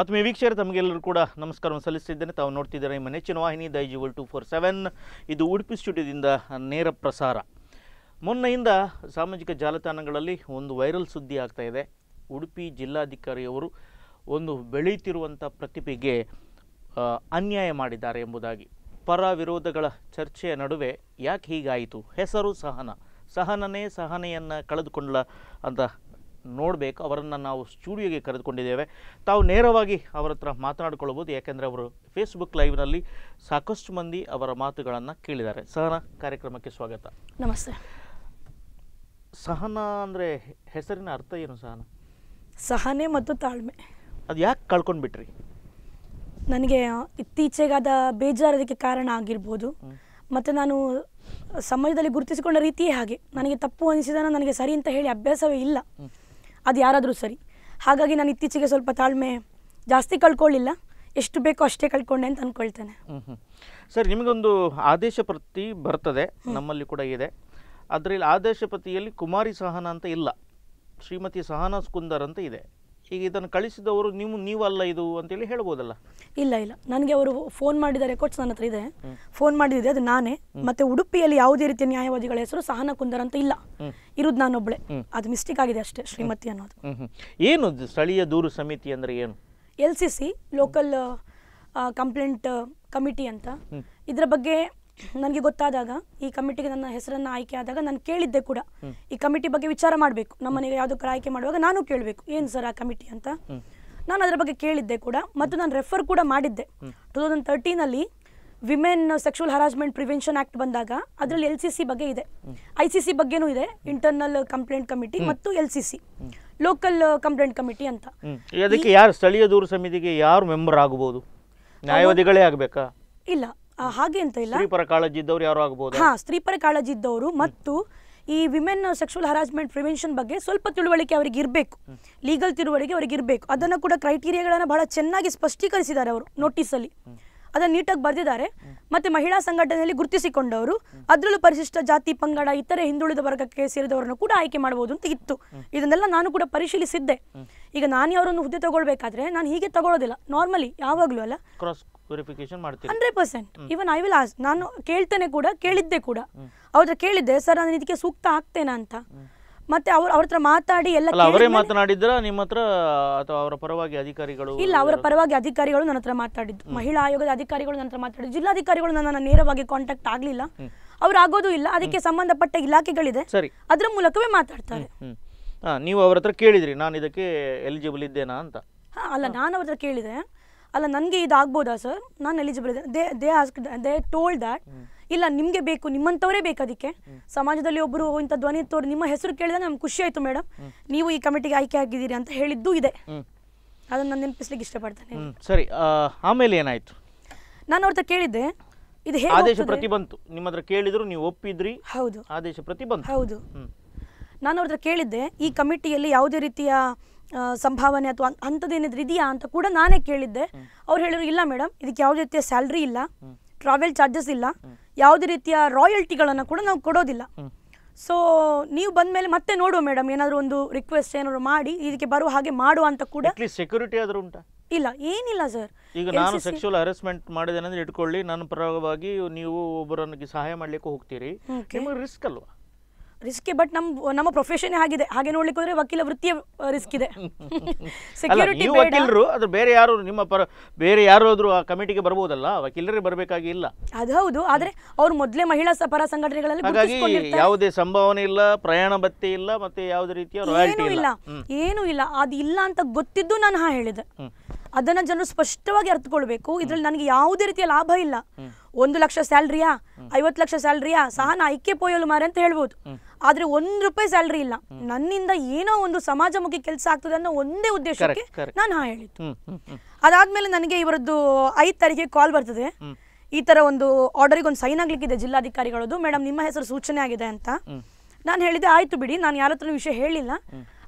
ಆತ್ಮೀಯ ವೀಕ್ಷಕರು ತಮಗೆಲ್ಲರೂ ಕೂಡ ನಮಸ್ಕಾರವನ್ನು ಸಲ್ಲಿಸಿದ್ದೇನೆ ತಾವು ನೋಡ್ತಿದ್ದಾರೆ ನಿಮ್ಮ ನೆಚ್ಚಿನ ವಾಹಿನಿ ದೈಜಿವಲ್ ಟು ಫೋರ್ ಸೆವೆನ್ ಇದು ಉಡುಪಿ ಸ್ಟುಡಿಯೋದಿಂದ ನೇರ ಪ್ರಸಾರ ಮೊನ್ನೆಯಿಂದ ಸಾಮಾಜಿಕ ಜಾಲತಾಣಗಳಲ್ಲಿ ಒಂದು ವೈರಲ್ ಸುದ್ದಿ ಆಗ್ತಾ ಇದೆ ಉಡುಪಿ ಜಿಲ್ಲಾಧಿಕಾರಿಯವರು ಒಂದು ಬೆಳೆಯುತ್ತಿರುವಂಥ ಪ್ರತಿಭೆಗೆ ಅನ್ಯಾಯ ಮಾಡಿದ್ದಾರೆ ಎಂಬುದಾಗಿ ಪರ ವಿರೋಧಗಳ ಚರ್ಚೆಯ ನಡುವೆ ಯಾಕೆ ಹೀಗಾಯಿತು ಹೆಸರು ಸಹನ ಸಹನನೇ ಸಹನೆಯನ್ನು ಕಳೆದುಕೊಂಡ ಅಂತ ನೋಡಬೇಕು ಅವರನ್ನು ನಾವು ಸ್ಟುಡಿಯೋಗೆ ಕರೆದುಕೊಂಡಿದ್ದೇವೆ ತಾವು ನೇರವಾಗಿ ಅವರ ಹತ್ರ ಮಾತನಾಡಿಕೊಳ್ಳಬಹುದು ಯಾಕೆಂದರೆ ಅವರು ಫೇಸ್ಬುಕ್ ಲೈವ್ನಲ್ಲಿ ಸಾಕಷ್ಟು ಮಂದಿ ಅವರ ಮಾತುಗಳನ್ನು ಕೇಳಿದ್ದಾರೆ ಸಹನ ಕಾರ್ಯಕ್ರಮಕ್ಕೆ ಸ್ವಾಗತ ನಮಸ್ತೆ ಸಹನ ಅಂದರೆ ಹೆಸರಿನ ಅರ್ಥ ಏನು ಸಹನಾ ಸಹನೆ ಮತ್ತು ತಾಳ್ಮೆ ಅದು ಯಾಕೆ ಕಳ್ಕೊಂಡ್ಬಿಟ್ರಿ ನನಗೆ ಇತ್ತೀಚೆಗಾದ ಬೇಜಾರು ಅದಕ್ಕೆ ಕಾರಣ ಆಗಿರ್ಬೋದು ಮತ್ತು ನಾನು ಸಮಾಜದಲ್ಲಿ ಗುರುತಿಸಿಕೊಂಡ ರೀತಿಯೇ ಹಾಗೆ ನನಗೆ ತಪ್ಪು ಅನಿಸಿದ ನನಗೆ ಸರಿ ಅಂತ ಹೇಳಿ ಅಭ್ಯಾಸವೇ ಇಲ್ಲ ಅದು ಯಾರಾದರೂ ಸರಿ ಹಾಗಾಗಿ ನಾನು ಇತ್ತೀಚೆಗೆ ಸ್ವಲ್ಪ ತಾಳ್ಮೆ ಜಾಸ್ತಿ ಕಳ್ಕೊಳ್ಳಿಲ್ಲ ಎಷ್ಟು ಬೇಕೋ ಅಷ್ಟೇ ಕಳ್ಕೊಂಡೆ ಅಂತ ಅಂದ್ಕೊಳ್ತೇನೆ ಸರ್ ನಿಮಗೊಂದು ಆದೇಶ ಪ್ರತಿ ಬರ್ತದೆ ನಮ್ಮಲ್ಲಿ ಕೂಡ ಇದೆ ಅದರಲ್ಲಿ ಆದೇಶ ಪ್ರತಿಯಲ್ಲಿ ಕುಮಾರಿ ಸಹನ ಅಂತ ಇಲ್ಲ ಶ್ರೀಮತಿ ಸಹನಾ ಸ್ಕುಂದರ್ ಅಂತ ಇದೆ ಈಗ ಇದನ್ನು ಕಳಿಸಿದವರು ನಿಮ್ಮ ನೀವಲ್ಲ ಇದು ಅಂತೇಳಿ ಹೇಳ್ಬೋದಲ್ಲ ಇಲ್ಲ ಇಲ್ಲ ನನಗೆ ಅವರು ಫೋನ್ ಮಾಡಿದ ರೆಕಾರ್ಡ್ಸ್ ನನ್ನ ಹತ್ರ ಇದೆ ಫೋನ್ ಮಾಡಿದಿದೆ ಅದು ನಾನೇ ಮತ್ತೆ ಉಡುಪಿಯಲ್ಲಿ ಯಾವುದೇ ರೀತಿಯ ನ್ಯಾಯವಾದಿಗಳ ಹೆಸರು ಸಹನ ಕುಂದರ್ ಅಂತ ಇಲ್ಲ ಇರುದು ನಾನೊಬ್ಳೆ ಅದು ಮಿಸ್ಟೇಕ್ ಆಗಿದೆ ಅಷ್ಟೇ ಶ್ರೀಮತಿ ಅನ್ನೋದು ಏನು ಸ್ಥಳೀಯ ದೂರು ಸಮಿತಿ ಅಂದ್ರೆ ಏನು L C C local complaint committee ಅಂತ ಇದರ ಬಗ್ಗೆ ನನಗೆ ಗೊತ್ತಾದಾಗ ಈ ಕಮಿಟಿಗೆ ನನ್ನ ಹೆಸರನ್ನ ಆಯ್ಕೆ ಆದಾಗ ನಾನು ಕೇಳಿದ್ದೆ ಕೂಡ ಈ ಕಮಿಟಿ ಬಗ್ಗೆ ವಿಚಾರ ಮಾಡಬೇಕು ನಮ್ಮನೆಗೆ ಯಾವುದಕ್ಕೆ ಆಯ್ಕೆ ಮಾಡುವಾಗ ನಾನು ಕೇಳಬೇಕು ಏನು ಸರ್ ಆ ಕಮಿಟಿ ಅಂತ ನಾನು ಅದರ ಬಗ್ಗೆ ಕೇಳಿದ್ದೆ ಕೂಡ ಮತ್ತು ನಾನು ರೆಫರ್ ಕೂಡ ಮಾಡಿದ್ದೆ ಟೂ ತೌಸಂಡ್ ತರ್ಟೀನಲ್ಲಿ women sexual harassment prevention act ಬಂದಾಗ ಅದರಲ್ಲಿ ಎಲ್ ಸಿ ಸಿ ಬಗ್ಗೆ ಇದೆ ಐ ಸಿ ಸಿ ಬಗ್ಗೆನೂ ಇದೆ ಇಂಟರ್ನಲ್ ಕಂಪ್ಲೇಂಟ್ ಕಮಿಟಿ ಮತ್ತು L C C local complaint committee ಅಂತ ಅದಕ್ಕೆ ಯಾರು ಸ್ಥಳೀಯ ದೂರು ಸಮಿತಿಗೆ ಯಾರು ಮೆಂಬರ್ ಆಗಬಹುದು ನ್ಯಾಯವಾದಿಗಳೇ ಆಗಬೇಕಾ ಇಲ್ಲ ಹಾಗೆ ಅಂತ ಇಲ್ಲ ಸ್ತ್ರೀಪರ ಕಾಳಜಿ ಇದ್ದವರು ಯಾರು ಆಗಬಹುದು ಹಾ ಸ್ತ್ರೀಪರ ಕಾಳಜಿ ಇದ್ದವರು ಮತ್ತು ಈ ವಿಮೆನ್ ಸೆಕ್ಷುವಲ್ ಹರಾಸ್ಮೆಂಟ್ ಪ್ರಿವೆನ್ಷನ್ ಬಗ್ಗೆ ಸ್ವಲ್ಪ ತಿಳುವಳಿಕೆ ಅವರಿಗೆ ಇರಬೇಕು ಲೀಗಲ್ ತಿಳುವಳಿಕೆ ಅವರಿಗೆ ಇರಬೇಕು ಅದನ್ನು ಕೂಡ ಕ್ರೈಟೀರಿಯಾಗಳನ್ನು ಬಹಳ ಚೆನ್ನಾಗಿ ಸ್ಪಷ್ಟೀಕರಿಸಿದ್ದಾರೆ ಅವರು ನೋಟಿಸಲ್ಲಿ ಅದನ್ನು ನೀಟಾಗಿ ಬರೆದಿದ್ದಾರೆ ಮತ್ತೆ ಮಹಿಳಾ ಸಂಘಟನೆಯಲ್ಲಿ ಗುರುತಿಸಿಕೊಂಡವರು ಅದರಲ್ಲೂ ಪರಿಶಿಷ್ಟ ಜಾತಿ ಪಂಗಡ ಇತರೆ ಹಿಂದುಳಿದ ವರ್ಗಕ್ಕೆ ಸೇರಿದವರನ್ನು ಕೂಡ ಆಯ್ಕೆ ಮಾಡಬಹುದು ಅಂತ ಇತ್ತು ಇದನ್ನೆಲ್ಲ ನಾನು ಕೂಡ ಪರಿಶೀಲಿಸಿದ್ದೆ ಈಗ ನಾನು ಅವರನ್ನು ಹುದ್ದೆ ತಗೊಳ್ಬೇಕಾದ್ರೆ ನಾನು ಹೀಗೆ ತಗೊಳ್ಳೋದಿಲ್ಲ ನಾರ್ಮಲಿ ಯಾವಾಗಲೂ ಅಲ್ಲ hundred percent even I will ask ನಾನು ಕೇಳ್ತೇನೆ ಕೂಡ ಕೇಳಿದ್ದೆ ಕೂಡ ಅವ್ರ ಕೇಳಿದ್ದೆ ಸರ್ ನಾನು ಇದಕ್ಕೆ ಸೂಕ್ತ ಆಗ್ತೇನೆ ಅಂತ ಮತ್ತೆ ಅವ್ರ ಅವ್ರ ಹತ್ರ ಮಾತಾಡಿ ಎಲ್ಲ ಅವರೇ ಮಾತನಾಡಿದ್ರ ನಿಮ್ಮ ಹತ್ರ ಅಥವಾ ಅವರ ಪರವಾಗಿ ಅಧಿಕಾರಿಗಳು ಇಲ್ಲ ಅವರ ಪರವಾಗಿ ಅಧಿಕಾರಿಗಳು ನನ್ನ ಹತ್ರ ಮಾತಾಡಿದ್ರು ಮಹಿಳಾ ಆಯೋಗದ ಅಧಿಕಾರಿಗಳು ನನ್ನ ಹತ್ರ ಮಾತಾಡಿದ್ರು ಜಿಲ್ಲಾಧಿಕಾರಿಗಳು ನನ್ನ ನೇರವಾಗಿ ಕಾಂಟ್ಯಾಕ್ಟ್ ಆಗ್ಲಿಲ್ಲ ಅವ್ರು ಆಗೋದು ಇಲ್ಲ ಅದಕ್ಕೆ ಸಂಬಂಧಪಟ್ಟ ಇಲಾಖೆಗಳಿದೆ ಸರಿ ಅದ್ರ ಮೂಲಕವೇ ಮಾತಾಡ್ತಾರೆ ನೀವು ಅವ್ರ ಹತ್ರ ಕೇಳಿದ್ರಿ ನಾನು ಇದಕ್ಕೆ ಎಲಿಜಿಬಲ್ ಇದ್ದೇನಾ ಅಂತ ಹಾ ಅಲ್ಲ ನಾನು ಅವ್ರ ಹತ್ರ ಕೇಳಿದೆ ಅಲ್ಲ ನನಗೆ ಇದಾಗ್ಬೋದಾ ಸರ್ ನಾನು ಎಲಿಜಿಬಲ್ ಇದ್ದೆ they they they told that ಇಲ್ಲ ನಿಮ್ಗೆ ಬೇಕು ನಿಮ್ಮಂತವರೇ ಬೇಕು ಅದಕ್ಕೆ ಸಮಾಜದಲ್ಲಿ ಒಬ್ರು ಇಂಥ ಧ್ವನಿ ತೋರಿ ನಿಮ್ಮ ಹೆಸರು ಕೇಳಿದ್ರೆ ನಮ್ಗೆ ಖುಷಿ ಆಯ್ತು ಮೇಡಮ್ ನೀವು ಈ ಕಮಿಟಿಗೆ ಆಯ್ಕೆ ಆಗಿದ್ದೀರಿ ಅಂತ ಹೇಳಿದ್ದು ಇದೆ ಅದನ್ನ ನಾನು ನೆನಪಿಸ್ಲಿಕ್ಕೆ ಇಷ್ಟಪಡ್ತೇನೆ ಸರಿ ಆಮೇಲೆ ಏನಾಯ್ತು ನಾನು ಅವ್ರ ಕೇಳಿದ್ದೆ ಇದು ಆದೇಶ ಪ್ರತಿ ಬಂತು ನಿಮ್ಮ ಹತ್ರ ಕೇಳಿದ್ರು ನೀವು ಒಪ್ಪಿದ್ರಿ ಹೌದು ಆದೇಶ ಪ್ರತಿ ಬಂತು ಹೌದು ನಾನು ಅವ್ರ ಕೇಳಿದ್ದೆ ಈ ಕಮಿಟಿಯಲ್ಲಿ ಯಾವುದೇ ರೀತಿಯ ಸಂಭಾವನೆ ಅಥವಾ ಅಂಥದ್ದೇನಿದ್ರೆ ಇದೆಯಾ ಅಂತ ಕೂಡ ನಾನೇ ಕೇಳಿದ್ದೆ ಅವ್ರು ಹೇಳಿದ್ರು ಇಲ್ಲ ಮೇಡಮ್ ಇದಕ್ಕೆ ಯಾವುದೇ ರೀತಿಯ ಸ್ಯಾಲ್ರಿ ಇಲ್ಲ ಟ್ರಾವೆಲ್ ಚಾರ್ಜಸ್ ಇಲ್ಲ ಯಾವುದೇ ರೀತಿಯ ರಾಯಲ್ಟಿಗಳನ್ನು ಕೂಡ ನಾವು ಕೊಡೋದಿಲ್ಲ ಸೊ ನೀವು ಬಂದ ಮೇಲೆ ಮತ್ತೆ ನೋಡುವ ಮೇಡಮ್ ಏನಾದರೂ ಒಂದು ರಿಕ್ವೆಸ್ಟ್ ಏನಾದ್ರು ಮಾಡಿ ಇದಕ್ಕೆ ಬರುವ ಹಾಗೆ ಮಾಡುವ ಅಂತ ಕೂಡ ಸೆಕ್ಯೂರಿಟಿ ಆದರೂ ಉಂಟಾ ಇಲ್ಲ ಏನಿಲ್ಲ ಸರ್ ಈಗ ನಾನು ಸೆಕ್ಷುವಲ್ ಹರಾಸ್ಮೆಂಟ್ ಮಾಡಿದೆ ಅಂದ್ರೆ ಇಟ್ಕೊಳ್ಳಿ ನನ್ನ ಪರವಾಗಿ ನೀವು ಒಬ್ಬರನ್ನ ಸಹಾಯ ಮಾಡ್ಲಿಕ್ಕೆ ಹೋಗ್ತೀರಿ ನಿಮಗೆ ರಿಸ್ಕ್ ಅಲ್ವಾ ರಿಸ್ಕ್ ಬಟ್ ನಮ್ ನಮ್ಮ ಪ್ರೊಫೆಷನ್ ಆಗಿದೆ ಹಾಗೆ ನೋಡ್ಲಿಕ್ಕೆ ಹೋದ್ರೆ ವಕೀಲ ವೃತ್ತಿ ರಿಸ್ಕ್ ಇದೆ ಸೆಕ್ಯೂರಿಟಿ ವಕೀಲರು ಅದು ಬೇರೆ ಯಾರು ನಿಮ್ಮ ಪರ ಬೇರೆ ಯಾರಾದ್ರೂ ಆ ಕಮಿಟಿಗೆ ಬರ್ಬೋದಲ್ಲ ವಕೀಲರೇ ಬರಬೇಕಾಗಿ ಇಲ್ಲ ಅದು ಹೌದು ಆದ್ರೆ ಅವ್ರು ಮೊದಲೇ ಮಹಿಳಾ ಪರ ಸಂಘಟನೆಗಳಲ್ಲಿ ಹಾಗಾಗಿ ಯಾವುದೇ ಸಂಭಾವನೆ ಇಲ್ಲ ಪ್ರಯಾಣ ಭತ್ತಿ ಇಲ್ಲ ಮತ್ತೆ ಯಾವುದೇ ರೀತಿಯ ರಾಯಲ್ಟಿ ಇಲ್ಲ ಏನೂ ಇಲ್ಲ ಅದು ಇಲ್ಲ ಅಂತ ಗೊತ್ತಿದ್ದು ನಾನು ಹಾ ಹೇಳಿದೆ ಅದನ್ನ ಜನರು ಸ್ಪಷ್ಟವಾಗಿ ಅರ್ಥಕೊಳ್ಬೇಕು ಇದ್ರಲ್ಲಿ ನನಗೆ ಯಾವುದೇ ರೀತಿಯ ಲಾಭ ಇಲ್ಲ ಒಂದು ಲಕ್ಷ ಸ್ಯಾಲ್ರಿಯಾ ಐವತ್ತು ಲಕ್ಷ ಸ್ಯಾಲ್ರಿಯಾ ಸಹ ನಾ ಐಕ್ಯ ಪೋಯಲು ಮಾರೆ ಅಂತ ಹೇಳ್ಬೋದು ಆದ್ರೆ ಒಂದ್ ರೂಪಾಯಿ ಸ್ಯಾಲ್ರಿ ಇಲ್ಲ ನನ್ನಿಂದ ಏನೋ ಒಂದು ಸಮಾಜಮುಖಿ ಕೆಲಸ ಆಗ್ತದೆ ಅನ್ನೋ ಒಂದೇ ಉದ್ದೇಶಕ್ಕೆ ನಾನು ಹಾ ಹೇಳಿದ್ದು ಅದಾದ್ಮೇಲೆ ನನಗೆ ಇವರದ್ದು ಐದ್ ತಾರೀಕಿಗೆ ಕಾಲ್ ಬರ್ತದೆ ಈ ತರ ಒಂದು ಆರ್ಡರಿಗೆ ಒಂದು ಸೈನ್ ಆಗ್ಲಿಕ್ಕಿದೆ ಜಿಲ್ಲಾಧಿಕಾರಿಗಳದ್ದು ಮೇಡಮ್ ನಿಮ್ಮ ಹೆಸರು ಸೂಚನೆ ಆಗಿದೆ ಅಂತ ನಾನು ಹೇಳಿದೆ ಆಯ್ತು ಬಿಡಿ ನಾನು ಯಾರ ಹತ್ರ ವಿಷಯ ಹೇಳಿಲ್ಲ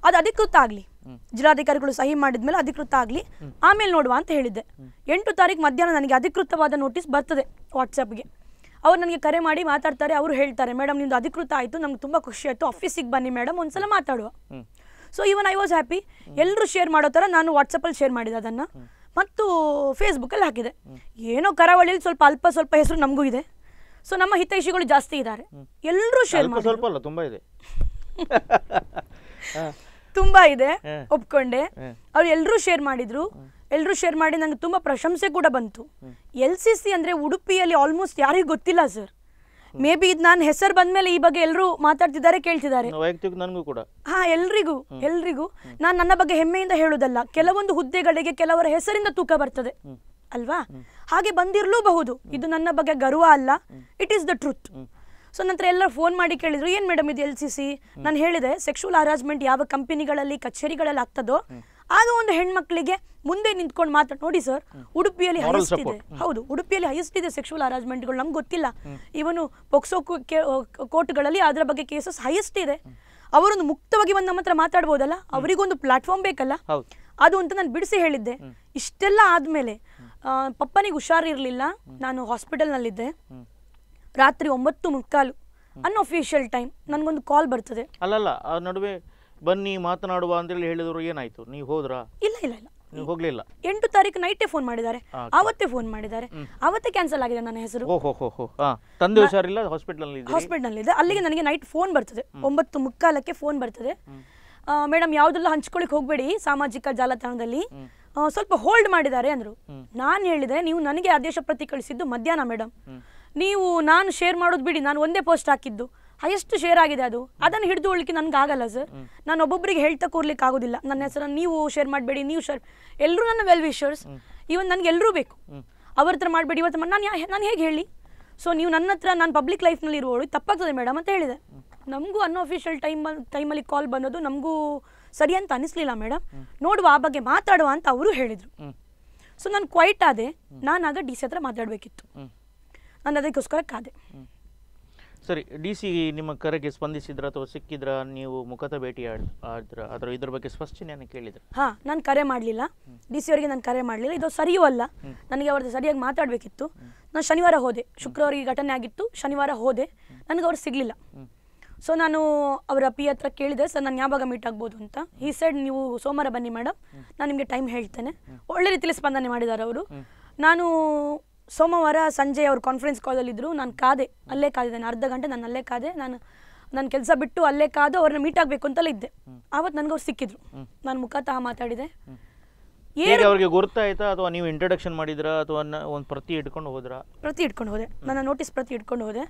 ಅದು ಅಧಿಕೃತ ಆಗ್ಲಿ ಜಿಲ್ಲಾಧಿಕಾರಿಗಳು ಸಹಿ ಮಾಡಿದ ಮೇಲೆ ಅಧಿಕೃತ ಆಗಲಿ ಆಮೇಲೆ ನೋಡುವ ಅಂತ ಹೇಳಿದ್ದೆ ಎಂಟು ತಾರೀಕು ಮಧ್ಯಾಹ್ನ ನನಗೆ ಅಧಿಕೃತವಾದ ನೋಟಿಸ್ ಬರ್ತದೆ ವಾಟ್ಸಪ್ಗೆ ಅವ್ರು ನನಗೆ ಕರೆ ಮಾಡಿ ಮಾತಾಡ್ತಾರೆ ಅವರು ಹೇಳ್ತಾರೆ ಮೇಡಮ್ ನಿಮ್ದು ಅಧಿಕೃತ ಆಯ್ತು ನಮ್ಗೆ ತುಂಬ ಖುಷಿ ಆಯ್ತು ಆಫೀಸಿಗೆ ಬನ್ನಿ ಮೇಡಮ್ ಒಂದ್ಸಲ ಮಾತಾಡುವ so even I was happy ಎಲ್ಲರೂ ಶೇರ್ ಮಾಡೋ ಥರ ನಾನು ವಾಟ್ಸಪ್ಪಲ್ಲಿ ಶೇರ್ ಮಾಡಿದೆ ಅದನ್ನು ಮತ್ತು ಅಲ್ಲಿ ಹಾಕಿದೆ ಏನೋ ಕರಾವಳಿಯಲ್ಲಿ ಸ್ವಲ್ಪ ಅಲ್ಪ ಸ್ವಲ್ಪ ಹೆಸರು ನಮಗೂ ಇದೆ ಸೊ ನಮ್ಮ ಹಿತೈಷಿಗಳು ಜಾಸ್ತಿ ಇದ್ದಾರೆ ಎಲ್ಲರೂ ಶೇರ್ ಮಾಡಿ ಸ್ವಲ್ಪ ಅಲ್ಲ ತುಂಬ ಇದೆ ತುಂಬಾ ಇದೆ ಒಪ್ಕೊಂಡೆ ಅವ್ರು ಎಲ್ಲರೂ ಶೇರ್ ಮಾಡಿದ್ರು ಎಲ್ಲರೂ ಶೇರ್ ಮಾಡಿ ನಂಗೆ ತುಂಬಾ ಪ್ರಶಂಸೆ ಕೂಡ ಬಂತು ಎಲ್ ಸಿ ಸಿ ಅಂದ್ರೆ ಉಡುಪಿಯಲ್ಲಿ ಆಲ್ಮೋಸ್ಟ್ ಯಾರಿಗೂ ಗೊತ್ತಿಲ್ಲ ಸರ್ ಮೇ ಬಿ ಇದು ನಾನು ಹೆಸರು ಮೇಲೆ ಈ ಬಗ್ಗೆ ಎಲ್ಲರೂ ಮಾತಾಡ್ತಿದ್ದಾರೆ ಕೇಳ್ತಿದ್ದಾರೆ ಕೂಡ ಹಾ ಎಲ್ರಿಗೂ ಎಲ್ರಿಗೂ ನಾನು ನನ್ನ ಬಗ್ಗೆ ಹೆಮ್ಮೆಯಿಂದ ಹೇಳೋದಲ್ಲ ಕೆಲವೊಂದು ಹುದ್ದೆಗಳಿಗೆ ಕೆಲವರ ಹೆಸರಿಂದ ತೂಕ ಬರ್ತದೆ ಅಲ್ವಾ ಹಾಗೆ ಬಂದಿರಲೂಬಹುದು ಇದು ನನ್ನ ಬಗ್ಗೆ ಗರ್ವ ಅಲ್ಲ it is the truth so ನಂತರ ಎಲ್ಲರೂ ಫೋನ್ ಮಾಡಿ ಕೇಳಿದ್ರು ಏನ್ ಮೇಡಮ್ ಇದು ಎಲ್ ಸಿ ಸಿ ನಾನು ಹೇಳಿದೆ ಸೆಕ್ಷುವಲ್ ಹರಾಜ್ಮೆಂಟ್ ಯಾವ ಕಂಪನಿಗಳಲ್ಲಿ ಕಚೇರಿಗಳಲ್ಲಿ ಆಗ್ತದೋ ಆಗ ಒಂದು ಹೆಣ್ಮಕ್ಳಿಗೆ ಮುಂದೆ ನಿಂತ್ಕೊಂಡು ಮಾತಾಡ ನೋಡಿ ಸರ್ ಉಡುಪಿಯಲ್ಲಿ ಹೈಯೆಸ್ಟ್ ಇದೆ ಹೌದು ಉಡುಪಿಯಲ್ಲಿ ಹೈಯೆಸ್ಟ್ ಇದೆ ಸೆಕ್ಷುವಲ್ ಅರಾಜ್ಮೆಂಟ್ಗಳು ನಮ್ಗೆ ಗೊತ್ತಿಲ್ಲ ಇವನು ಪೊಕ್ಸೋ ಕೋರ್ಟ್ಗಳಲ್ಲಿ ಅದರ ಬಗ್ಗೆ ಕೇಸಸ್ ಹೈಯೆಸ್ಟ್ ಇದೆ ಅವರೊಂದು ಮುಕ್ತವಾಗಿ ಬಂದು ನಮ್ಮ ಹತ್ರ ಮಾತಾಡ್ಬೋದಲ್ಲ ಅವರಿಗೊಂದು ಪ್ಲಾಟ್ಫಾರ್ಮ್ ಬೇಕಲ್ಲ ಅದು ಅಂತ ನಾನು ಬಿಡಿಸಿ ಹೇಳಿದ್ದೆ ಇಷ್ಟೆಲ್ಲ ಆದ್ಮೇಲೆ ಪಪ್ಪನಿಗೆ ಹುಷಾರಿರಲಿಲ್ಲ ನಾನು ನಲ್ಲಿದ್ದೆ ರಾತ್ರಿ ಒಂಬತ್ತು ಮುಕ್ಕಾಲು ಅನ್ಅಫಿಷಿಯಲ್ ಟೈಮ್ ನನಗೊಂದು ಕಾಲ್ ಬರ್ತದೆ ಅಲ್ಲಲ್ಲ ಆ ನಡುವೆ ಬನ್ನಿ ಮಾತನಾಡುವ ಅಂತ ಹೇಳಿದ್ರು ಏನಾಯ್ತು ನೀವು ಹೋದ್ರ ಇಲ್ಲ ಇಲ್ಲ ಇಲ್ಲ ನೀವು ಹೋಗ್ಲಿಲ್ಲ ಎಂಟು ತಾರೀಕು ನೈಟೇ ಫೋನ್ ಮಾಡಿದ್ದಾರೆ ಅವತ್ತೇ ಫೋನ್ ಮಾಡಿದ್ದಾರೆ ಅವತ್ತೇ ಕ್ಯಾನ್ಸಲ್ ಆಗಿದೆ ನನ್ನ ಹೆಸರು ತಂದೆ ಹುಷಾರಿಲ್ಲ ಹಾಸ್ಪಿಟಲ್ ಹಾಸ್ಪಿಟಲ್ ಇದೆ ಅಲ್ಲಿಗೆ ನನಗೆ ನೈಟ್ ಫೋನ್ ಬರ್ತದೆ ಒಂಬತ್ತು ಮುಕ್ಕಾಲಕ್ಕೆ ಫೋನ್ ಬರ್ತದೆ ಮೇಡಮ್ ಯಾವ್ದೆಲ್ಲ ಹಂಚ್ಕೊಳಕ್ ಹೋಗ್ಬೇಡಿ ಸಾಮಾಜಿಕ ಜಾಲತಾಣದಲ್ಲಿ ಸ್ವಲ್ಪ ಹೋಲ್ಡ್ ಮಾಡಿದ್ದಾರೆ ಅಂದ್ರು ನಾನು ಹೇಳಿದೆ ನೀವು ನನಗೆ ಆದೇಶ ಪ್ರತಿ ಕಳಿಸಿದ್ದು ಮಧ್ಯಾಹ್ನ ಮೇಡಮ್ ನೀವು ನಾನು ಶೇರ್ ಮಾಡೋದು ಬಿಡಿ ನಾನು ಒಂದೇ ಪೋಸ್ಟ್ ಹಾಕಿದ್ದು ಎಷ್ಟು ಶೇರ್ ಆಗಿದೆ ಅದು ಅದನ್ನು ಹಿಡಿದು ಉಳ್ಳಿಕ್ಕೆ ನನಗೆ ಆಗಲ್ಲ ಸರ್ ನಾನು ಒಬ್ಬೊಬ್ಬರಿಗೆ ಹೇಳ್ತಾ ಕೂರ್ಲಿಕ್ಕೆ ಆಗೋದಿಲ್ಲ ನನ್ನ ಹೆಸರನ್ನು ನೀವು ಶೇರ್ ಮಾಡಬೇಡಿ ನೀವು ಶೇರ್ ಎಲ್ಲರೂ ನನ್ನ ವೆಲ್ ವಿಶರ್ಸ್ ಇವನ್ ನನಗೆ ಎಲ್ಲರೂ ಬೇಕು ಅವ್ರ ಹತ್ರ ಮಾಡಬೇಡಿ ಇವತ್ತು ನಾನು ನಾನು ಹೇಗೆ ಹೇಳಿ ಸೊ ನೀವು ನನ್ನ ಹತ್ರ ನಾನು ಪಬ್ಲಿಕ್ ಲೈಫ್ನಲ್ಲಿ ಇರುವವಳು ತಪ್ಪಾಗ್ತದೆ ಮೇಡಮ್ ಅಂತ ಹೇಳಿದೆ ನಮಗೂ ಅನ್ಅಫಿಷಿಯಲ್ ಟೈಮ್ ಟೈಮಲ್ಲಿ ಕಾಲ್ ಬನ್ನೋದು ನಮಗೂ ಸರಿ ಅಂತ ಅನಿಸ್ಲಿಲ್ಲ ಮೇಡಮ್ ನೋಡುವ ಆ ಬಗ್ಗೆ ಮಾತಾಡುವ ಅಂತ ಅವರು ಹೇಳಿದರು ಸೊ ನಾನು ಕ್ವೈಟ್ ಆದೆ ಆಗ ಡಿ ಸಿ ಹತ್ರ ಮಾತಾಡಬೇಕಿತ್ತು ನಾನು ಅದಕ್ಕೋಸ್ಕರ ಕಾದೆ ಸರಿ ಡಿ ಸಿ ನಿಮ್ಮ ಕರೆಗೆ ಸ್ಪಂದಿಸಿದ್ರ ಅಥವಾ ಸಿಕ್ಕಿದ್ರ ನೀವು ಮುಖದ ಭೇಟಿ ಆದ್ರ ಅದರ ಇದ್ರ ಬಗ್ಗೆ ಸ್ಪಷ್ಟನೆಯನ್ನು ಕೇಳಿದ್ರೆ ಹಾ ನಾನು ಕರೆ ಮಾಡಲಿಲ್ಲ ಡಿ ಸಿ ಅವರಿಗೆ ನಾನು ಕರೆ ಮಾಡಲಿಲ್ಲ ಇದು ಸರಿಯೂ ಅಲ್ಲ ನನಗೆ ಅವ್ರದ್ದು ಸರಿಯಾಗಿ ಮಾತಾಡಬೇಕಿತ್ತು ನಾನು ಶನಿವಾರ ಹೋದೆ ಶುಕ್ರವಾರ ಈ ಘಟನೆ ಆಗಿತ್ತು ಶನಿವಾರ ಹೋದೆ ನನಗೆ ಅವ್ರು ಸಿಗಲಿಲ್ಲ ಸೊ ನಾನು ಅವರ ಪಿ ಹತ್ರ ಕೇಳಿದೆ ಸರ್ ನಾನು ಯಾವಾಗ ಮೀಟ್ ಆಗ್ಬೋದು ಅಂತ ಈ ಸೈಡ್ ನೀವು ಸೋಮವಾರ ಬನ್ನಿ ಮೇಡಮ್ ನಾನು ನಿಮಗೆ ಟೈಮ್ ಹೇಳ್ತೇನೆ ಒಳ್ಳೆ ರೀತಿಯಲ್ಲಿ ಸ್ಪಂದನೆ ಮಾಡಿದ್ದಾರೆ ಅವರು ನಾನು ಸೋಮವಾರ ಸಂಜೆ ಅವರು ಕಾನ್ಫರೆನ್ಸ್ ಕಾಲಲ್ಲಿದ್ದರು ನಾನು ಕಾದೆ ಅಲ್ಲೇ ಕಾದೆ ನಾನು ಅರ್ಧ ಗಂಟೆ ನಾನು ಅಲ್ಲೇ ಕಾದೆ ನಾನು ನನ್ನ ಕೆಲಸ ಬಿಟ್ಟು ಅಲ್ಲೇ ಕಾದು ಅವ್ರನ್ನ ಮೀಟ್ ಆಗಬೇಕು ಅಂತಲೇ ಇದ್ದೆ ಆವತ್ತು ನನಗೆ ಅವ್ರು ಸಿಕ್ಕಿದ್ರು ನಾನು ಮುಖತಃ ಮಾತಾಡಿದೆ ಏನು ಅವ್ರಿಗೆ ಗೊತ್ತಾಯ್ತಾ ಅಥವಾ ನೀವು ಇಂಟ್ರಡಕ್ಷನ್ ಮಾಡಿದ್ರಾ ಅಥವಾ ಒಂದು ಪ್ರತಿ ಇಟ್ಕೊಂಡು ಹೋದ್ರ ಪ್ರತಿ ಇಟ್ಕೊಂಡು ಹೋದೆ ನನ್ನ ನೋಟಿಸ್ ಪ್ರತಿ ಇಟ್ಕೊಂಡು ಹೋದೆ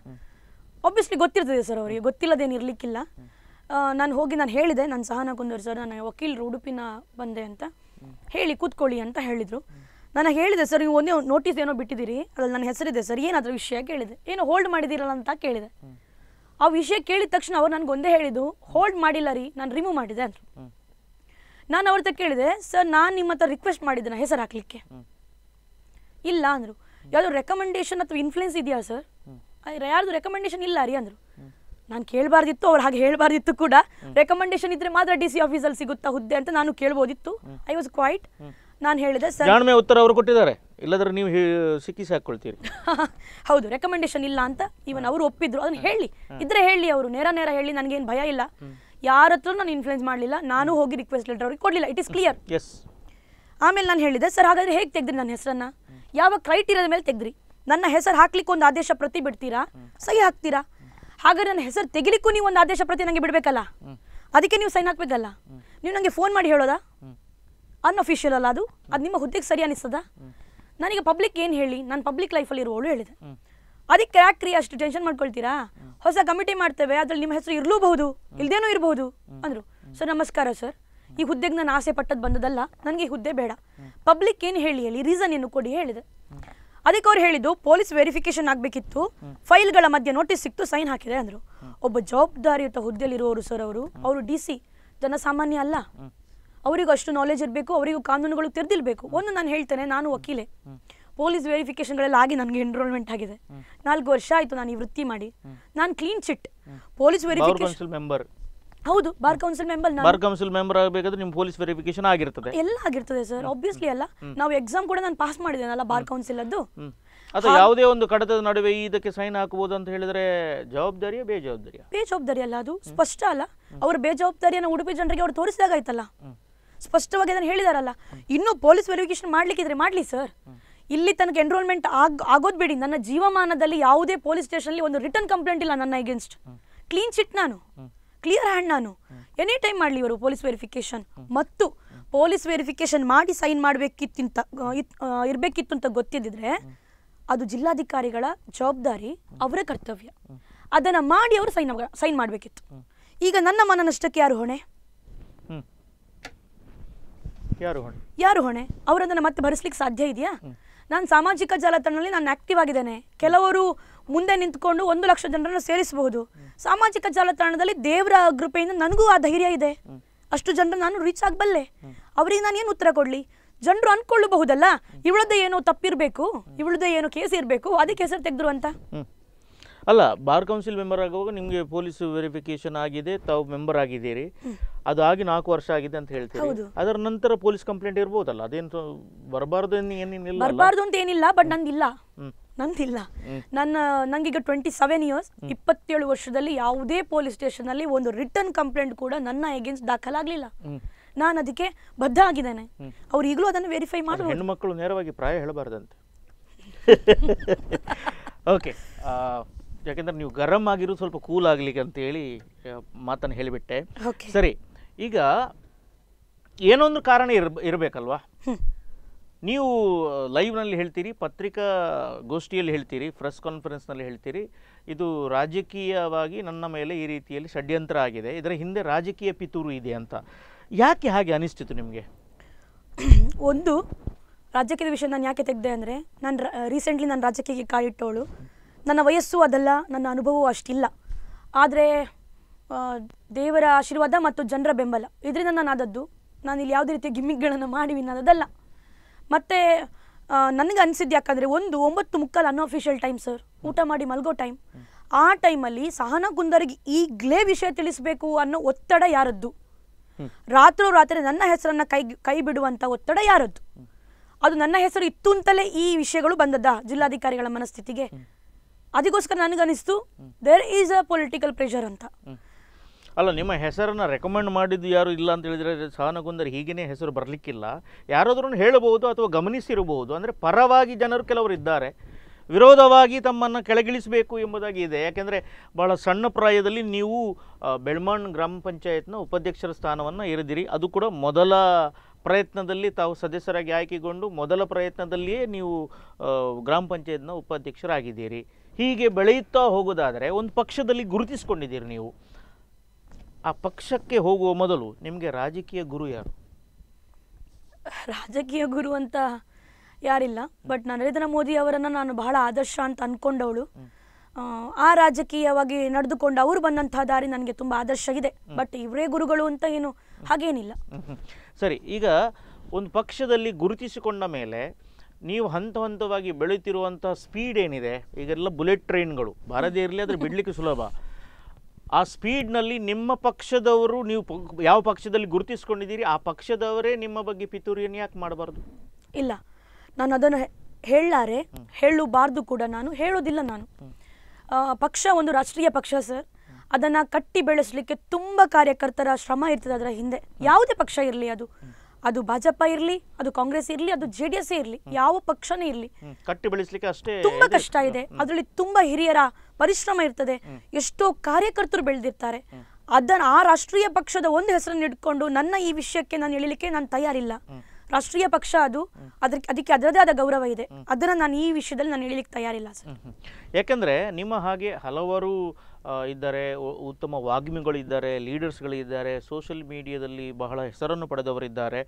ಆಬ್ವಿಯಸ್ಲಿ ಗೊತ್ತಿರ್ತದೆ ಸರ್ ಅವರಿಗೆ ಗೊತ್ತಿಲ್ಲದೇನು ಇರಲಿಕ್ಕಿಲ್ಲ ನಾನು ಹೋಗಿ ನಾನು ಹೇಳಿದೆ ನಾನು ಸಹನ ಕುಂದೂರು ಸರ್ ನಾನು ವಕೀಲರು ಉಡುಪಿನ ಬಂದೆ ಅಂತ ಹೇಳಿ ಕೂತ್ಕೊಳ್ಳಿ ಅಂತ ಹೇಳಿದರು ನಾನು ಹೇಳಿದೆ ಸರ್ ನೀವು ಒಂದೇ ನೋಟಿಸ್ ಏನೋ ಬಿಟ್ಟಿದ್ದೀರಿ ಅದ್ರಲ್ಲಿ ನನ್ನ ಹೆಸರಿದೆ ಸರ್ ಏನಾದರೂ ವಿಷಯ ಕೇಳಿದೆ ಏನು ಹೋಲ್ಡ್ ಮಾಡಿದ್ದೀರಲ್ಲ ಅಂತ ಕೇಳಿದೆ ಆ ವಿಷಯ ಕೇಳಿದ ತಕ್ಷಣ ಅವ್ರು ಒಂದೇ ಹೇಳಿದ್ದು ಹೋಲ್ಡ್ ಮಾಡಿಲ್ಲ ರೀ ನಾನು ರಿಮೂವ್ ಮಾಡಿದೆ ಅಂದರು ನಾನು ಅವ್ರ ಕೇಳಿದೆ ಸರ್ ನಾನು ನಿಮ್ಮ ಹತ್ರ ರಿಕ್ವೆಸ್ಟ್ ಮಾಡಿದ್ದೆ ನಾನು ಹೆಸರು ಹಾಕಲಿಕ್ಕೆ ಇಲ್ಲ ಅಂದರು ಯಾವುದೋ ರೆಕಮೆಂಡೇಶನ್ ಅಥವಾ ಇನ್ಫ್ಲೂಯೆನ್ಸ್ ಇದೆಯಾ ಸರ್ ಯಾರ್ದು ರೆಕಮೆಂಡೇಶನ್ ಇಲ್ಲ ರೀ ಅಂದರು ನಾನು ಕೇಳಬಾರ್ದಿತ್ತು ಅವ್ರು ಹಾಗೆ ಹೇಳಬಾರ್ದಿತ್ತು ಕೂಡ ರೆಕಮೆಂಡೇಶನ್ ಇದ್ರೆ ಮಾತ್ರ ಡಿ ಸಿ ಆಫೀಸಲ್ಲಿ ಸಿಗುತ್ತಾ ಹುದ್ದೆ ಅಂತ ನಾನು ಕೇಳ್ಬೋದಿತ್ತು ಐ ವಾಸ್ ಕ್ವೈಟ್ ನಾನು ಹೇಳಿದೆ ಸರ್ ಜಾಣ್ಮೆ ಉತ್ತರ ಅವರು ಕೊಟ್ಟಿದ್ದಾರೆ ಇಲ್ಲದ್ರೆ ನೀವು ಸಿಕ್ಕಿಸಿ ಹಾಕೊಳ್ತೀರಿ ಹೌದು ರೆಕಮೆಂಡೇಶನ್ ಇಲ್ಲ ಅಂತ ಈವನ್ ಅವರು ಒಪ್ಪಿದ್ರು ಅದನ್ನ ಹೇಳಿ ಇದ್ರೆ ಹೇಳಿ ಅವರು ನೇರ ನೇರ ಹೇಳಿ ನನಗೇನು ಭಯ ಇಲ್ಲ ಯಾರ ಹತ್ರ ನಾನು ಇನ್ಫ್ಲೂಯೆನ್ಸ್ ಮಾಡಲಿಲ್ಲ ನಾನು ಹೋಗಿ ರಿಕ್ವೆಸ್ಟ್ ಲೆಟರ್ ಅವ್ರಿಗೆ ಕೊಡಲಿಲ್ಲ ಇಟ್ ಇಸ್ ಕ್ಲಿಯರ್ ಎಸ್ ಆಮೇಲೆ ನಾನು ಹೇಳಿದೆ ಸರ್ ಹಾಗಾದ್ರೆ ಹೇಗೆ ತೆಗ್ದ್ರಿ ನನ್ನ ಹೆಸರನ್ನ ಯಾವ ಕ್ರೈಟೀರಿಯಾದ ಮೇಲೆ ತೆಗ್ದ್ರಿ ನನ್ನ ಹೆಸರು ಹಾಕ್ಲಿಕ್ಕೆ ಒಂದು ಆದೇಶ ಪ್ರತಿ ಬಿಡ್ತೀರಾ ಸಹಿ ಹಾಕ್ತೀರಾ ಹಾಗಾದ್ರೆ ನನ್ನ ಹೆಸರು ತೆಗಿಲಿಕ್ಕೂ ನೀವು ಒಂದು ಆದೇಶ ಪ್ರತಿ ನನಗೆ ಬಿಡಬೇಕಲ್ಲ ಅದಕ್ಕೆ ನೀವು ಸೈನ್ ಹಾಕ್ಬೇಕಲ್ಲ ನೀವು ನನಗೆ ಫೋನ್ ಮಾಡಿ ಹೇಳೋದಾ ಅನ್ಅಫಿಷಿಯಲ್ ಅಲ್ಲ ಅದು ಅದು ನಿಮ್ಮ ಹುದ್ದೆಗೆ ಸರಿ ಅನಿಸ್ತದ ನನಗೆ ಪಬ್ಲಿಕ್ ಏನು ಹೇಳಿ ನಾನು ಪಬ್ಲಿಕ್ ಲೈಫಲ್ಲಿ ಇರುವವಳು ಹೇಳಿದೆ ಅದಕ್ಕೆ ಯಾಕ್ರಿ ಅಷ್ಟು ಟೆನ್ಷನ್ ಮಾಡ್ಕೊಳ್ತೀರಾ ಹೊಸ ಕಮಿಟಿ ಮಾಡ್ತೇವೆ ಅದ್ರಲ್ಲಿ ನಿಮ್ಮ ಹೆಸರು ಇರಲೂಬಹುದು ಇಲ್ದೇನೂ ಇರಬಹುದು ಅಂದರು ಸರ್ ನಮಸ್ಕಾರ ಸರ್ ಈ ಹುದ್ದೆಗೆ ನಾನು ಆಸೆ ಪಟ್ಟದ್ದು ಬಂದದಲ್ಲ ನನಗೆ ಈ ಹುದ್ದೆ ಬೇಡ ಪಬ್ಲಿಕ್ ಏನು ಹೇಳಿ ಹೇಳಿ ರೀಸನ್ ಏನು ಕೊಡಿ ಹೇಳಿದೆ ಅದಕ್ಕೆ ಅವ್ರು ಹೇಳಿದ್ದು ಪೊಲೀಸ್ ವೆರಿಫಿಕೇಶನ್ ಆಗಬೇಕಿತ್ತು ಫೈಲ್ಗಳ ಮಧ್ಯೆ ನೋಟಿಸ್ ಸಿಕ್ತು ಸೈನ್ ಹಾಕಿದೆ ಅಂದರು ಒಬ್ಬ ಜವಾಬ್ದಾರಿಯುತ ಹುದ್ದೆಯಲ್ಲಿರುವವರು ಸರ್ ಅವರು ಅವರು ಡಿ ಸಿ ಜನಸಾಮಾನ್ಯ ಅಲ್ಲ ಅವರಿಗೂ ಅಷ್ಟು ನಾಲೆಜ್ ಇರಬೇಕು ಅವರಿಗೂ ಕಾನೂನುಗಳು ತೆರೆದಿಲ್ಬೇಕು ಒಂದು ನಾನು ಹೇಳ್ತೇನೆ ನಾನು ವಕೀಲೆ ಪೊಲೀಸ್ ವೆರಿಫಿಕೇಶನ್ ಗಳೆಲ್ಲ ಆಗಿ ನನಗೆ ಎನ್ರೋಲ್ಮೆಂಟ್ ಆಗಿದೆ ನಾಲ್ಕು ವರ್ಷ ಆಯಿತು ನಾನು ಈ ವೃತ್ತಿ ಮಾಡಿ ನಾನು clean chit police verification member ಹೌದು bar council member bar council member ಆಗಬೇಕಾದ್ರೆ ನಿಮ್ಮ ಪೊಲೀಸ್ ವೆರಿಫಿಕೇಶನ್ ಆಗಿರ್ತದೆ ಎಲ್ಲ ಆಗಿರ್ತದೆ ಸರ್ ಆಬ್ವಿಯಸ್ಲಿ ಅಲ್ಲ ನಾವು ಎಕ್ಸಾಮ್ ಕೂಡ ನಾನು ಪಾಸ್ ಮಾಡಿದ್ದೇನಲ್ಲ ಬಾರ್ ಕೌನ್ಸಿಲ್ ಅದು ಅದು ಯಾವುದೇ ಒಂದು ಕಡತದ ನಡುವೆ ಇದಕ್ಕೆ ಸೈನ್ ಹಾಕಬಹುದು ಅಂತ ಹೇಳಿದ್ರೆ ಜವಾಬ್ದಾರಿಯ ಬೇಜವಾಬ್ದಾರಿಯ ಬೇಜವಾಬ್ದಾರಿ ಅಲ್ಲ ಅದು ಸ್ಪಷ್ಟ ಅಲ್ಲ ಅವ್ರ ಬೇಜವಾಬ್ದಾರಿಯನ್ನು ಉಡುಪಿ ಜನರಿಗೆ ಅವ್ರು ತೋರಿಸಿದಾಗ ಆಯ್ತಲ್ಲ ಸ್ಪಷ್ಟವಾಗಿ ಅದನ್ನು ಹೇಳಿದಾರಲ್ಲ ಇನ್ನೂ ಪೊಲೀಸ್ ವೆರಿಫಿಕೇಶನ್ ಮಾಡಲಿಕ್ಕಿದ್ರೆ ಮಾಡಲಿ ಸರ್ ಇಲ್ಲಿ ತನಕ ಎನ್ರೋಲ್ಮೆಂಟ್ ಆಗ ಆಗೋದು ಬಿಡಿ ನನ್ನ ಜೀವಮಾನದಲ್ಲಿ ಯಾವುದೇ ಪೊಲೀಸ್ ಸ್ಟೇಷನಲ್ಲಿ ಒಂದು ರಿಟರ್ನ್ ಕಂಪ್ಲೇಂಟ್ ಇಲ್ಲ ನನ್ನ ಎಗೇನ್ಸ್ಟ್ ಕ್ಲೀನ್ ಚಿಟ್ ನಾನು ಕ್ಲಿಯರ್ ಹ್ಯಾಂಡ್ ನಾನು ಎನಿ ಟೈಮ್ ಮಾಡಲಿ ಇವರು ಪೊಲೀಸ್ ವೆರಿಫಿಕೇಷನ್ ಮತ್ತು ಪೊಲೀಸ್ ವೆರಿಫಿಕೇಶನ್ ಮಾಡಿ ಸೈನ್ ಮಾಡಬೇಕಿತ್ತಿಂತ ಇರಬೇಕಿತ್ತು ಅಂತ ಗೊತ್ತಿದ್ದಿದ್ರೆ ಅದು ಜಿಲ್ಲಾಧಿಕಾರಿಗಳ ಜವಾಬ್ದಾರಿ ಅವರ ಕರ್ತವ್ಯ ಅದನ್ನು ಮಾಡಿ ಅವರು ಸೈನ್ ಸೈನ್ ಮಾಡಬೇಕಿತ್ತು ಈಗ ನನ್ನ ನಷ್ಟಕ್ಕೆ ಯಾರು ಹೊಣೆ ಯಾರು ಹೊಣೆ ಅವರನ್ನ ಮತ್ತೆ ಭರಿಸ್ಲಿಕ್ಕೆ ಸಾಧ್ಯ ಇದೆಯಾ ನಾನು ಸಾಮಾಜಿಕ ಜಾಲತಾಣದಲ್ಲಿ ನಾನು ಆಕ್ಟಿವ್ ಆಗಿದ್ದೇನೆ ಕೆಲವರು ಮುಂದೆ ನಿಂತ್ಕೊಂಡು ಒಂದು ಲಕ್ಷ ಜನರನ್ನು ಸೇರಿಸಬಹುದು ಸಾಮಾಜಿಕ ಜಾಲತಾಣದಲ್ಲಿ ದೇವರ ಕೃಪೆಯಿಂದ ನನಗೂ ಆ ಧೈರ್ಯ ಇದೆ ಅಷ್ಟು ಜನರು ನಾನು ರೀಚ್ ಆಗಬಲ್ಲೆ ಅವರಿಗೆ ನಾನು ಏನು ಉತ್ತರ ಕೊಡಲಿ ಜನರು ಅನ್ಕೊಳ್ಳಬಹುದಲ್ಲ ಇವಳದ್ದೇ ಏನೋ ತಪ್ಪಿರಬೇಕು ಇವಳದ್ದೇ ಏನೋ ಕೇಸ್ ಇರಬೇಕು ಅದೇ ಹೆಸರು ತೆಗೆದ್ರು ಅಂತ ಅಲ್ಲ ಬಾರ್ ಕೌನ್ಸಿಲ್ ಮೆಂಬರ್ ಆಗುವಾಗ ನಿಮಗೆ ಪೊಲೀಸ್ ವೆರಿಫಿಕೇಶನ್ ಆಗಿದೆ ತಾವು ಮೆಂಬರ್ ಆಗಿದ್ದೀರಿ ಅದು ಆಗಿ ನಾಲ್ಕು ವರ್ಷ ಆಗಿದೆ ಅಂತ ಹೇಳ್ತೀರಿ ಅದರ ನಂತರ ಪೊಲೀಸ್ ಕಂಪ್ಲೇಂಟ್ ಇರ್ಬೋದಲ್ಲ ಅದೇನು ಬರಬಾರ್ದು ಏನಿಲ್ಲ ಬರಬಾರ್ದು ಅಂತ ಏನಿಲ್ಲ ಬಟ್ ನಂದಿಲ್ಲ ನಂದಿಲ್ಲ ನನ್ನ ನಂಗೀಗ ಟ್ವೆಂಟಿ ಸೆವೆನ್ ಇಯರ್ಸ್ ಇಪ್ಪತ್ತೇಳು ವರ್ಷದಲ್ಲಿ ಯಾವುದೇ ಪೊಲೀಸ್ ಸ್ಟೇಷನ್ ಅಲ್ಲಿ ಒಂದು ರಿಟರ್ನ್ ಕಂಪ್ಲೇಂಟ್ ಕೂಡ ನನ್ನ ಎಗೇನ್ಸ್ಟ್ ದಾಖಲಾಗಲಿಲ್ಲ ನಾನು ಅದಕ್ಕೆ ಬದ್ಧ ಆಗಿದ್ದೇನೆ ಅವ್ರು ಈಗಲೂ ಅದನ್ನು ವೆರಿಫೈ ಮಾಡಿ ಹೆಣ್ಣು ಮಕ್ಕಳು ನೇರವಾಗಿ ಪ್ರಾಯ ಹೇಳಬಾರ್ದಂತೆ ಓಕೆ ಯಾಕೆಂದ್ರೆ ನೀವು ಗರಂ ಆಗಿರೋದು ಸ್ವಲ್ಪ ಕೂಲ್ ಆಗಲಿಕ್ಕೆ ಅಂತೇಳಿ ಮಾತನ್ನು ಹೇಳಿಬಿಟ್ಟೆ ಸರಿ ಈಗ ಏನೊಂದು ಕಾರಣ ಇರ್ ಇರಬೇಕಲ್ವಾ ನೀವು ಲೈವ್ನಲ್ಲಿ ಹೇಳ್ತೀರಿ ಪತ್ರಿಕಾ ಗೋಷ್ಠಿಯಲ್ಲಿ ಹೇಳ್ತೀರಿ ಪ್ರೆಸ್ ಕಾನ್ಫರೆನ್ಸ್ನಲ್ಲಿ ಹೇಳ್ತೀರಿ ಇದು ರಾಜಕೀಯವಾಗಿ ನನ್ನ ಮೇಲೆ ಈ ರೀತಿಯಲ್ಲಿ ಷಡ್ಯಂತ್ರ ಆಗಿದೆ ಇದರ ಹಿಂದೆ ರಾಜಕೀಯ ಪಿತೂರು ಇದೆ ಅಂತ ಯಾಕೆ ಹಾಗೆ ಅನಿಸ್ತಿತ್ತು ನಿಮಗೆ ಒಂದು ರಾಜಕೀಯದ ವಿಷಯ ನಾನು ಯಾಕೆ ತೆಗೆದೆ ಅಂದರೆ ನಾನು ರೀಸೆಂಟ್ಲಿ ನಾನು ರಾಜಕೀಯಕ್ಕೆ ಕಾಯಿಟ್ಟವಳು ನನ್ನ ವಯಸ್ಸು ಅದಲ್ಲ ನನ್ನ ಅನುಭವವೂ ಅಷ್ಟಿಲ್ಲ ಆದರೆ ದೇವರ ಆಶೀರ್ವಾದ ಮತ್ತು ಜನರ ಬೆಂಬಲ ಇದರಿಂದ ನಾನು ಆದದ್ದು ನಾನಿಲ್ಲಿ ಯಾವುದೇ ರೀತಿಯ ಗಿಮ್ಮಿಕ್ಗಳನ್ನು ಮಾಡಿ ನನ್ನದಲ್ಲ ಮತ್ತು ನನಗೆ ಅನಿಸಿದ್ದು ಯಾಕಂದರೆ ಒಂದು ಒಂಬತ್ತು ಮುಕ್ಕಾಲು ಅನ್ಅಫಿಷಿಯಲ್ ಟೈಮ್ ಸರ್ ಊಟ ಮಾಡಿ ಮಲ್ಗೋ ಟೈಮ್ ಆ ಟೈಮಲ್ಲಿ ಸಹನ ಕುಂದರಿಗೆ ಈಗಲೇ ವಿಷಯ ತಿಳಿಸಬೇಕು ಅನ್ನೋ ಒತ್ತಡ ಯಾರದ್ದು ರಾತ್ರೋ ರಾತ್ರಿ ನನ್ನ ಹೆಸರನ್ನು ಕೈ ಕೈ ಬಿಡುವಂಥ ಒತ್ತಡ ಯಾರದ್ದು ಅದು ನನ್ನ ಹೆಸರು ಇತ್ತು ಅಂತಲೇ ಈ ವಿಷಯಗಳು ಬಂದದ್ದಾ ಜಿಲ್ಲಾಧಿಕಾರಿಗಳ ಮನಸ್ಥಿತಿಗೆ ಅದಕ್ಕೋಸ್ಕರ ನನಗನ್ನಿಸ್ತು there is a political pressure ಅಂತ ಅಲ್ಲ ನಿಮ್ಮ ಹೆಸರನ್ನು ರೆಕಮೆಂಡ್ ಮಾಡಿದ್ದು ಯಾರು ಇಲ್ಲ ಅಂತ ಹೇಳಿದರೆ ಸಹನಗುಂದರ್ ಹೀಗೇ ಹೆಸರು ಬರಲಿಕ್ಕಿಲ್ಲ ಯಾರಾದರೂ ಹೇಳಬಹುದು ಅಥವಾ ಗಮನಿಸಿರಬಹುದು ಅಂದರೆ ಪರವಾಗಿ ಜನರು ಕೆಲವರು ಇದ್ದಾರೆ ವಿರೋಧವಾಗಿ ತಮ್ಮನ್ನು ಕೆಳಗಿಳಿಸಬೇಕು ಎಂಬುದಾಗಿ ಇದೆ ಯಾಕೆಂದರೆ ಭಾಳ ಸಣ್ಣ ಪ್ರಾಯದಲ್ಲಿ ನೀವು ಬೆಳ್ಮಣ್ ಗ್ರಾಮ ಪಂಚಾಯತ್ನ ಉಪಾಧ್ಯಕ್ಷರ ಸ್ಥಾನವನ್ನು ಏರಿದಿರಿ ಅದು ಕೂಡ ಮೊದಲ ಪ್ರಯತ್ನದಲ್ಲಿ ತಾವು ಸದಸ್ಯರಾಗಿ ಆಯ್ಕೆಗೊಂಡು ಮೊದಲ ಪ್ರಯತ್ನದಲ್ಲಿಯೇ ನೀವು ಗ್ರಾಮ ಪಂಚಾಯತ್ನ ಉಪಾಧ್ಯಕ್ಷರಾಗಿದ್ದೀರಿ ಹೀಗೆ ಬೆಳೆಯುತ್ತಾ ಹೋಗೋದಾದರೆ ಒಂದು ಪಕ್ಷದಲ್ಲಿ ಗುರುತಿಸಿಕೊಂಡಿದ್ದೀರಿ ನೀವು ಆ ಪಕ್ಷಕ್ಕೆ ಹೋಗುವ ಮೊದಲು ನಿಮಗೆ ರಾಜಕೀಯ ಗುರು ಯಾರು ರಾಜಕೀಯ ಗುರು ಅಂತ ಯಾರಿಲ್ಲ ಬಟ್ ನರೇಂದ್ರ ಮೋದಿ ಅವರನ್ನು ನಾನು ಬಹಳ ಆದರ್ಶ ಅಂತ ಅಂದ್ಕೊಂಡವಳು ಆ ರಾಜಕೀಯವಾಗಿ ನಡೆದುಕೊಂಡು ಅವರು ಬಂದಂತಹ ದಾರಿ ನನಗೆ ತುಂಬ ಆದರ್ಶ ಇದೆ ಬಟ್ ಇವರೇ ಗುರುಗಳು ಅಂತ ಏನು ಹಾಗೇನಿಲ್ಲ ಸರಿ ಈಗ ಒಂದು ಪಕ್ಷದಲ್ಲಿ ಗುರುತಿಸಿಕೊಂಡ ಮೇಲೆ ನೀವು ಹಂತ ಹಂತವಾಗಿ ಬೆಳೀತಿರುವಂಥ ಸ್ಪೀಡ್ ಏನಿದೆ ಈಗೆಲ್ಲ ಬುಲೆಟ್ ಟ್ರೈನ್ಗಳು ಭಾರತೀಯ ಇರಲಿ ಆದರೆ ಬಿಡಲಿಕ್ಕೆ ಸುಲಭ ಆ ಸ್ಪೀಡ್ನಲ್ಲಿ ನಿಮ್ಮ ಪಕ್ಷದವರು ನೀವು ಯಾವ ಪಕ್ಷದಲ್ಲಿ ಗುರುತಿಸ್ಕೊಂಡಿದ್ದೀರಿ ಆ ಪಕ್ಷದವರೇ ನಿಮ್ಮ ಬಗ್ಗೆ ಪಿತೂರಿಯನ್ನು ಯಾಕೆ ಮಾಡಬಾರ್ದು ಇಲ್ಲ ನಾನು ಅದನ್ನು ಹೇಳಾರೆ ಹೇಳಬಾರ್ದು ಕೂಡ ನಾನು ಹೇಳೋದಿಲ್ಲ ನಾನು ಪಕ್ಷ ಒಂದು ರಾಷ್ಟ್ರೀಯ ಪಕ್ಷ ಸರ್ ಅದನ್ನು ಕಟ್ಟಿ ಬೆಳೆಸಲಿಕ್ಕೆ ತುಂಬ ಕಾರ್ಯಕರ್ತರ ಶ್ರಮ ಇರ್ತದೆ ಅದರ ಹಿಂದೆ ಯಾವುದೇ ಪಕ್ಷ ಇರಲಿ ಅದು ಅದು ಭಾಜಪ ಇರಲಿ ಅದು ಕಾಂಗ್ರೆಸ್ ಇರಲಿ ಅದು ಜೆ ಡಿ ಎಸ್ ಇರಲಿ ಯಾವ ಪಕ್ಷನೇ ಇರಲಿ ಕಟ್ಟಿ ಬೆಳೆಸಲಿಕ್ಕೆ ಅಷ್ಟೇ ತುಂಬಾ ಕಷ್ಟ ಇದೆ ಅದರಲ್ಲಿ ತುಂಬಾ ಹಿರಿಯರ ಪರಿಶ್ರಮ ಇರ್ತದೆ ಎಷ್ಟೋ ಕಾರ್ಯಕರ್ತರು ಬೆಳೆದಿರ್ತಾರೆ ಅದನ್ನ ಆ ರಾಷ್ಟ್ರೀಯ ಪಕ್ಷದ ಒಂದು ಹೆಸರನ್ನು ಇಟ್ಕೊಂಡು ನನ್ನ ಈ ವಿಷಯಕ್ಕೆ ನಾನು ಹೇಳಲಿಕ್ಕೆ ನಾನು ತಯಾರಿಲ್ಲ ರಾಷ್ಟ್ರೀಯ ಪಕ್ಷ ಅದು ಅದಕ್ಕೆ ಅದಕ್ಕೆ ಅದರದೇ ಆದ ಗೌರವ ಇದೆ ಅದನ್ನು ನಾನು ಈ ವಿಷಯದಲ್ಲಿ ನಾನು ಹೇಳಲಿಕ್ಕೆ ತಯಾರಿಲ್ಲ ಸರ್ ಯಾಕಂದ್ರೆ ನಿಮ್ಮ ಹಾಗೆ ಹಲವಾರು ಇದ್ದಾರೆ ಉತ್ತಮ ವಾಗ್ಮಿಗಳಿದ್ದಾರೆ ಲೀಡರ್ಸ್ಗಳಿದ್ದಾರೆ ಸೋಷಿಯಲ್ ಮೀಡಿಯಾದಲ್ಲಿ ಬಹಳ ಹೆಸರನ್ನು ಪಡೆದವರಿದ್ದಾರೆ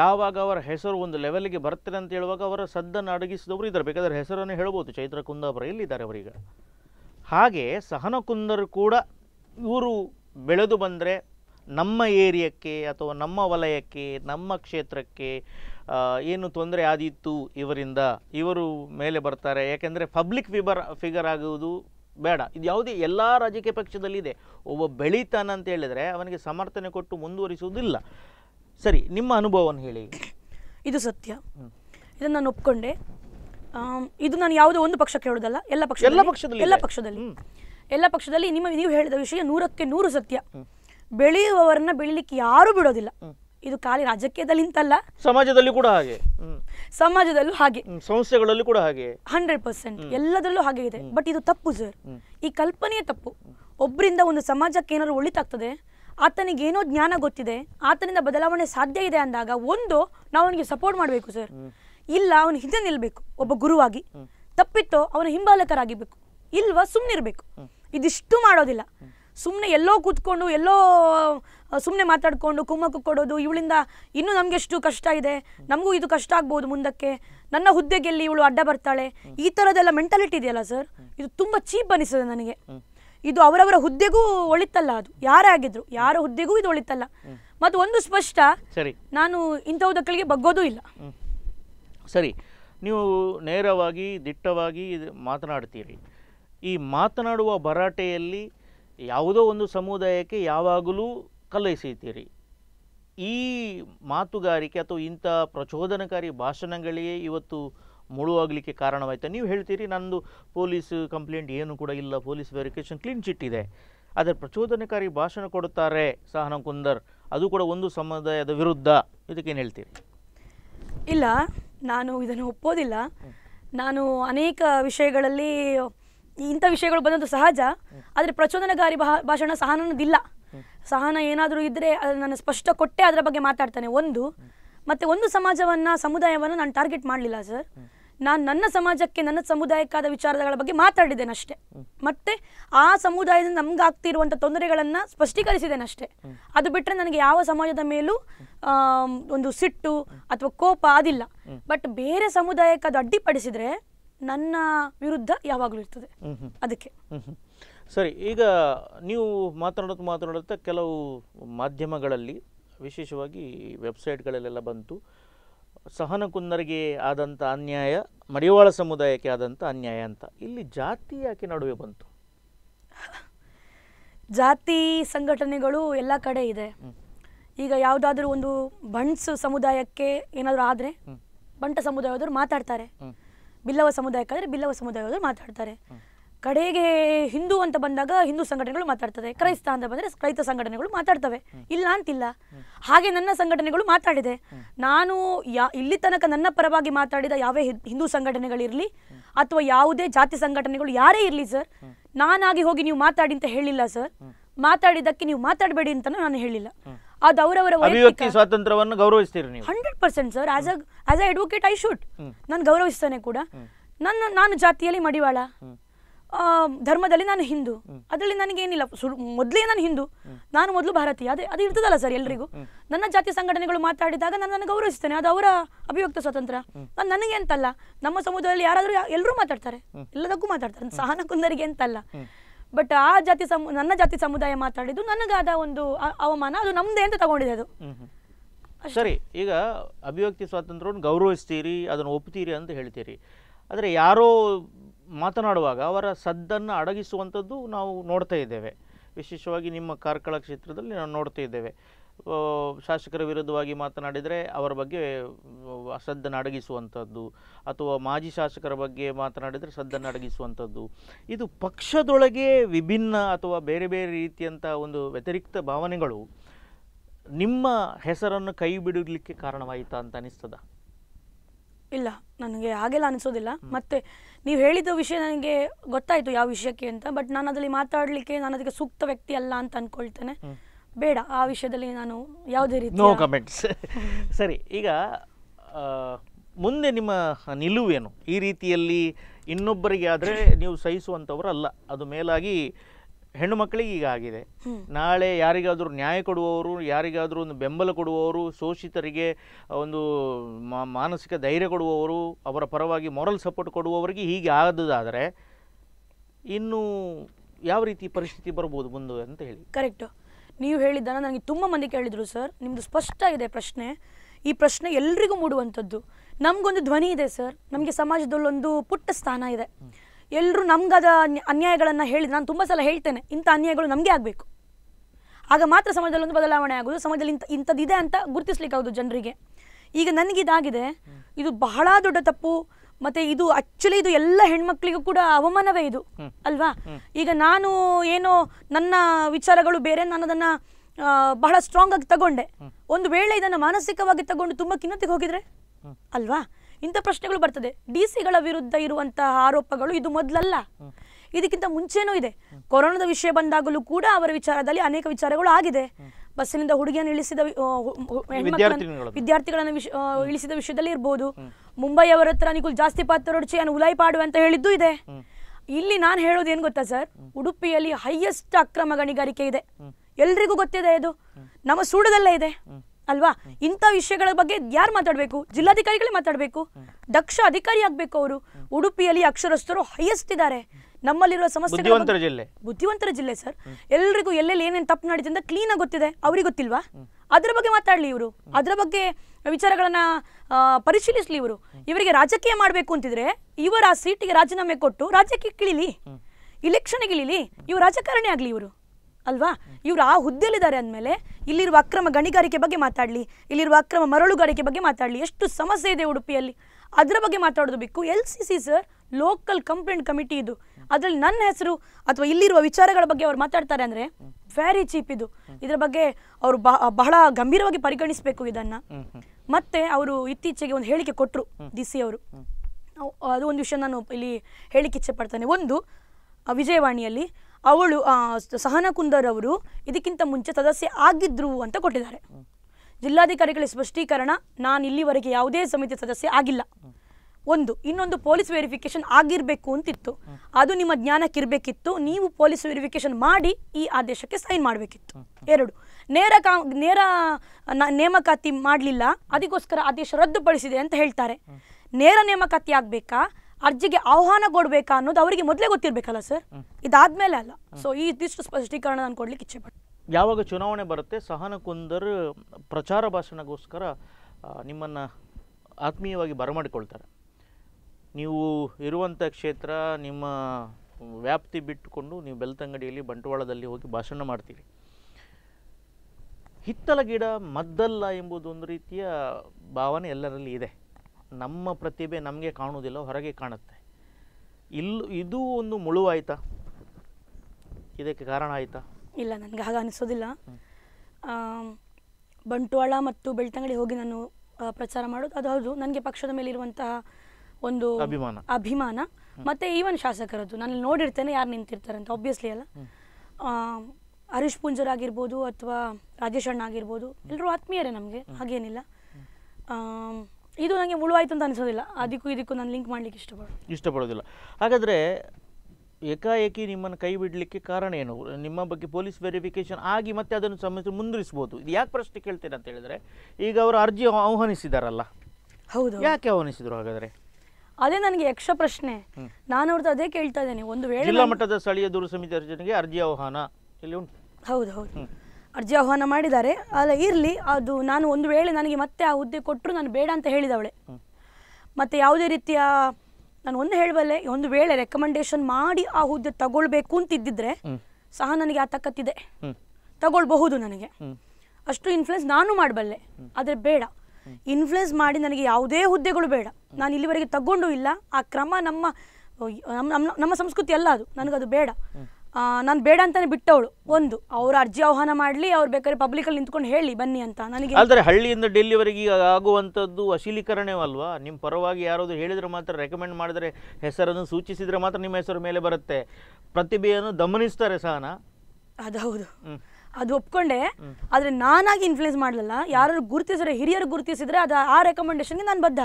ಯಾವಾಗ ಅವರ ಹೆಸರು ಒಂದು ಲೆವೆಲ್ಗೆ ಬರ್ತಾರೆ ಅಂತ ಹೇಳುವಾಗ ಅವರ ಸದ್ದನ್ನು ಅಡಗಿಸಿದವರು ಇದ್ದಾರೆ ಬೇಕಾದರೆ ಹೆಸರನ್ನು ಹೇಳ್ಬೋದು ಚೈತ್ರ ಕುಂದಾಪುರ ಎಲ್ಲಿದ್ದಾರೆ ಅವರೀಗ ಹಾಗೆ ಸಹನ ಕುಂದರು ಕೂಡ ಇವರು ಬೆಳೆದು ಬಂದರೆ ನಮ್ಮ ಏರಿಯಕ್ಕೆ ಅಥವಾ ನಮ್ಮ ವಲಯಕ್ಕೆ ನಮ್ಮ ಕ್ಷೇತ್ರಕ್ಕೆ ಏನು ತೊಂದರೆ ಆದಿತ್ತು ಇವರಿಂದ ಇವರು ಮೇಲೆ ಬರ್ತಾರೆ ಯಾಕೆಂದರೆ ಪಬ್ಲಿಕ್ ಫಿಬರ್ ಫಿಗರ್ ಆಗುವುದು ಬೇಡ ಇದು ಯಾವುದೇ ಎಲ್ಲ ರಾಜಕೀಯ ಪಕ್ಷದಲ್ಲಿದೆ ಒಬ್ಬ ಅಂತ ಹೇಳಿದ್ರೆ ಅವನಿಗೆ ಸಮರ್ಥನೆ ಕೊಟ್ಟು ಮುಂದುವರಿಸುವುದಿಲ್ಲ ಸರಿ ನಿಮ್ಮ ಅನುಭವವನ್ನು ಹೇಳಿ ಇದು ಸತ್ಯ ಇದನ್ನು ನಾನು ಒಪ್ಕೊಂಡೆ ಇದು ನಾನು ಯಾವುದೇ ಒಂದು ಪಕ್ಷಕ್ಕೆ ಹೇಳೋದಲ್ಲ ಎಲ್ಲ ಪಕ್ಷ ಎಲ್ಲ ಪಕ್ಷದಲ್ಲಿ ಎಲ್ಲ ಪಕ್ಷದಲ್ಲಿ ಎಲ್ಲ ಪಕ್ಷದಲ್ಲಿ ನಿಮ್ಮ ನೀವು ಹೇಳಿದ ವಿಷಯ ನೂರಕ್ಕೆ ನೂರು ಸತ್ಯ ಬೆಳೆಯುವವರನ್ನ ಬೆಳಿಲಿಕ್ಕೆ ಯಾರೂ ಬಿಡೋದಿಲ್ಲ ಇದು ಖಾಲಿ ರಾಜಕೀಯದಲ್ಲಿ ಅಂತಲ್ಲ ಸಮಾಜದಲ್ಲಿ ಕೂಡ ಹಾಗೆ ಸಮಾಜದಲ್ಲೂ ಹಾಗೆ ಸಂಸ್ಥೆಗಳಲ್ಲೂ ಕೂಡ ಹಾಗೆ ಹಂಡ್ರೆಡ್ ಪರ್ಸೆಂಟ್ ಎಲ್ಲದರಲ್ಲೂ ಹಾಗೆ ಇದೆ ಬಟ್ ಇದು ತಪ್ಪು ಸರ್ ಈ ಕಲ್ಪನೆಯೇ ತಪ್ಪು ಒಬ್ಬರಿಂದ ಒಂದು ಸಮಾಜಕ್ಕೆ ಏನಾದ್ರು ಒಳಿತಾಗ್ತದೆ ಆತನಿಗೆ ಏನೋ ಜ್ಞಾನ ಗೊತ್ತಿದೆ ಆತನಿಂದ ಬದಲಾವಣೆ ಸಾಧ್ಯ ಇದೆ ಅಂದಾಗ ಒಂದು ನಾವು ಅವನಿಗೆ ಸಪೋರ್ಟ್ ಮಾಡಬೇಕು ಸರ್ ಇಲ್ಲ ಅವನು ಹಿಂದೆ ನಿಲ್ಬೇಕು ಒಬ್ಬ ಗುರುವಾಗಿ ತಪ್ಪಿತ್ತು ಅವನ ಹಿಂಬಾಲಕರಾಗಿರ್ಬೇಕು ಇಲ್ವಾ ಸುಮ್ಮನಿರ್ಬೇಕು ಇದಿಷ್ಟು ಮಾಡೋದಿಲ್ಲ ಸುಮ್ಮನೆ ಎಲ್ಲೋ ಕೂತ್ಕೊಂಡು ಎಲ್ಲೋ ಸುಮ್ಮನೆ ಮಾತಾಡಿಕೊಂಡು ಕುಮ್ಮಕ್ಕು ಕೊಡೋದು ಇವಳಿಂದ ಇನ್ನೂ ನಮಗೆಷ್ಟು ಕಷ್ಟ ಇದೆ ನಮಗೂ ಇದು ಕಷ್ಟ ಆಗ್ಬೋದು ಮುಂದಕ್ಕೆ ನನ್ನ ಹುದ್ದೆಗೆಲ್ಲಿ ಇವಳು ಅಡ್ಡ ಬರ್ತಾಳೆ ಈ ಥರದ್ದೆಲ್ಲ ಮೆಂಟಾಲಿಟಿ ಇದೆಯಲ್ಲ ಸರ್ ಇದು ತುಂಬ ಚೀಪ್ ಅನಿಸ್ತದೆ ನನಗೆ ಇದು ಅವರವರ ಹುದ್ದೆಗೂ ಒಳಿತಲ್ಲ ಅದು ಯಾರೇ ಆಗಿದ್ರು ಯಾರ ಹುದ್ದೆಗೂ ಇದು ಒಳಿತಲ್ಲ ಮತ್ತು ಒಂದು ಸ್ಪಷ್ಟ ಸರಿ ನಾನು ಇಂಥವುದಕ್ಕಳಿಗೆ ಬಗ್ಗೋದೂ ಇಲ್ಲ ಸರಿ ನೀವು ನೇರವಾಗಿ ದಿಟ್ಟವಾಗಿ ಮಾತನಾಡ್ತೀರಿ ಈ ಮಾತನಾಡುವ ಭರಾಟೆಯಲ್ಲಿ ಯಾವುದೋ ಒಂದು ಸಮುದಾಯಕ್ಕೆ ಯಾವಾಗಲೂ ಕಲ್ಲೈಸಿತೀರಿ ಈ ಮಾತುಗಾರಿಕೆ ಅಥವಾ ಇಂಥ ಪ್ರಚೋದನಕಾರಿ ಭಾಷಣಗಳಿಗೆ ಇವತ್ತು ಮುಳುವಾಗಲಿಕ್ಕೆ ಕಾರಣವಾಯಿತು ನೀವು ಹೇಳ್ತೀರಿ ನಂದು ಪೊಲೀಸ್ ಕಂಪ್ಲೇಂಟ್ ಏನು ಕೂಡ ಇಲ್ಲ ಪೊಲೀಸ್ ವೆರಿಫಿಕೇಶನ್ ಕ್ಲೀನ್ ಚಿಟ್ ಇದೆ ಆದರೆ ಪ್ರಚೋದನಕಾರಿ ಭಾಷಣ ಕೊಡುತ್ತಾರೆ ಸಹನ ಕುಂದರ್ ಅದು ಕೂಡ ಒಂದು ಸಮುದಾಯದ ವಿರುದ್ಧ ಇದಕ್ಕೇನು ಹೇಳ್ತೀರಿ ಇಲ್ಲ ನಾನು ಇದನ್ನು ಒಪ್ಪೋದಿಲ್ಲ ನಾನು ಅನೇಕ ವಿಷಯಗಳಲ್ಲಿ ಇಂಥ ವಿಷಯಗಳು ಬಂದದ್ದು ಸಹಜ ಆದರೆ ಪ್ರಚೋದನಕಾರಿ ಭಾಷಣ ಸಹ ಸಹನ ಏನಾದರೂ ಇದ್ದರೆ ನಾನು ಸ್ಪಷ್ಟ ಕೊಟ್ಟೆ ಅದರ ಬಗ್ಗೆ ಮಾತಾಡ್ತಾನೆ ಒಂದು ಮತ್ತು ಒಂದು ಸಮಾಜವನ್ನು ಸಮುದಾಯವನ್ನು ನಾನು ಟಾರ್ಗೆಟ್ ಮಾಡಲಿಲ್ಲ ಸರ್ ನಾನು ನನ್ನ ಸಮಾಜಕ್ಕೆ ನನ್ನ ಸಮುದಾಯಕ್ಕಾದ ವಿಚಾರಗಳ ಬಗ್ಗೆ ಮಾತಾಡಿದ್ದೇನೆ ಅಷ್ಟೇ ಮತ್ತೆ ಆ ಸಮುದಾಯದಿಂದ ನಮ್ಗೆ ಆಗ್ತಿರುವಂಥ ತೊಂದರೆಗಳನ್ನು ಸ್ಪಷ್ಟೀಕರಿಸಿದ್ದೇನೆ ಅಷ್ಟೇ ಅದು ಬಿಟ್ಟರೆ ನನಗೆ ಯಾವ ಸಮಾಜದ ಮೇಲೂ ಒಂದು ಸಿಟ್ಟು ಅಥವಾ ಕೋಪ ಅದಿಲ್ಲ ಬಟ್ ಬೇರೆ ಸಮುದಾಯಕ್ಕೆ ಅದು ಅಡ್ಡಿಪಡಿಸಿದರೆ ನನ್ನ ವಿರುದ್ಧ ಯಾವಾಗಲೂ ಇರ್ತದೆ ಅದಕ್ಕೆ ಸರಿ ಈಗ ನೀವು ಮಾತನಾಡುತ್ತಾ ಮಾತನಾಡುತ್ತಾ ಕೆಲವು ಮಾಧ್ಯಮಗಳಲ್ಲಿ ವಿಶೇಷವಾಗಿ ವೆಬ್ಸೈಟ್ಗಳಲ್ಲೆಲ್ಲ ಬಂತು ಸಹನ ಕುಂದರಿಗೆ ಆದಂಥ ಅನ್ಯಾಯ ಮಡಿವಾಳ ಸಮುದಾಯಕ್ಕೆ ಆದಂಥ ಅನ್ಯಾಯ ಅಂತ ಇಲ್ಲಿ ಜಾತಿ ಯಾಕೆ ನಡುವೆ ಬಂತು ಜಾತಿ ಸಂಘಟನೆಗಳು ಎಲ್ಲ ಕಡೆ ಇದೆ ಈಗ ಯಾವುದಾದ್ರೂ ಒಂದು ಬಂಟ್ಸ್ ಸಮುದಾಯಕ್ಕೆ ಏನಾದರೂ ಆದರೆ ಬಂಟ ಸಮುದಾಯದವರು ಮಾತಾಡ್ತಾರೆ ಬಿಲ್ಲವ ಸಮುದಾಯಕ್ಕಾದರೆ ಬಿಲ್ಲವ ಸಮುದಾಯದವರು ಮಾತಾಡ್ತಾರೆ ಕಡೆಗೆ ಹಿಂದೂ ಅಂತ ಬಂದಾಗ ಹಿಂದೂ ಸಂಘಟನೆಗಳು ಮಾತಾಡ್ತದೆ ಕ್ರೈಸ್ತ ಅಂತ ಬಂದರೆ ಕ್ರೈಸ್ತ ಸಂಘಟನೆಗಳು ಮಾತಾಡ್ತವೆ ಇಲ್ಲ ಅಂತಿಲ್ಲ ಹಾಗೆ ನನ್ನ ಸಂಘಟನೆಗಳು ಮಾತಾಡಿದೆ ನಾನು ಇಲ್ಲಿ ತನಕ ನನ್ನ ಪರವಾಗಿ ಮಾತಾಡಿದ ಯಾವೇ ಹಿಂದೂ ಸಂಘಟನೆಗಳಿರಲಿ ಅಥವಾ ಯಾವುದೇ ಜಾತಿ ಸಂಘಟನೆಗಳು ಯಾರೇ ಇರಲಿ ಸರ್ ನಾನಾಗಿ ಹೋಗಿ ನೀವು ಮಾತಾಡಿ ಅಂತ ಹೇಳಿಲ್ಲ ಸರ್ ಮಾತಾಡಿದಕ್ಕೆ ನೀವು ಮಾತಾಡಬೇಡಿ ಅಂತ ನಾನು ಹೇಳಿಲ್ಲ ಅದು ಅವರವರ ಸ್ವಾತಂತ್ರ್ಯವನ್ನು ಗೌರವಿಸ್ತೀರಿ hundred percent sir as a as a advocate I should ನಾನು ಗೌರವಿಸ್ತಾನೆ ಕೂಡ ನನ್ನ ನಾನು ಜಾತಿಯಲ್ಲಿ ಮಡಿವಾಳ ಧರ್ಮದಲ್ಲಿ ನಾನು ಹಿಂದೂ ಅದರಲ್ಲಿ ನನಗೇನಿಲ್ಲ ಮೊದಲೇ ನಾನು ಹಿಂದೂ ನಾನು ಮೊದಲು ಭಾರತೀಯ ಅದೇ ಅದು ಇರ್ತದಲ್ಲ ಸರ್ ಎಲ್ರಿಗೂ ನನ್ನ ಜಾತಿ ಸಂಘಟನೆಗಳು ಮಾತಾಡಿದಾಗ ನಾನು ನನ್ನ ಗೌರವಿಸ್ತೇನೆ ಅದು ಅವರ ಅಭಿವ್ಯಕ್ತ ಸ್ವಾತಂತ್ರ್ಯ ನಾನು ನನಗೆ ಅಂತಲ್ಲ ನಮ್ಮ ಸಮುದಾಯದಲ್ಲಿ ಯಾರಾದರೂ ಎಲ್ಲರೂ ಮಾತಾಡ್ತಾರೆ ಎಲ್ಲದಕ್ಕೂ ಮಾತಾಡ್ತಾರೆ ಸಹನ ಕುಂದರಿಗೆ ಅಂತಲ್ಲ ಬಟ್ ಆ ಜಾತಿ ಸಮು ನನ್ನ ಜಾತಿ ಸಮುದಾಯ ಮಾತಾಡಿದ್ದು ನನಗಾದ ಒಂದು ಅವಮಾನ ಅದು ನಮ್ದೇ ಅಂತ ತಗೊಂಡಿದೆ ಅದು ಸರಿ ಈಗ ಅಭಿವ್ಯಕ್ತಿ ಸ್ವಾತಂತ್ರ್ಯವನ್ನು ಗೌರವಿಸ್ತೀರಿ ಅದನ್ನು ಒಪ್ತೀರಿ ಅಂತ ಹೇಳ್ತೀರಿ ಆದರೆ ಯಾರೋ ಮಾತನಾಡುವಾಗ ಅವರ ಸದ್ದನ್ನು ಅಡಗಿಸುವಂಥದ್ದು ನಾವು ನೋಡ್ತಾ ಇದ್ದೇವೆ ವಿಶೇಷವಾಗಿ ನಿಮ್ಮ ಕಾರ್ಕಳ ಕ್ಷೇತ್ರದಲ್ಲಿ ನಾವು ನೋಡ್ತಾ ಇದ್ದೇವೆ ಶಾಸಕರ ವಿರುದ್ಧವಾಗಿ ಮಾತನಾಡಿದರೆ ಅವರ ಬಗ್ಗೆ ಸದ್ದನ್ನು ಅಡಗಿಸುವಂಥದ್ದು ಅಥವಾ ಮಾಜಿ ಶಾಸಕರ ಬಗ್ಗೆ ಮಾತನಾಡಿದರೆ ಸದ್ದನ್ನು ಅಡಗಿಸುವಂಥದ್ದು ಇದು ಪಕ್ಷದೊಳಗೆ ವಿಭಿನ್ನ ಅಥವಾ ಬೇರೆ ಬೇರೆ ರೀತಿಯಂಥ ಒಂದು ವ್ಯತಿರಿಕ್ತ ಭಾವನೆಗಳು ನಿಮ್ಮ ಹೆಸರನ್ನು ಕೈ ಬಿಡಲಿಕ್ಕೆ ಕಾರಣವಾಯಿತಾ ಅಂತ ಅನಿಸ್ತದ ಇಲ್ಲ ನನಗೆ ಹಾಗೆಲ್ಲ ಅನಿಸೋದಿಲ್ಲ ಮತ್ತೆ ನೀವು ಹೇಳಿದ ವಿಷಯ ನನಗೆ ಗೊತ್ತಾಯ್ತು ಯಾವ ವಿಷಯಕ್ಕೆ ಅಂತ ಬಟ್ ನಾನು ಅದರಲ್ಲಿ ಮಾತಾಡಲಿಕ್ಕೆ ನಾನು ಅದಕ್ಕೆ ಸೂಕ್ತ ವ್ಯಕ್ತಿ ಅಲ್ಲ ಅಂತ ಅಂದ್ಕೊಳ್ತೇನೆ ಬೇಡ ಆ ವಿಷಯದಲ್ಲಿ ನಾನು ಯಾವುದೇ ರೀತಿ ನೋ ಕಮೆಂಟ್ಸ್ ಸರಿ ಈಗ ಮುಂದೆ ನಿಮ್ಮ ನಿಲುವೇನು ಈ ರೀತಿಯಲ್ಲಿ ಇನ್ನೊಬ್ಬರಿಗೆ ಆದರೆ ನೀವು ಸಹಿಸುವಂಥವ್ರು ಅಲ್ಲ ಅದು ಮೇಲಾಗಿ ಹೆಣ್ಣು ಮಕ್ಕಳಿಗೆ ಈಗ ಆಗಿದೆ ನಾಳೆ ಯಾರಿಗಾದರೂ ನ್ಯಾಯ ಕೊಡುವವರು ಯಾರಿಗಾದರೂ ಒಂದು ಬೆಂಬಲ ಕೊಡುವವರು ಶೋಷಿತರಿಗೆ ಒಂದು ಮಾನಸಿಕ ಧೈರ್ಯ ಕೊಡುವವರು ಅವರ ಪರವಾಗಿ ಮೊರಲ್ ಸಪೋರ್ಟ್ ಕೊಡುವವರಿಗೆ ಹೀಗೆ ಆಗದಾದರೆ ಇನ್ನು ಯಾವ ರೀತಿ ಪರಿಸ್ಥಿತಿ ಬರ್ಬೋದು ಮುಂದೆ ಅಂತ ಹೇಳಿ ಕರೆಕ್ಟು ನೀವು ಹೇಳಿದ್ದನ್ನು ನನಗೆ ತುಂಬ ಮಂದಿ ಕೇಳಿದರು ಸರ್ ನಿಮ್ಮದು ಸ್ಪಷ್ಟ ಇದೆ ಪ್ರಶ್ನೆ ಈ ಪ್ರಶ್ನೆ ಎಲ್ರಿಗೂ ಮೂಡುವಂಥದ್ದು ನಮಗೊಂದು ಧ್ವನಿ ಇದೆ ಸರ್ ನಮಗೆ ಸಮಾಜದಲ್ಲೊಂದು ಪುಟ್ಟ ಸ್ಥಾನ ಇದೆ ಎಲ್ಲರೂ ನಮ್ಗದ ಅನ್ಯಾಯಗಳನ್ನು ಹೇಳಿ ನಾನು ತುಂಬ ಸಲ ಹೇಳ್ತೇನೆ ಇಂಥ ಅನ್ಯಾಯಗಳು ನಮಗೆ ಆಗಬೇಕು ಆಗ ಮಾತ್ರ ಸಮಾಜದಲ್ಲಿ ಒಂದು ಬದಲಾವಣೆ ಆಗೋದು ಸಮಾಜದಲ್ಲಿ ಇಂಥ ಇಂಥದ್ದಿದೆ ಅಂತ ಗುರುತಿಸ್ಲಿಕ್ಕಾಗೋದು ಜನರಿಗೆ ಈಗ ನನಗಿದಾಗಿದೆ ಇದು ಬಹಳ ದೊಡ್ಡ ತಪ್ಪು ಮತ್ತೆ ಇದು ಆಕ್ಚುಲಿ ಇದು ಎಲ್ಲ ಹೆಣ್ಮಕ್ಳಿಗೂ ಕೂಡ ಅವಮಾನವೇ ಇದು ಅಲ್ವಾ ಈಗ ನಾನು ಏನೋ ನನ್ನ ವಿಚಾರಗಳು ಬೇರೆ ನಾನು ಅದನ್ನ ಬಹಳ ಸ್ಟ್ರಾಂಗ್ ಆಗಿ ತಗೊಂಡೆ ಒಂದು ವೇಳೆ ಇದನ್ನು ಮಾನಸಿಕವಾಗಿ ತಗೊಂಡು ತುಂಬಾ ಖಿನ್ನತೆಗೆ ಹೋಗಿದ್ರೆ ಅಲ್ವಾ ಇಂಥ ಪ್ರಶ್ನೆಗಳು ಬರ್ತದೆ ಡಿ ಸಿಗಳ ವಿರುದ್ಧ ಇರುವಂತಹ ಆರೋಪಗಳು ಇದು ಮೊದಲಲ್ಲ ಇದಕ್ಕಿಂತ ಮುಂಚೆನೂ ಇದೆ ಕೊರೋನಾದ ವಿಷಯ ಬಂದಾಗಲೂ ಕೂಡ ಅವರ ವಿಚಾರದಲ್ಲಿ ಅನೇಕ ವಿಚಾರಗಳು ಆಗಿದೆ ಬಸ್ಸಿನಿಂದ ಹುಡುಗಿಯನ್ನು ಇಳಿಸಿದ ವಿದ್ಯಾರ್ಥಿಗಳನ್ನು ಇಳಿಸಿದ ವಿಷಯದಲ್ಲಿ ಇರಬಹುದು ಮುಂಬೈ ಅವರ ಹತ್ರ ಜಾಸ್ತಿ ಪಾತ್ರ ಅನ್ನು ಉಲಾಯಿ ಪಾಡು ಅಂತ ಹೇಳಿದ್ದು ಇದೆ ಇಲ್ಲಿ ನಾನು ಹೇಳೋದು ಏನು ಗೊತ್ತಾ ಸರ್ ಉಡುಪಿಯಲ್ಲಿ ಹೈಯೆಸ್ಟ್ ಅಕ್ರಮ ಗಣಿಗಾರಿಕೆ ಇದೆ ಎಲ್ರಿಗೂ ಗೊತ್ತಿದೆ ಇದು ನಮ್ಮ ಸೂಡದಲ್ಲೇ ಇದೆ ಅಲ್ವಾ ಇಂಥ ವಿಷಯಗಳ ಬಗ್ಗೆ ಯಾರು ಮಾತಾಡಬೇಕು ಜಿಲ್ಲಾಧಿಕಾರಿಗಳೇ ಮಾತಾಡಬೇಕು ದಕ್ಷ ಅಧಿಕಾರಿ ಆಗಬೇಕು ಅವರು ಉಡುಪಿಯಲ್ಲಿ ಅಕ್ಷರಸ್ಥರು ಹೈಯೆಸ್ಟ್ ಇದ್ದಾರೆ ನಮ್ಮಲ್ಲಿರುವ ಸಮಸ್ಯೆ ಬುದ್ಧಿವಂತರ ಜಿಲ್ಲೆ ಸರ್ ಎಲ್ರಿಗೂ ಎಲ್ಲೆಲ್ಲಿ ಏನೇನು ತಪ್ಪು ನಡೆಯುತ್ತೆ ಅಂತ ಕ್ಲೀನಾಗಿ ಗೊತ್ತಿದೆ ಅವ್ರಿಗೆ ಗೊತ್ತಿಲ್ವಾ ಅದ್ರ ಬಗ್ಗೆ ಮಾತಾಡ್ಲಿ ಇವರು ಅದರ ಬಗ್ಗೆ ವಿಚಾರಗಳನ್ನ ಪರಿಶೀಲಿಸಲಿ ಇವರು ಇವರಿಗೆ ರಾಜಕೀಯ ಮಾಡಬೇಕು ಅಂತಿದ್ರೆ ಇವರ ಆ ಸೀಟಿಗೆ ರಾಜೀನಾಮೆ ಕೊಟ್ಟು ರಾಜ್ಯಕ್ಕೆ ಇಳಿಲಿ ಇಲೆಕ್ಷನ್ಗೆ ಇಳಿಲಿ ಇವರು ರಾಜಕಾರಣಿ ಆಗ್ಲಿ ಇವರು ಅಲ್ವಾ ಇವರು ಆ ಹುದ್ದೆಯಲ್ಲಿದ್ದಾರೆ ಅಂದಮೇಲೆ ಇಲ್ಲಿರುವ ಅಕ್ರಮ ಗಣಿಗಾರಿಕೆ ಬಗ್ಗೆ ಮಾತಾಡಲಿ ಇಲ್ಲಿರುವ ಅಕ್ರಮ ಮರಳುಗಾರಿಕೆ ಬಗ್ಗೆ ಮಾತಾಡಲಿ ಎಷ್ಟು ಸಮಸ್ಯೆ ಇದೆ ಉಡುಪಿಯಲ್ಲಿ ಅದರ ಬಗ್ಗೆ ಮಾತಾಡೋದು ಬೇಕು L C C sir local complaint committee ಇದು ಅದರಲ್ಲಿ ನನ್ನ ಹೆಸರು ಅಥವಾ ಇಲ್ಲಿರುವ ವಿಚಾರಗಳ ಬಗ್ಗೆ ಅವ್ರು ಮಾತಾಡ್ತಾರೆ ಅಂದರೆ ವೆರಿ ಚೀಪ್ ಇದು ಇದರ ಬಗ್ಗೆ ಅವರು ಬಹಳ ಗಂಭೀರವಾಗಿ ಪರಿಗಣಿಸಬೇಕು ಇದನ್ನು ಮತ್ತೆ ಅವರು ಇತ್ತೀಚೆಗೆ ಒಂದು ಹೇಳಿಕೆ ಕೊಟ್ಟರು ಡಿ ಸಿ ಅವರು ಅದು ಒಂದು ವಿಷಯ ನಾನು ಇಲ್ಲಿ ಹೇಳಿಕೆ ಇಚ್ಛೆ ಪಡ್ತೇನೆ ಒಂದು ವಿಜಯವಾಣಿಯಲ್ಲಿ ಅವಳು ಸಹನ ಕುಂದರ್ ಅವರು ಇದಕ್ಕಿಂತ ಮುಂಚೆ ಸದಸ್ಯ ಆಗಿದ್ರು ಅಂತ ಕೊಟ್ಟಿದ್ದಾರೆ ಜಿಲ್ಲಾಧಿಕಾರಿಗಳ ಸ್ಪಷ್ಟೀಕರಣ ನಾನು ಇಲ್ಲಿವರೆಗೆ ಯಾವುದೇ ಸಮಿತಿ ಸದಸ್ಯ ಆಗಿಲ್ಲ ಒಂದು ಇನ್ನೊಂದು ಪೊಲೀಸ್ ವೆರಿಫಿಕೇಶನ್ ಆಗಿರಬೇಕು ಅಂತಿತ್ತು ಅದು ನಿಮ್ಮ ಜ್ಞಾನಕ್ಕಿರಬೇಕಿತ್ತು ನೀವು ಪೊಲೀಸ್ ವೆರಿಫಿಕೇಶನ್ ಮಾಡಿ ಈ ಆದೇಶಕ್ಕೆ ಸೈನ್ ಮಾಡಬೇಕಿತ್ತು ಎರಡು ನೇರ ಕಾ ನೇರ ನೇಮಕಾತಿ ಮಾಡಲಿಲ್ಲ ಅದಕ್ಕೋಸ್ಕರ ಆದೇಶ ರದ್ದುಪಡಿಸಿದೆ ಅಂತ ಹೇಳ್ತಾರೆ ನೇರ ನೇಮಕಾತಿ ಆಗಬೇಕಾ ಅರ್ಜಿಗೆ ಆಹ್ವಾನ ಕೊಡಬೇಕಾ ಅನ್ನೋದು ಅವರಿಗೆ ಮೊದಲೇ ಗೊತ್ತಿರಬೇಕಲ್ಲ ಸರ್ ಇದಾದ್ಮೇಲೆ ಅಲ್ಲ ಸೊ ಈ ಇದಿಷ್ಟು ಸ್ಪಷ್ಟೀಕರಣ ನಾನು ಕೊಡ್ಲಿಕ್ಕೆ ಇಚ್ಛೆ ಯಾವಾಗ ಚುನಾವಣೆ ಬರುತ್ತೆ ಸಹನ ಕುಂದರ್ ಪ್ರಚಾರ ಭಾಷಣಗೋಸ್ಕರ ನಿಮ್ಮನ್ನು ಆತ್ಮೀಯವಾಗಿ ಬರಮಾಡಿಕೊಳ್ತಾರೆ ನೀವು ಇರುವಂಥ ಕ್ಷೇತ್ರ ನಿಮ್ಮ ವ್ಯಾಪ್ತಿ ಬಿಟ್ಟುಕೊಂಡು ನೀವು ಬೆಳ್ತಂಗಡಿಯಲ್ಲಿ ಬಂಟ್ವಾಳದಲ್ಲಿ ಹೋಗಿ ಭಾಷಣ ಮಾಡ್ತೀರಿ ಹಿತ್ತಲ ಗಿಡ ಮದ್ದಲ್ಲ ಎಂಬುದೊಂದು ರೀತಿಯ ಭಾವನೆ ಎಲ್ಲರಲ್ಲಿ ಇದೆ ನಮ್ಮ ಪ್ರತಿಭೆ ನಮಗೆ ಕಾಣುವುದಿಲ್ಲ ಹೊರಗೆ ಕಾಣುತ್ತೆ ಇಲ್ಲ ಇದು ಒಂದು ಮುಳುವಾಯ್ತಾ ಇದಕ್ಕೆ ಕಾರಣ ಆಯಿತಾ ಇಲ್ಲ ನನಗೆ ಹಾಗೆ ಅನಿಸೋದಿಲ್ಲ ಬಂಟ್ವಾಳ ಮತ್ತು ಬೆಳ್ತಂಗಡಿ ಹೋಗಿ ನಾನು ಪ್ರಚಾರ ಮಾಡೋದು ಅದು ಹೌದು ನನಗೆ ಪಕ್ಷದ ಮೇಲೆ ಇರುವಂತಹ ಒಂದು ಅಭಿಮಾನ ಅಭಿಮಾನ ಮತ್ತೆ ಈವನ್ ಶಾಸಕರದ್ದು ನಾನು ನೋಡಿರ್ತೇನೆ ಯಾರು ನಿಂತಿರ್ತಾರೆ ಅಂತ ಆಬ್ವಿಯಸ್ಲಿ ಅಲ್ಲ ಹರೀಶ್ ಪುಂಜರ್ ಆಗಿರ್ಬೋದು ಅಥವಾ ರಾಜೇಶ್ ಅಣ್ಣ ಆಗಿರ್ಬೋದು ಎಲ್ಲರೂ ಆತ್ಮೀಯರೇ ನಮಗೆ ಹಾಗೇನಿಲ್ಲ ಇದು ನನಗೆ ಮುಳುವಾಯ್ತು ಅಂತ ಅನಿಸೋದಿಲ್ಲ ಅದಕ್ಕೂ ಇದಕ್ಕೂ ನಾನು ಲಿಂಕ್ ಮಾಡಲಿಕ್ಕೆ ಇಷ್ಟಪಡೋದು ಇಷ್ಟಪಡೋದಿಲ್ಲ ಹಾಗಾದರೆ ಏಕಾಏಕಿ ನಿಮ್ಮನ್ನು ಕೈ ಬಿಡಲಿಕ್ಕೆ ಕಾರಣ ಏನು ನಿಮ್ಮ ಬಗ್ಗೆ ಪೊಲೀಸ್ ವೆರಿಫಿಕೇಶನ್ ಆಗಿ ಮತ್ತೆ ಅದನ್ನು ಸಮಸ್ಯೆ ಮುಂದುವರಿಸ್ಬೋದು ಇದು ಯಾಕೆ ಪ್ರಶ್ನೆ ಕೇಳ್ತೇನೆ ಅಂತ ಹೇಳಿದ್ರೆ ಈಗ ಅವರು ಅರ್ಜಿ ಆಹ್ವಾನಿಸಿದಾರಲ್ಲ ಹೌದು ಯಾಕೆ ಆಹ್ವಾನಿಸಿದ್ರು ಹಾಗಾದರೆ ಅದೇ ನನಗೆ ಯಕ್ಷ ಪ್ರಶ್ನೆ ನಾನು ಅವ್ರದ್ದು ಅದೇ ಕೇಳ್ತಾ ಇದ್ದೇನೆ ಒಂದು ವೇಳೆ ಜಿಲ್ಲಾ ಮಟ್ಟದ ಸ್ಥಳೀಯ ದೂರು ಸಮಿತಿ ಅರ್ಜನೆಗೆ ಅರ್ಜಿ ಆಹ್ವಾನ ಇಲ್ಲಿ ಉಂಟು ಹೌದು ಹೌದು ಅರ್ಜಿ ಆಹ್ವಾನ ಮಾಡಿದ್ದಾರೆ ಅಲ್ಲ ಇರಲಿ ಅದು ನಾನು ಒಂದು ವೇಳೆ ನನಗೆ ಮತ್ತೆ ಆ ಹುದ್ದೆ ಕೊಟ್ಟರು ನಾನು ಬೇಡ ಅಂತ ಹೇಳಿದವಳೆ ಮತ್ತು ಯಾವುದೇ ರೀತಿಯ ನಾನು ಒಂದು ಹೇಳಬಲ್ಲೆ ಒಂದು ವೇಳೆ ರೆಕಮೆಂಡೇಶನ್ ಮಾಡಿ ಆ ಹುದ್ದೆ ತಗೊಳ್ಬೇಕು ಅಂತಿದ್ದಿದ್ರೆ ಸಹ ನನಗೆ ಆ ತಕ್ಕತ್ತಿದೆ ತಗೊಳ್ಬಹುದು ನನಗೆ ಅಷ್ಟು ಇನ್ಫ್ಲುಯೆನ್ಸ್ ನಾನು ಮಾಡಬಲ್ಲೆ ಆದರೆ ಬೇಡ ಇನ್ಫ್ಲುಯೆನ್ಸ್ ಮಾಡಿ ನನಗೆ ಯಾವುದೇ ಹುದ್ದೆಗಳು ಬೇಡ ನಾನು ಇಲ್ಲಿವರೆಗೆ ತಗೊಂಡು ಇಲ್ಲ ಆ ಕ್ರಮ ನಮ್ಮ ನಮ್ಮ ನಮ್ಮ ಸಂಸ್ಕೃತಿ ಅಲ್ಲ ಅದು ನನಗದು ಬೇಡ ನಾನು ಬೇಡ ಅಂತಾನೆ ಬಿಟ್ಟವಳು ಒಂದು ಅವ್ರ ಅರ್ಜಿ ಆಹ್ವಾನ ಮಾಡಲಿ ಅವ್ರು ಬೇಕಾದ್ರೆ ಪಬ್ಲಿಕಲ್ಲಿ ನಿಂತ್ಕೊಂಡು ಹೇಳಿ ಬನ್ನಿ ಅಂತ ನನಗೆ ಆದರೆ ಹಳ್ಳಿಯಿಂದ ಡೆಲ್ಲಿವರೆಗೆ ಆಗುವಂಥದ್ದು ಅಲ್ವಾ ನಿಮ್ಮ ಪರವಾಗಿ ಯಾರಾದರೂ ಹೇಳಿದರೆ ಮಾತ್ರ ರೆಕಮೆಂಡ್ ಮಾಡಿದ್ರೆ ಹೆಸರನ್ನು ಸೂಚಿಸಿದರೆ ಮಾತ್ರ ನಿಮ್ಮ ಹೆಸರು ಮೇಲೆ ಬರುತ್ತೆ ಪ್ರತಿಭೆಯನ್ನು ದಮನಿಸ್ತಾರೆ ಸಹನ ಅದು ಹೌದು ಅದು ಒಪ್ಕೊಂಡೆ ಆದರೆ ನಾನಾಗಿ ಇನ್ಫ್ಲೂಯೆನ್ಸ್ ಮಾಡಲಿಲ್ಲ ಯಾರು ಗುರುತಿಸಿದ್ರೆ ಹಿರಿಯರು ಗುರುತಿಸಿದ್ರೆ ಅದು ಆ ರೆಕಮೆಂಡೇಶನ್ಗೆ ನಾನು ಬದ್ಧ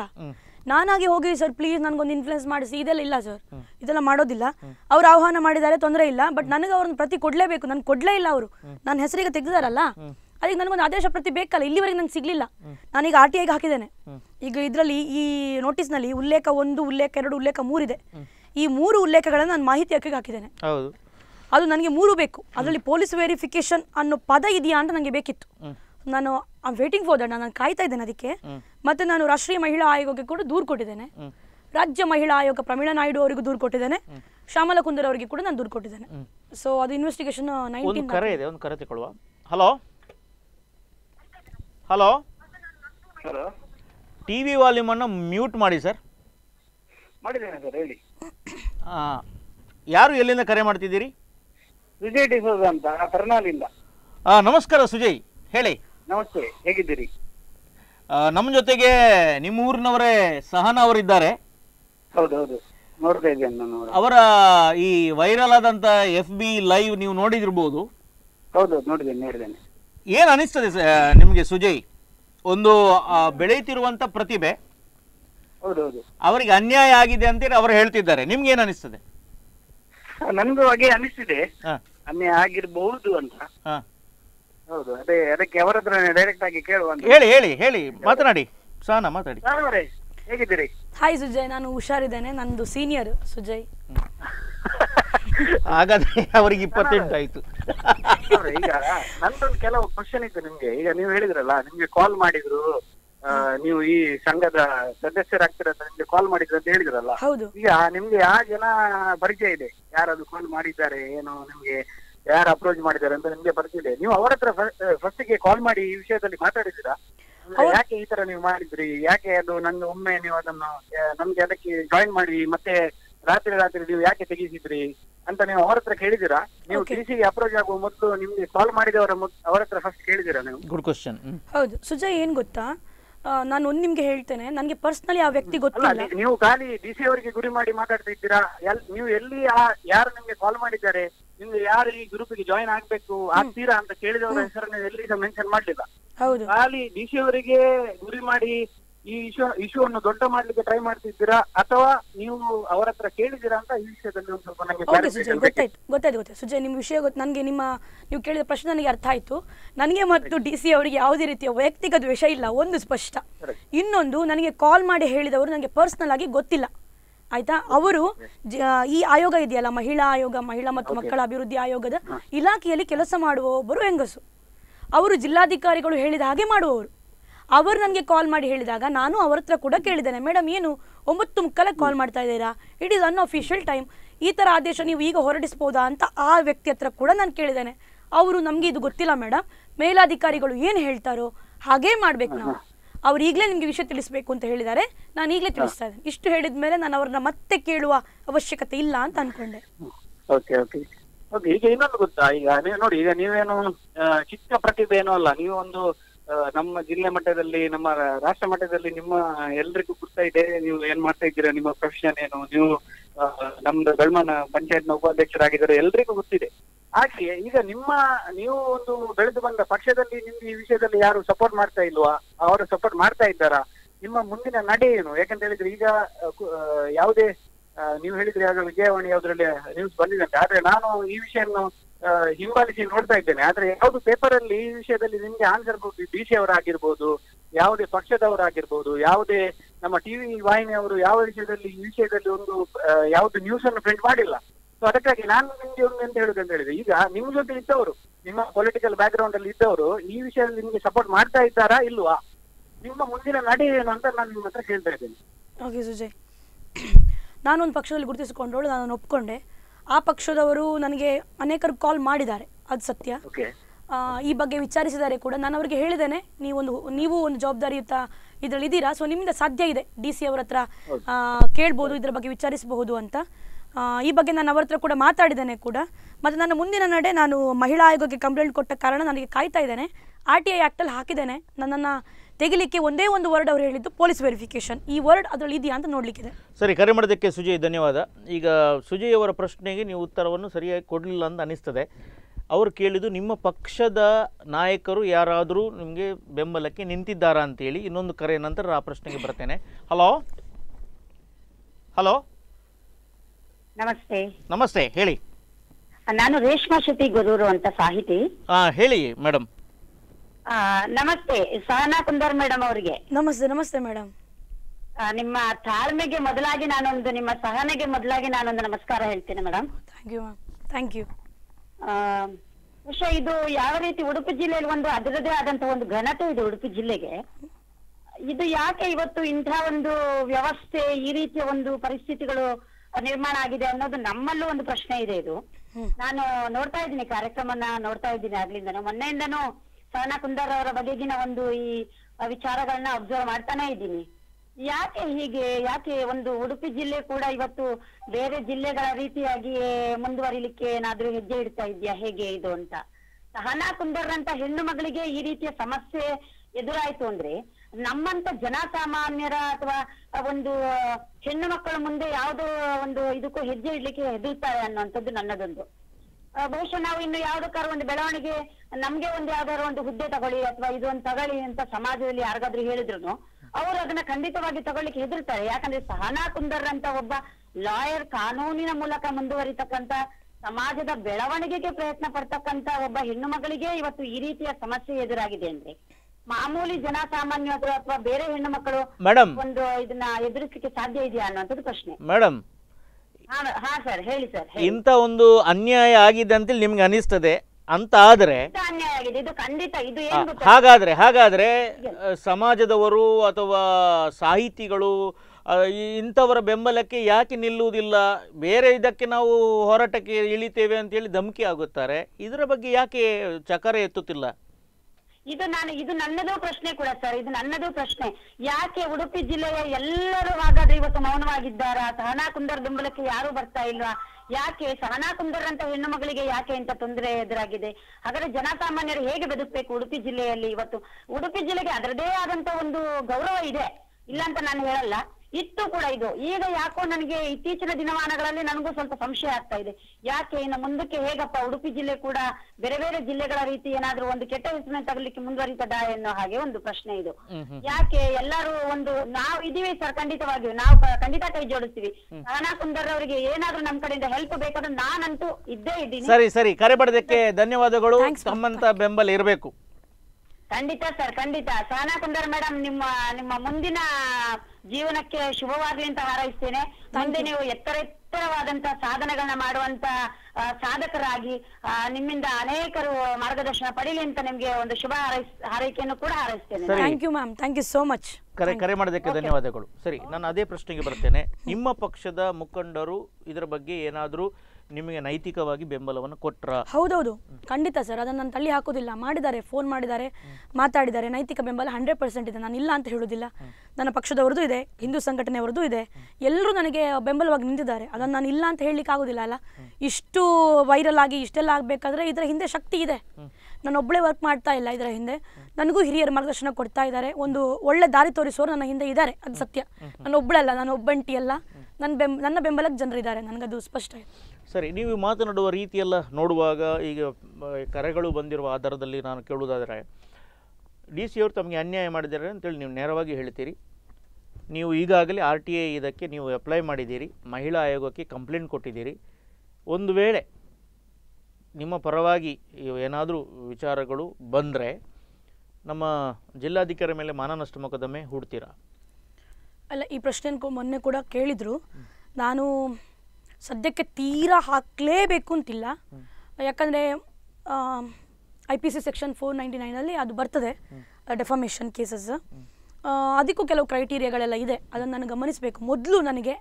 ನಾನಾಗಿ ಹೋಗಿ ಸರ್ ಪ್ಲೀಸ್ ನನಗೊಂದು ಇನ್ಫ್ಲೂಯೆನ್ಸ್ ಮಾಡಿಸಿ ಇದೆಲ್ಲ ಇಲ್ಲ ಸರ್ ಇದೆಲ್ಲ ಮಾಡೋದಿಲ್ಲ ಅವ್ರು ಆಹ್ವಾನ ಮಾಡಿದ್ದಾರೆ ತೊಂದರೆ ಇಲ್ಲ ಬಟ್ ನನಗೆ ಅವ್ರನ್ನ ಪ್ರತಿ ಕೊಡಲೇಬೇಕು ನನ್ಗೆ ಕೊಡಲೇ ಇಲ್ಲ ಅವರು ನನ್ನ ಹೆಸರಿಗೆ ತೆಗೆದಾರಲ್ಲ ಅದಕ್ಕೆ ನನಗೊಂದು ಆದೇಶ ಪ್ರತಿ ಬೇಕಲ್ಲ ಇಲ್ಲಿವರೆಗೆ ನನ್ಗೆ ಸಿಗ್ಲಿಲ್ಲ ನಾನೀಗ ಆರ್ ಟಿ ಐಗೆ ಹಾಕಿದ್ದೇನೆ ಈಗ ಇದರಲ್ಲಿ ಈ ನೋಟಿಸ್ನಲ್ಲಿ ಉಲ್ಲೇಖ ಒಂದು ಉಲ್ಲೇಖ ಎರಡು ಉಲ್ಲೇಖ ಮೂರಿದೆ ಈ ಮೂರು ಉಲ್ಲೇಖಗಳನ್ನು ನಾನು ಮಾಹಿತಿ ಹಕ್ಕಿಗೆ ಹಾಕಿದ್ದೇನೆ ಅದು ನನಗೆ ಮೂರು ಬೇಕು ಅದರಲ್ಲಿ ಪೊಲೀಸ್ ವೆರಿಫಿಕೇಶನ್ ಅನ್ನೋ ಪದ ಇದೆಯಾ ಅಂತ ನನಗೆ ಬೇಕಿತ್ತು ನಾನು ಐ ವೇಟಿಂಗ್ ಫಾರ್ ದಟ್ ನಾನು ಕಾಯ್ತಾ ಇದ್ದೇನೆ ಅದಕ್ಕೆ ಮತ್ತೆ ನಾನು ರಾಷ್ಟ್ರೀಯ ಮಹಿಳಾ ಆಯೋಗಕ್ಕೆ ಕೂಡ ದೂರು ಕೊಟ್ಟಿದ್ದೇನೆ ರಾಜ್ಯ ಮಹಿಳಾ ಆಯೋಗ ಪ್ರಮೀಳಾ ನಾಯ್ಡು ಅವರಿಗೂ ದೂರು ಕೊಟ್ಟಿದ್ದೇನೆ ಶ್ಯಾಮಲ ಕುಂದರ್ ಅವರಿಗೆ ಕೂಡ ನಾನು ದೂರು ಕೊಟ್ಟಿದ್ದೇನೆ ಸೊ ಅದು ಇನ್ವೆಸ್ಟಿಗೇಷನ್ ಕರೆ ಇದೆ ಒಂದು ಕರೆ ಹಲೋ ಹಲೋ ಟಿವಿ ವಿ ವಾಲ್ಯೂಮ್ ಅನ್ನು ಮ್ಯೂಟ್ ಮಾಡಿ ಸರ್ ಮಾಡಿದ್ದೇನೆ ಸರ್ ಹೇಳಿ ಯಾರು ಎಲ್ಲಿಂದ ಕರೆ ಮಾಡ್ತಿದ್ದೀರಿ ಅಂತ ನಮಸ್ಕಾರ ಸುಜಯ್ ಹೇಳಿ ನಮಸ್ತೆ ಹೇಗಿದ್ದೀರಿ ನಮ್ಮ ಜೊತೆಗೆ ನಿಮ್ಮ ಊರಿನವರೇ ಸಹನ ಅವರಿದ್ದಾರೆ ಹೌದೌದು ನೋಡ್ತಾ ಇದ್ದೇನೆ ನಾನು ಅವರ ಈ ವೈರಲ್ ಆದಂತ ಎಫ್ ಬಿ ಲೈವ್ ನೀವು ನೋಡಿದಿರ್ಬೋದು ಹೌದು ನೋಡಿದ್ದೇನೆ ನೋಡಿದ್ದೇನೆ ಏನ್ ಅನಿಸ್ತದೆ ನಿಮ್ಗೆ ಸುಜಯ್ ಒಂದು ಬೆಳೆಯುತ್ತಿರುವಂತ ಪ್ರತಿಭೆ ಹೌದೌದು ಅವರಿಗೆ ಅನ್ಯಾಯ ಆಗಿದೆ ಅಂತೇಳಿ ಅವರು ಹೇಳ್ತಿದ್ದಾರೆ ನಿಮ್ಗೆ ಏನ್ ಅನಿಸ್ತದೆ ನನ್ಗೂ ಹಾಗೆ ಅನಿಸ್ತಿದೆ ಅನ್ಯಾಯ ಆಗಿರ್ಬಹುದು ಅಂತ ಹೌದು ಅದೇ ಅದಕ್ಕೆ ಅವರ ಹತ್ರ ಡೈರೆಕ್ಟ್ ಆಗಿ ಕೇಳುವ ಹೇಳಿ ಹೇಳಿ ಹೇಳಿ ಮಾತನಾಡಿ ಸಾನ ಮಾತಾಡಿ ಹೇಗಿದ್ದೀರಿ ಹಾಯ್ ಸುಜಯ್ ನಾನು ಹುಷಾರಿದ್ದೇನೆ ನಂದು ಸೀನಿಯರ್ ಸುಜಯ್ ಹಾಗಾದ್ರೆ ಅವರಿಗೆ ಇಪ್ಪತ್ತೆಂಟು ಆಯ್ತು ಈಗ ನಂದೊಂದು ಕೆಲವು ಕ್ವಶನ್ ಇತ್ತು ನಿಮ್ಗೆ ಈಗ ನೀವು ಹೇಳಿದ್ರಲ್ಲ ನಿಮ್ಗೆ ಕಾಲ್ ಮಾಡಿದ್ರು ನೀವು ಈ ಸಂಘದ ಸದಸ್ಯರಾಗ್ತೀರ ಅಂತ ನಿಮ್ಗೆ ಕಾಲ್ ಮಾಡಿದ್ರು ಅಂತ ಹೇಳಿದ್ರಲ್ಲ ಈಗ ನಿಮ್ಗೆ ಆ ಜನ ಪರಿಚಯ ಇದೆ ಯಾರಾದ್ರೂ ಕಾಲ್ ಮಾಡಿದ್ದಾರೆ ಏನೋ ನಿಮ್ಗೆ ಯಾರು ಅಪ್ರೋಚ್ ಮಾಡಿದ್ದಾರೆ ಅಂತ ನಿಮಗೆ ಪರಿಚಯ ಇದೆ ನೀವು ಅವರ ಹತ್ರ ಫಸ್ಟಿಗೆ ಕಾಲ್ ಮಾಡಿ ಈ ವಿಷಯದಲ್ಲಿ ಮಾತಾಡಿದ್ದೀರಾ ಯಾಕೆ ಈ ತರ ನೀವು ಮಾಡಿದ್ರಿ ಯಾಕೆ ಅದು ನನ್ನ ಒಮ್ಮೆ ನೀವು ಅದನ್ನು ನಮ್ಗೆ ಅದಕ್ಕೆ ಜಾಯಿನ್ ಮಾಡಿ ಮತ್ತೆ ರಾತ್ರಿ ರಾತ್ರಿ ನೀವು ಯಾಕೆ ತೆಗಿಸಿದ್ರಿ ಅಂತ ನೀವು ಅವ್ರ ಹತ್ರ ಕೇಳಿದಿರಾ ನೀವು ಸಿ ಅಪ್ರೋಚ್ ಆಗುವ ಮೊದಲು ನಿಮ್ಗೆ ಕಾಲ್ ಮಾಡಿದವರ ಅವರ ಹತ್ರ ಫಸ್ಟ್ ಕೇಳಿದಿರಾ ನೀವು ಗುಡ್ ಕ್ವಶನ್ ಹೌದು ಸುಜಯ್ ಏನ್ ಗೊತ್ತಾ ನಾನು ಒಂದ್ ನಿಮ್ಗೆ ಹೇಳ್ತೇನೆ ನನಗೆ ಪರ್ಸನಲಿ ಆ ವ್ಯಕ್ತಿ ಗೊತ್ತಿಲ್ಲ ನೀವು ಖಾಲಿ ಡಿ ಸಿ ಅವರಿಗೆ ಗುರಿ ಮಾಡಿ ಮಾತಾಡ್ತಾ ಇದ್ದೀರಾ ನೀವು ಎಲ್ಲಿ ಯಾರು ನಿಮ್ಗೆ ಕಾಲ್ ಮಾಡಿದ್ದಾರೆ ನಿಮ್ಗೆ ಯಾರು ಈ ಗ್ರೂಪ್ ಗೆ ಜಾಯಿನ್ ಆಗ್ಬೇಕು ಆಗ್ತೀರಾ ಅಂತ ಕೇಳಿದವರ ಹೆಸರನ್ನು ಎಲ್ಲಿ ಮೆನ್ಷನ್ ಮಾಡ್ಲಿಲ್ಲ ಖಾಲಿ ಡಿ ಸಿ ಅವರಿಗೆ ಗುರಿ ಮಾಡಿ ಈ ಇಶ್ಯೂ ಅನ್ನು ದೊಡ್ಡ ಮಾಡ್ಲಿಕ್ಕೆ ಟ್ರೈ ಮಾಡ್ತಿದ್ದೀರಾ ಅಥವಾ ನೀವು ಅವರ ಹತ್ರ ಕೇಳಿದ್ದೀರಾ ಅಂತ ಈ ವಿಷಯದಲ್ಲಿ ಒಂದು ಸ್ವಲ್ಪ ನನಗೆ ಗೊತ್ತಾಯ್ತು ಗೊತ್ತಾಯ್ತು ಗೊತ್ತಾಯ್ತು ಸುಜಯ್ ನಿಮ್ಮ ವಿಷಯ ಗೊತ್ತು ನನಗೆ ನಿಮ್ಮ ನೀವು ಕೇಳಿದ ಪ್ರಶ್ನೆ ನನಗೆ ಅರ್ಥ ಆಯ್ತು ನನಗೆ ಮತ್ತು ಡಿ ಸಿ ಅವರಿಗೆ ಯಾವುದೇ ರೀತಿಯ ವೈಯಕ್ತಿಕ ದ್ವೇಷ ಇಲ್ಲ ಒಂದು ಸ್ಪಷ್ಟ ಇನ್ನೊಂದು ನನಗೆ ಕಾಲ್ ಮಾಡಿ ಹೇಳಿದವರು ನನಗೆ ಪರ್ಸನಲ್ ಆಗಿ ಗೊತ್ತಿಲ್ಲ ಆಯ್ತಾ ಅವರು ಈ ಆಯೋಗ ಇದೆಯಲ್ಲ ಮಹಿಳಾ ಆಯೋಗ ಮಹಿಳಾ ಮತ್ತು ಮಕ್ಕಳ ಅಭಿವೃದ್ಧಿ ಆಯೋಗದ ಇಲಾಖೆಯಲ್ಲಿ ಕೆಲಸ ಮಾಡುವ ಒಬ್ಬರು ಹೆಂಗಸು ಅವರು ಜಿಲ್ಲಾಧಿಕಾರಿಗಳು ಹೇಳಿದ ಹಾಗೆ ಮಾಡುವವರು ಅವರು ನನಗೆ ಕಾಲ್ ಮಾಡಿ ಹೇಳಿದಾಗ ನಾನು ಅವರ ಹತ್ರ ಕೂಡ ಕೇಳಿದ್ದೇನೆ ಮೇಡಮ್ ಏನು ಒಂಬತ್ತು ಮುಕ್ಕಲಕ್ಕೆ ಕಾಲ್ ಮಾಡ್ತಾ ಇದ್ದೀರಾ ಇಟ್ ಈಸ್ ಅನ್ಅಫಿಷಿಯಲ್ ಟೈಮ್ ಈ ಥರ ಆದೇಶ ನೀವು ಈಗ ಹೊರಡಿಸ್ಬೋದಾ ಅಂತ ಆ ವ್ಯಕ್ತಿ ಹತ್ರ ಕೂಡ ನಾನು ಕೇಳಿದ್ದೇನೆ ಅವರು ನಮಗೆ ಇದು ಗೊತ್ತಿಲ್ಲ ಮೇಡಮ್ ಮೇಲಾಧಿಕಾರಿಗಳು ಏನು ಹೇಳ್ತಾರೋ ಹಾಗೇ ಮಾಡಬೇಕು ನಾವು ಅವ್ರು ಈಗಲೇ ನಿಮಗೆ ವಿಷಯ ತಿಳಿಸಬೇಕು ಅಂತ ಹೇಳಿದ್ದಾರೆ ನಾನು ಈಗಲೇ ತಿಳಿಸ್ತಾ ಇದ್ದೇನೆ ಇಷ್ಟು ಹೇಳಿದ ಮೇಲೆ ನಾನು ಅವ್ರನ್ನ ಮತ್ತೆ ಕೇಳುವ ಅವಶ್ಯಕತೆ ಇಲ್ಲ ಅಂತ ಅನ್ಕೊಂಡೆ ಓಕೆ ಓಕೆ ಓಕೆ ಈಗ ಇನ್ನೊಂದು ಗೊತ್ತಾ ಈಗ ನೀವು ನೋಡಿ ಈಗ ನೀವೇನು ಚಿಕ್ಕ ಏನೋ ಅಲ್ಲ ನೀವು ಒಂದು ನಮ್ಮ ಜಿಲ್ಲೆ ಮಟ್ಟದಲ್ಲಿ ನಮ್ಮ ರಾಷ್ಟ್ರ ಮಟ್ಟದಲ್ಲಿ ನಿಮ್ಮ ಎಲ್ರಿಗೂ ಇದೆ ನೀವು ಏನ್ ಮಾಡ್ತಾ ಇದ್ದೀರಾ ನಿಮ್ಮ ಪ್ರೊಫೆಷನ್ ಏನು ನೀವು ನಮ್ದು ಪಂಚಾಯತ್ ನ ಉಪಾಧ್ಯಕ್ಷರಾಗಿದ್ದಾರೆ ಎಲ್ರಿಗೂ ಗೊತ್ತಿದೆ ಹಾಗೆ ಈಗ ನಿಮ್ಮ ನೀವು ಒಂದು ಬೆಳೆದು ಬಂದ ಪಕ್ಷದಲ್ಲಿ ನಿಮ್ಗೆ ಈ ವಿಷಯದಲ್ಲಿ ಯಾರು ಸಪೋರ್ಟ್ ಮಾಡ್ತಾ ಇಲ್ವಾ ಅವರು ಸಪೋರ್ಟ್ ಮಾಡ್ತಾ ಇದ್ದಾರಾ ನಿಮ್ಮ ಮುಂದಿನ ನಡೆ ಏನು ಯಾಕಂತ ಹೇಳಿದ್ರೆ ಈಗ ಯಾವುದೇ ನೀವು ಹೇಳಿದ್ರೆ ಯಾವ ವಿಜಯವಾಣಿ ಯಾವ್ದ್ರಲ್ಲಿ ನ್ಯೂಸ್ ಬಂದಿದಂತೆ ಆದ್ರೆ ನಾನು ಈ ವಿಷಯವನ್ನು ಹಿಂಬಾಲಿಸಿ ನೋಡ್ತಾ ಇದ್ದೇನೆ ಆದ್ರೆ ಯಾವ್ದು ಪೇಪರ್ ಅಲ್ಲಿ ಈ ವಿಷಯದಲ್ಲಿ ನಿಮ್ಗೆ ಆನ್ಸರ್ ಬಿ ಸಿ ಅವರಾಗಿರ್ಬೋದು ಯಾವುದೇ ಪಕ್ಷದವರಾಗಿರ್ಬೋದು ಯಾವುದೇ ನಮ್ಮ ಟಿವಿ ವಾಹಿನಿಯವರು ಯಾವ ವಿಷಯದಲ್ಲಿ ಈ ವಿಷಯದಲ್ಲಿ ಒಂದು ಯಾವ್ದು ನ್ಯೂಸ್ ಅನ್ನು ಪ್ರಿಂಟ್ ಮಾಡಿಲ್ಲ ಸೊ ಅದಕ್ಕಾಗಿ ನಾನು ನಿಮ್ಗೆ ಒಂದು ಎಂತ ಹೇಳುದು ಅಂತ ಹೇಳಿದ್ರೆ ಈಗ ನಿಮ್ ಜೊತೆ ಇದ್ದವರು ನಿಮ್ಮ ಪೊಲಿಟಿಕಲ್ ಬ್ಯಾಕ್ ಗ್ರೌಂಡ್ ಅಲ್ಲಿ ಇದ್ದವರು ಈ ವಿಷಯದಲ್ಲಿ ನಿಮ್ಗೆ ಸಪೋರ್ಟ್ ಮಾಡ್ತಾ ಇದ್ದಾರಾ ಇಲ್ವಾ ನಿಮ್ಮ ಮುಂದಿನ ನಡೆ ಏನು ಅಂತ ನಾನು ನಿಮ್ಮ ಹತ್ರ ಹೇಳ್ತಾ ಇದ್ದೇನೆ ಓಕೆ ಸುಜಯ್ ನಾನೊಂದು ಪಕ್ಷದಲ್ಲಿ ಗುರುತಿಸಿಕೊಂಡವಳು ನಾನು ಒಪ್ಕೊಂಡೆ ಆ ಪಕ್ಷದವರು ನನಗೆ ಅನೇಕರು ಕಾಲ್ ಮಾಡಿದ್ದಾರೆ ಅದು ಸತ್ಯ ಈ ಬಗ್ಗೆ ವಿಚಾರಿಸಿದ್ದಾರೆ ಕೂಡ ನಾನು ಅವರಿಗೆ ಹೇಳಿದ್ದೇನೆ ನೀವೊಂದು ನೀವು ಒಂದು ಜವಾಬ್ದಾರಿಯುತ ಇದರಲ್ಲಿ ಇದ್ದೀರಾ ಸೊ ನಿಮ್ಮಿಂದ ಸಾಧ್ಯ ಇದೆ ಡಿ ಸಿ ಅವರ ಹತ್ರ ಕೇಳ್ಬೋದು ಇದರ ಬಗ್ಗೆ ವಿಚಾರಿಸಬಹುದು ಅಂತ ಈ ಬಗ್ಗೆ ನಾನು ಅವರ ಹತ್ರ ಕೂಡ ಮಾತಾಡಿದ್ದೇನೆ ಕೂಡ ಮತ್ತು ನನ್ನ ಮುಂದಿನ ನಡೆ ನಾನು ಮಹಿಳಾ ಆಯೋಗಕ್ಕೆ ಕಂಪ್ಲೇಂಟ್ ಕೊಟ್ಟ ಕಾರಣ ನನಗೆ ಕಾಯ್ತಾ ಇದ್ದೇನೆ ಆರ್ ಟಿ ಐ ಆ್ಯಕ್ಟಲ್ಲಿ ಹಾಕಿದ್ದೇನೆ ನನ್ನನ್ನು ತೆಗಿಲಿಕ್ಕೆ ಒಂದೇ ಒಂದು ವರ್ಡ್ ಅವರು ಹೇಳಿದ್ದು ಪೊಲೀಸ್ ವೆರಿಫಿಕೇಷನ್ ಈ ವರ್ಡ್ ಅದರಲ್ಲಿ ಇದೆಯಾ ಅಂತ ನೋಡಲಿಕ್ಕಿದೆ ಸರಿ ಕರೆ ಮಾಡೋದಕ್ಕೆ ಸುಜಯ್ ಧನ್ಯವಾದ ಈಗ ಸುಜಯ್ ಅವರ ಪ್ರಶ್ನೆಗೆ ನೀವು ಉತ್ತರವನ್ನು ಸರಿಯಾಗಿ ಕೊಡಲಿಲ್ಲ ಅಂತ ಅನ್ನಿಸ್ತದೆ ಅವರು ಕೇಳಿದ್ದು ನಿಮ್ಮ ಪಕ್ಷದ ನಾಯಕರು ಯಾರಾದರೂ ನಿಮಗೆ ಬೆಂಬಲಕ್ಕೆ ನಿಂತಿದ್ದಾರಾ ಅಂತೇಳಿ ಇನ್ನೊಂದು ಕರೆ ನಂತರ ಆ ಪ್ರಶ್ನೆಗೆ ಬರ್ತೇನೆ ಹಲೋ ಹಲೋ ನಮಸ್ತೆ ನಮಸ್ತೆ ಹೇಳಿ ನಾನು ರೇಷ್ಮಾ ಶೆಟ್ಟಿ ಗುರೂರು ಅಂತ ಸಾಹಿತಿ ಹೇಳಿ ಮೇಡಮ್ ನಮಸ್ತೆ ಸಹನಾ ಕುಂದರ್ ಮೇಡಮ್ ಅವರಿಗೆ ನಮಸ್ತೆ ನಮಸ್ತೆ ಮೇಡಮ್ ನಿಮ್ಮ ತಾಳ್ಮೆಗೆ ಮೊದಲಾಗಿ ನಾನೊಂದು ನಿಮ್ಮ ಸಹನೆಗೆ ಮೊದಲಾಗಿ ನಾನೊಂದು ನಮಸ್ಕಾರ ಹೇಳ್ತೇನೆ madam thank you thank you ಇದು ಯಾವ ರೀತಿ ಉಡುಪಿ ಜಿಲ್ಲೆಯಲ್ಲಿ ಒಂದು ಅದರದೇ ಆದಂತಹ ಒಂದು ಘನತೆ ಇದು ಉಡುಪಿ ಜಿಲ್ಲೆಗೆ ಇದು ಯಾಕೆ ಇವತ್ತು ಇಂಥ ಒಂದು ವ್ಯವಸ್ಥೆ ಈ ರೀತಿಯ ಒಂದು ಪರಿಸ್ಥಿತಿಗಳು ನಿರ್ಮಾಣ ಆಗಿದೆ ಅನ್ನೋದು ನಮ್ಮಲ್ಲೂ ಒಂದು ಪ್ರಶ್ನೆ ಇದೆ ಇದು ನಾನು ನೋಡ್ತಾ ಇದ್ದೀನಿ ಕಾರ್ಯಕ್ರಮನ ನೋಡ್ತಾ ಇದ್ದೀನಿ ಆಗ್ಲಿಂದನು ಮೊನ್ನೆಯಿಂದನು ಸಹನಾ ಕುಂದರ್ ಅವರ ಬಗೆಗಿನ ಒಂದು ಈ ವಿಚಾರಗಳನ್ನ ಅಬ್ಸರ್ವ್ ಮಾಡ್ತಾನೆ ಇದ್ದೀನಿ ಯಾಕೆ ಹೀಗೆ ಯಾಕೆ ಒಂದು ಉಡುಪಿ ಜಿಲ್ಲೆ ಕೂಡ ಇವತ್ತು ಬೇರೆ ಜಿಲ್ಲೆಗಳ ರೀತಿಯಾಗಿ ಮುಂದುವರಿಲಿಕ್ಕೆ ಏನಾದ್ರೂ ಹೆಜ್ಜೆ ಇಡ್ತಾ ಇದೆಯಾ ಹೇಗೆ ಇದು ಅಂತ ಸಹನಾ ಅಂತ ಹೆಣ್ಣು ಮಗಳಿಗೆ ಈ ರೀತಿಯ ಸಮಸ್ಯೆ ಎದುರಾಯ್ತು ಅಂದ್ರೆ ನಮ್ಮಂತ ಜನಸಾಮಾನ್ಯರ ಅಥವಾ ಒಂದು ಹೆಣ್ಣು ಮಕ್ಕಳ ಮುಂದೆ ಯಾವುದೋ ಒಂದು ಇದಕ್ಕೂ ಹೆಜ್ಜೆ ಇಡ್ಲಿಕ್ಕೆ ಹೆದರ್ತಾರೆ ಅನ್ನುವಂಥದ್ದು ನನ್ನದೊಂದು ಬಹುಶಃ ನಾವು ಇನ್ನು ಯಾವ್ದಕ್ಕಾದ್ರೂ ಒಂದು ಬೆಳವಣಿಗೆ ನಮ್ಗೆ ಒಂದು ಯಾವ್ದಾದ್ರು ಒಂದು ಹುದ್ದೆ ತಗೊಳ್ಳಿ ಅಥವಾ ಇದೊಂದು ತಗೊಳ್ಳಿ ಅಂತ ಸಮಾಜದಲ್ಲಿ ಯಾರಿಗಾದ್ರೂ ಹೇಳಿದ್ರು ಅವರು ಅದನ್ನ ಖಂಡಿತವಾಗಿ ತಗೊಳ್ಳಿಕ್ಕೆ ಹೆದರ್ತಾರೆ ಯಾಕಂದ್ರೆ ಸಹನಾ ಕುಂದರ್ ಅಂತ ಒಬ್ಬ ಲಾಯರ್ ಕಾನೂನಿನ ಮೂಲಕ ಮುಂದುವರಿತಕ್ಕಂತ ಸಮಾಜದ ಬೆಳವಣಿಗೆಗೆ ಪ್ರಯತ್ನ ಪಡ್ತಕ್ಕಂತ ಒಬ್ಬ ಹೆಣ್ಣು ಮಗಳಿಗೆ ಇವತ್ತು ಈ ರೀತಿಯ ಸಮಸ್ಯೆ ಎದುರಾಗಿದೆ ಅಂದ್ರೆ ಮಾಮೂಲಿ ಜನ ಸಾಮಾನ್ಯರು ಅಥವಾ ಬೇರೆ ಹೆಣ್ಣು ಮಕ್ಕಳು ಮೇಡಮ್ ಒಂದು ಇದನ್ನ ಎದುರಿಸಲಿಕ್ಕೆ ಸಾಧ್ಯ ಇದೆಯಾ ಅನ್ನುವಂಥದ್ದು ಪ್ರಶ್ನೆ ಮೇಡಮ್ ಹಾ ಸರ್ ಹೇಳಿ ಸರ್ ಇಂಥ ಒಂದು ಅನ್ಯಾಯ ಆಗಿದೆ ಅಂತ ನಿಮ್ಗೆ ಅನಿಸ್ತದೆ ಅಂತ ಆದ್ರೆ ಹಾಗಾದ್ರೆ ಹಾಗಾದ್ರೆ ಸಮಾಜದವರು ಅಥವಾ ಸಾಹಿತಿಗಳು ಇಂಥವರ ಬೆಂಬಲಕ್ಕೆ ಯಾಕೆ ನಿಲ್ಲುವುದಿಲ್ಲ ಬೇರೆ ಇದಕ್ಕೆ ನಾವು ಹೋರಾಟಕ್ಕೆ ಇಳಿತೇವೆ ಅಂತ ಹೇಳಿ ಧಮಕಿ ಆಗುತ್ತಾರೆ ಇದರ ಬಗ್ಗೆ ಯಾಕೆ ಚಕರ ಎತ್ತುತ್ತಿಲ್ಲ ಇದು ನಾನು ಇದು ನನ್ನದು ಪ್ರಶ್ನೆ ಕೂಡ ಸರ್ ಇದು ನನ್ನದು ಪ್ರಶ್ನೆ ಯಾಕೆ ಉಡುಪಿ ಜಿಲ್ಲೆಯ ಎಲ್ಲರೂ ಹಾಗಾದ್ರೆ ಇವತ್ತು ಮೌನವಾಗಿದ್ದಾರಾ ಸಹನಾ ಕುಂದರ್ ಬೆಂಬಲಕ್ಕೆ ಯಾರು ಬರ್ತಾ ಇಲ್ವಾ ಯಾಕೆ ಸಹನಾ ಕುಂದರ್ ಅಂತ ಹೆಣ್ಣು ಮಗಳಿಗೆ ಯಾಕೆ ಇಂತ ತೊಂದರೆ ಎದುರಾಗಿದೆ ಹಾಗಾದ್ರೆ ಜನಸಾಮಾನ್ಯರು ಹೇಗೆ ಬದುಕಬೇಕು ಉಡುಪಿ ಜಿಲ್ಲೆಯಲ್ಲಿ ಇವತ್ತು ಉಡುಪಿ ಜಿಲ್ಲೆಗೆ ಅದರದೇ ಆದಂತ ಒಂದು ಗೌರವ ಇದೆ ಇಲ್ಲ ಅಂತ ನಾನು ಹೇಳಲ್ಲ ಇತ್ತು ಕೂಡ ಇದು ಈಗ ಯಾಕೋ ನನಗೆ ಇತ್ತೀಚಿನ ದಿನಮಾನಗಳಲ್ಲಿ ನನಗೂ ಸ್ವಲ್ಪ ಸಂಶಯ ಆಗ್ತಾ ಇದೆ ಯಾಕೆ ಇನ್ನು ಮುಂದಕ್ಕೆ ಹೇಗಪ್ಪ ಉಡುಪಿ ಜಿಲ್ಲೆ ಕೂಡ ಬೇರೆ ಬೇರೆ ಜಿಲ್ಲೆಗಳ ರೀತಿ ಏನಾದ್ರೂ ಒಂದು ಕೆಟ್ಟ ಹೆಸರನ್ನ ತಗಲಿಕ್ಕೆ ಮುಂದುವರಿತದ ಎನ್ನುವ ಹಾಗೆ ಒಂದು ಪ್ರಶ್ನೆ ಇದು ಯಾಕೆ ಎಲ್ಲರೂ ಒಂದು ನಾವು ಇದೀವಿ ಸರ್ ಖಂಡಿತವಾಗಿಯೂ ನಾವು ಖಂಡಿತ ಕೈ ಜೋಡಿಸ್ತೀವಿ ಸಹನಾ ಸುಂದರ್ ಅವರಿಗೆ ಏನಾದ್ರೂ ನಮ್ ಕಡೆಯಿಂದ ಹೆಲ್ಪ್ ಬೇಕಾದ್ರೂ ನಾನಂತೂ ಇದ್ದೇ ಇದ್ದೀನಿ ಸರಿ ಸರಿ ಕರೆ ಧನ್ಯವಾದಗಳು ತಮ್ಮಂತ ಬೆಂಬಲ ಇರಬೇಕು ಖಂಡಿತ ಸರ್ ಖಂಡಿತ ಸಹನಾ ಕುಂದರ್ ಮೇಡಮ್ ನಿಮ್ಮ ನಿಮ್ಮ ಮುಂದಿನ ಜೀವನಕ್ಕೆ ಶುಭವಾಗ್ಲಿ ಅಂತ ಹಾರೈಸ್ತೇನೆ ಮುಂದೆ ನೀವು ಎತ್ತರ ಎತ್ತರವಾದಂತ ಸಾಧನೆಗಳನ್ನ ಮಾಡುವಂತ ಸಾಧಕರಾಗಿ ನಿಮ್ಮಿಂದ ಅನೇಕರು ಮಾರ್ಗದರ್ಶನ ಪಡೀಲಿ ಅಂತ ನಿಮ್ಗೆ ಒಂದು ಶುಭ ಹಾರೈಸ್ ಹಾರೈಕೆಯನ್ನು ಕೂಡ ಹಾರೈಸ್ತೇನೆ thank you ma'am thank you so much ಕರೆ ಕರೆ ಮಾಡೋದಕ್ಕೆ ಧನ್ಯವಾದಗಳು ಸರಿ ನಾನು ಅದೇ ಪ್ರಶ್ನೆಗೆ ಬರ್ತೇನೆ ನಿಮ್ಮ ಪಕ್ಷದ ಮುಖಂಡರು ಇದರ ಬಗ್ಗೆ ಏನಾದರೂ ನಿಮಗೆ ನೈತಿಕವಾಗಿ ಬೆಂಬಲವನ್ನು ಕೊಟ್ರ ಹೌದೌದು ಖಂಡಿತ ಸರ್ ಅದನ್ನು ನಾನು ತಳ್ಳಿ ಹಾಕೋದಿಲ್ಲ ಮಾಡಿದ್ದಾರೆ ಫೋನ್ ಮಾಡಿದ್ದಾರೆ ಮಾತಾಡಿದ್ದಾರೆ ನೈತಿಕ ಬೆಂಬಲ ಹಂಡ್ರೆಡ್ ಪರ್ಸೆಂಟ್ ಇದೆ ನಾನು ಇಲ್ಲ ಅಂತ ಹೇಳೋದಿಲ್ಲ ನನ್ನ ಪಕ್ಷದವ್ರದ್ದು ಇದೆ ಹಿಂದೂ ಸಂಘಟನೆಯವ್ರದ್ದು ಇದೆ ಎಲ್ಲರೂ ನನಗೆ ಬೆಂಬಲವಾಗಿ ನಿಂತಿದ್ದಾರೆ ಅದನ್ನು ನಾನು ಇಲ್ಲ ಅಂತ ಹೇಳಲಿಕ್ಕೆ ಆಗೋದಿಲ್ಲ ಅಲ್ಲ ಇಷ್ಟು ವೈರಲ್ ಆಗಿ ಇಷ್ಟೆಲ್ಲ ಆಗಬೇಕಾದ್ರೆ ಇದರ ಹಿಂದೆ ಶಕ್ತಿ ಇದೆ ನಾನು ವರ್ಕ್ ಮಾಡ್ತಾ ಇಲ್ಲ ಇದರ ಹಿಂದೆ ನನಗೂ ಹಿರಿಯರು ಮಾರ್ಗದರ್ಶನ ಕೊಡ್ತಾ ಇದ್ದಾರೆ ಒಂದು ಒಳ್ಳೆ ದಾರಿ ತೋರಿಸೋರು ನನ್ನ ಹಿಂದೆ ಇದ್ದಾರೆ ಅದು ಸತ್ಯ ನಾನು ಒಬ್ಬಳಲ್ಲ ನಾನು ಒಬ್ಬಂಟಿ ಅಲ್ಲ ನನ್ನ ಬೆಂಬ ನನ್ನ ಬೆಂಬಲಕ್ಕೆ ಜನರಿದ್ದಾರೆ ನನಗದು ಸ್ಪಷ್ಟ ಸರಿ ನೀವು ಮಾತನಾಡುವ ರೀತಿಯೆಲ್ಲ ನೋಡುವಾಗ ಈಗ ಕರೆಗಳು ಬಂದಿರುವ ಆಧಾರದಲ್ಲಿ ನಾನು ಕೇಳುವುದಾದರೆ ಡಿ ಸಿ ಅವರು ತಮಗೆ ಅನ್ಯಾಯ ಮಾಡಿದ್ದಾರೆ ಅಂತೇಳಿ ನೀವು ನೇರವಾಗಿ ಹೇಳ್ತೀರಿ ನೀವು ಈಗಾಗಲೇ ಆರ್ ಟಿ ಐ ಇದಕ್ಕೆ ನೀವು ಅಪ್ಲೈ ಮಾಡಿದ್ದೀರಿ ಮಹಿಳಾ ಆಯೋಗಕ್ಕೆ ಕಂಪ್ಲೇಂಟ್ ಕೊಟ್ಟಿದ್ದೀರಿ ಒಂದು ವೇಳೆ ನಿಮ್ಮ ಪರವಾಗಿ ಏನಾದರೂ ವಿಚಾರಗಳು ಬಂದರೆ ನಮ್ಮ ಜಿಲ್ಲಾಧಿಕಾರಿ ಮೇಲೆ ಮಾನನಷ್ಟ ಮೊಕದ್ದಮೆ ಹೂಡ್ತೀರಾ ಅಲ್ಲ ಈ ಪ್ರಶ್ನೆ ಮೊನ್ನೆ ಕೂಡ ಕೇಳಿದರು ನಾನು ಸದ್ಯಕ್ಕೆ ತೀರಾ ಹಾಕಲೇಬೇಕು ಅಂತಿಲ್ಲ ಯಾಕಂದರೆ I P C section four ninety ನೈನಲ್ಲಿ ಅದು ಬರ್ತದೆ ಡೆಫಾಮೇಷನ್ ಕೇಸಸ್ ಅದಕ್ಕೂ ಕೆಲವು ಕ್ರೈಟೀರಿಯಾಗಳೆಲ್ಲ ಇದೆ ಅದನ್ನು ನಾನು ಗಮನಿಸಬೇಕು ಮೊದಲು ನನಗೆ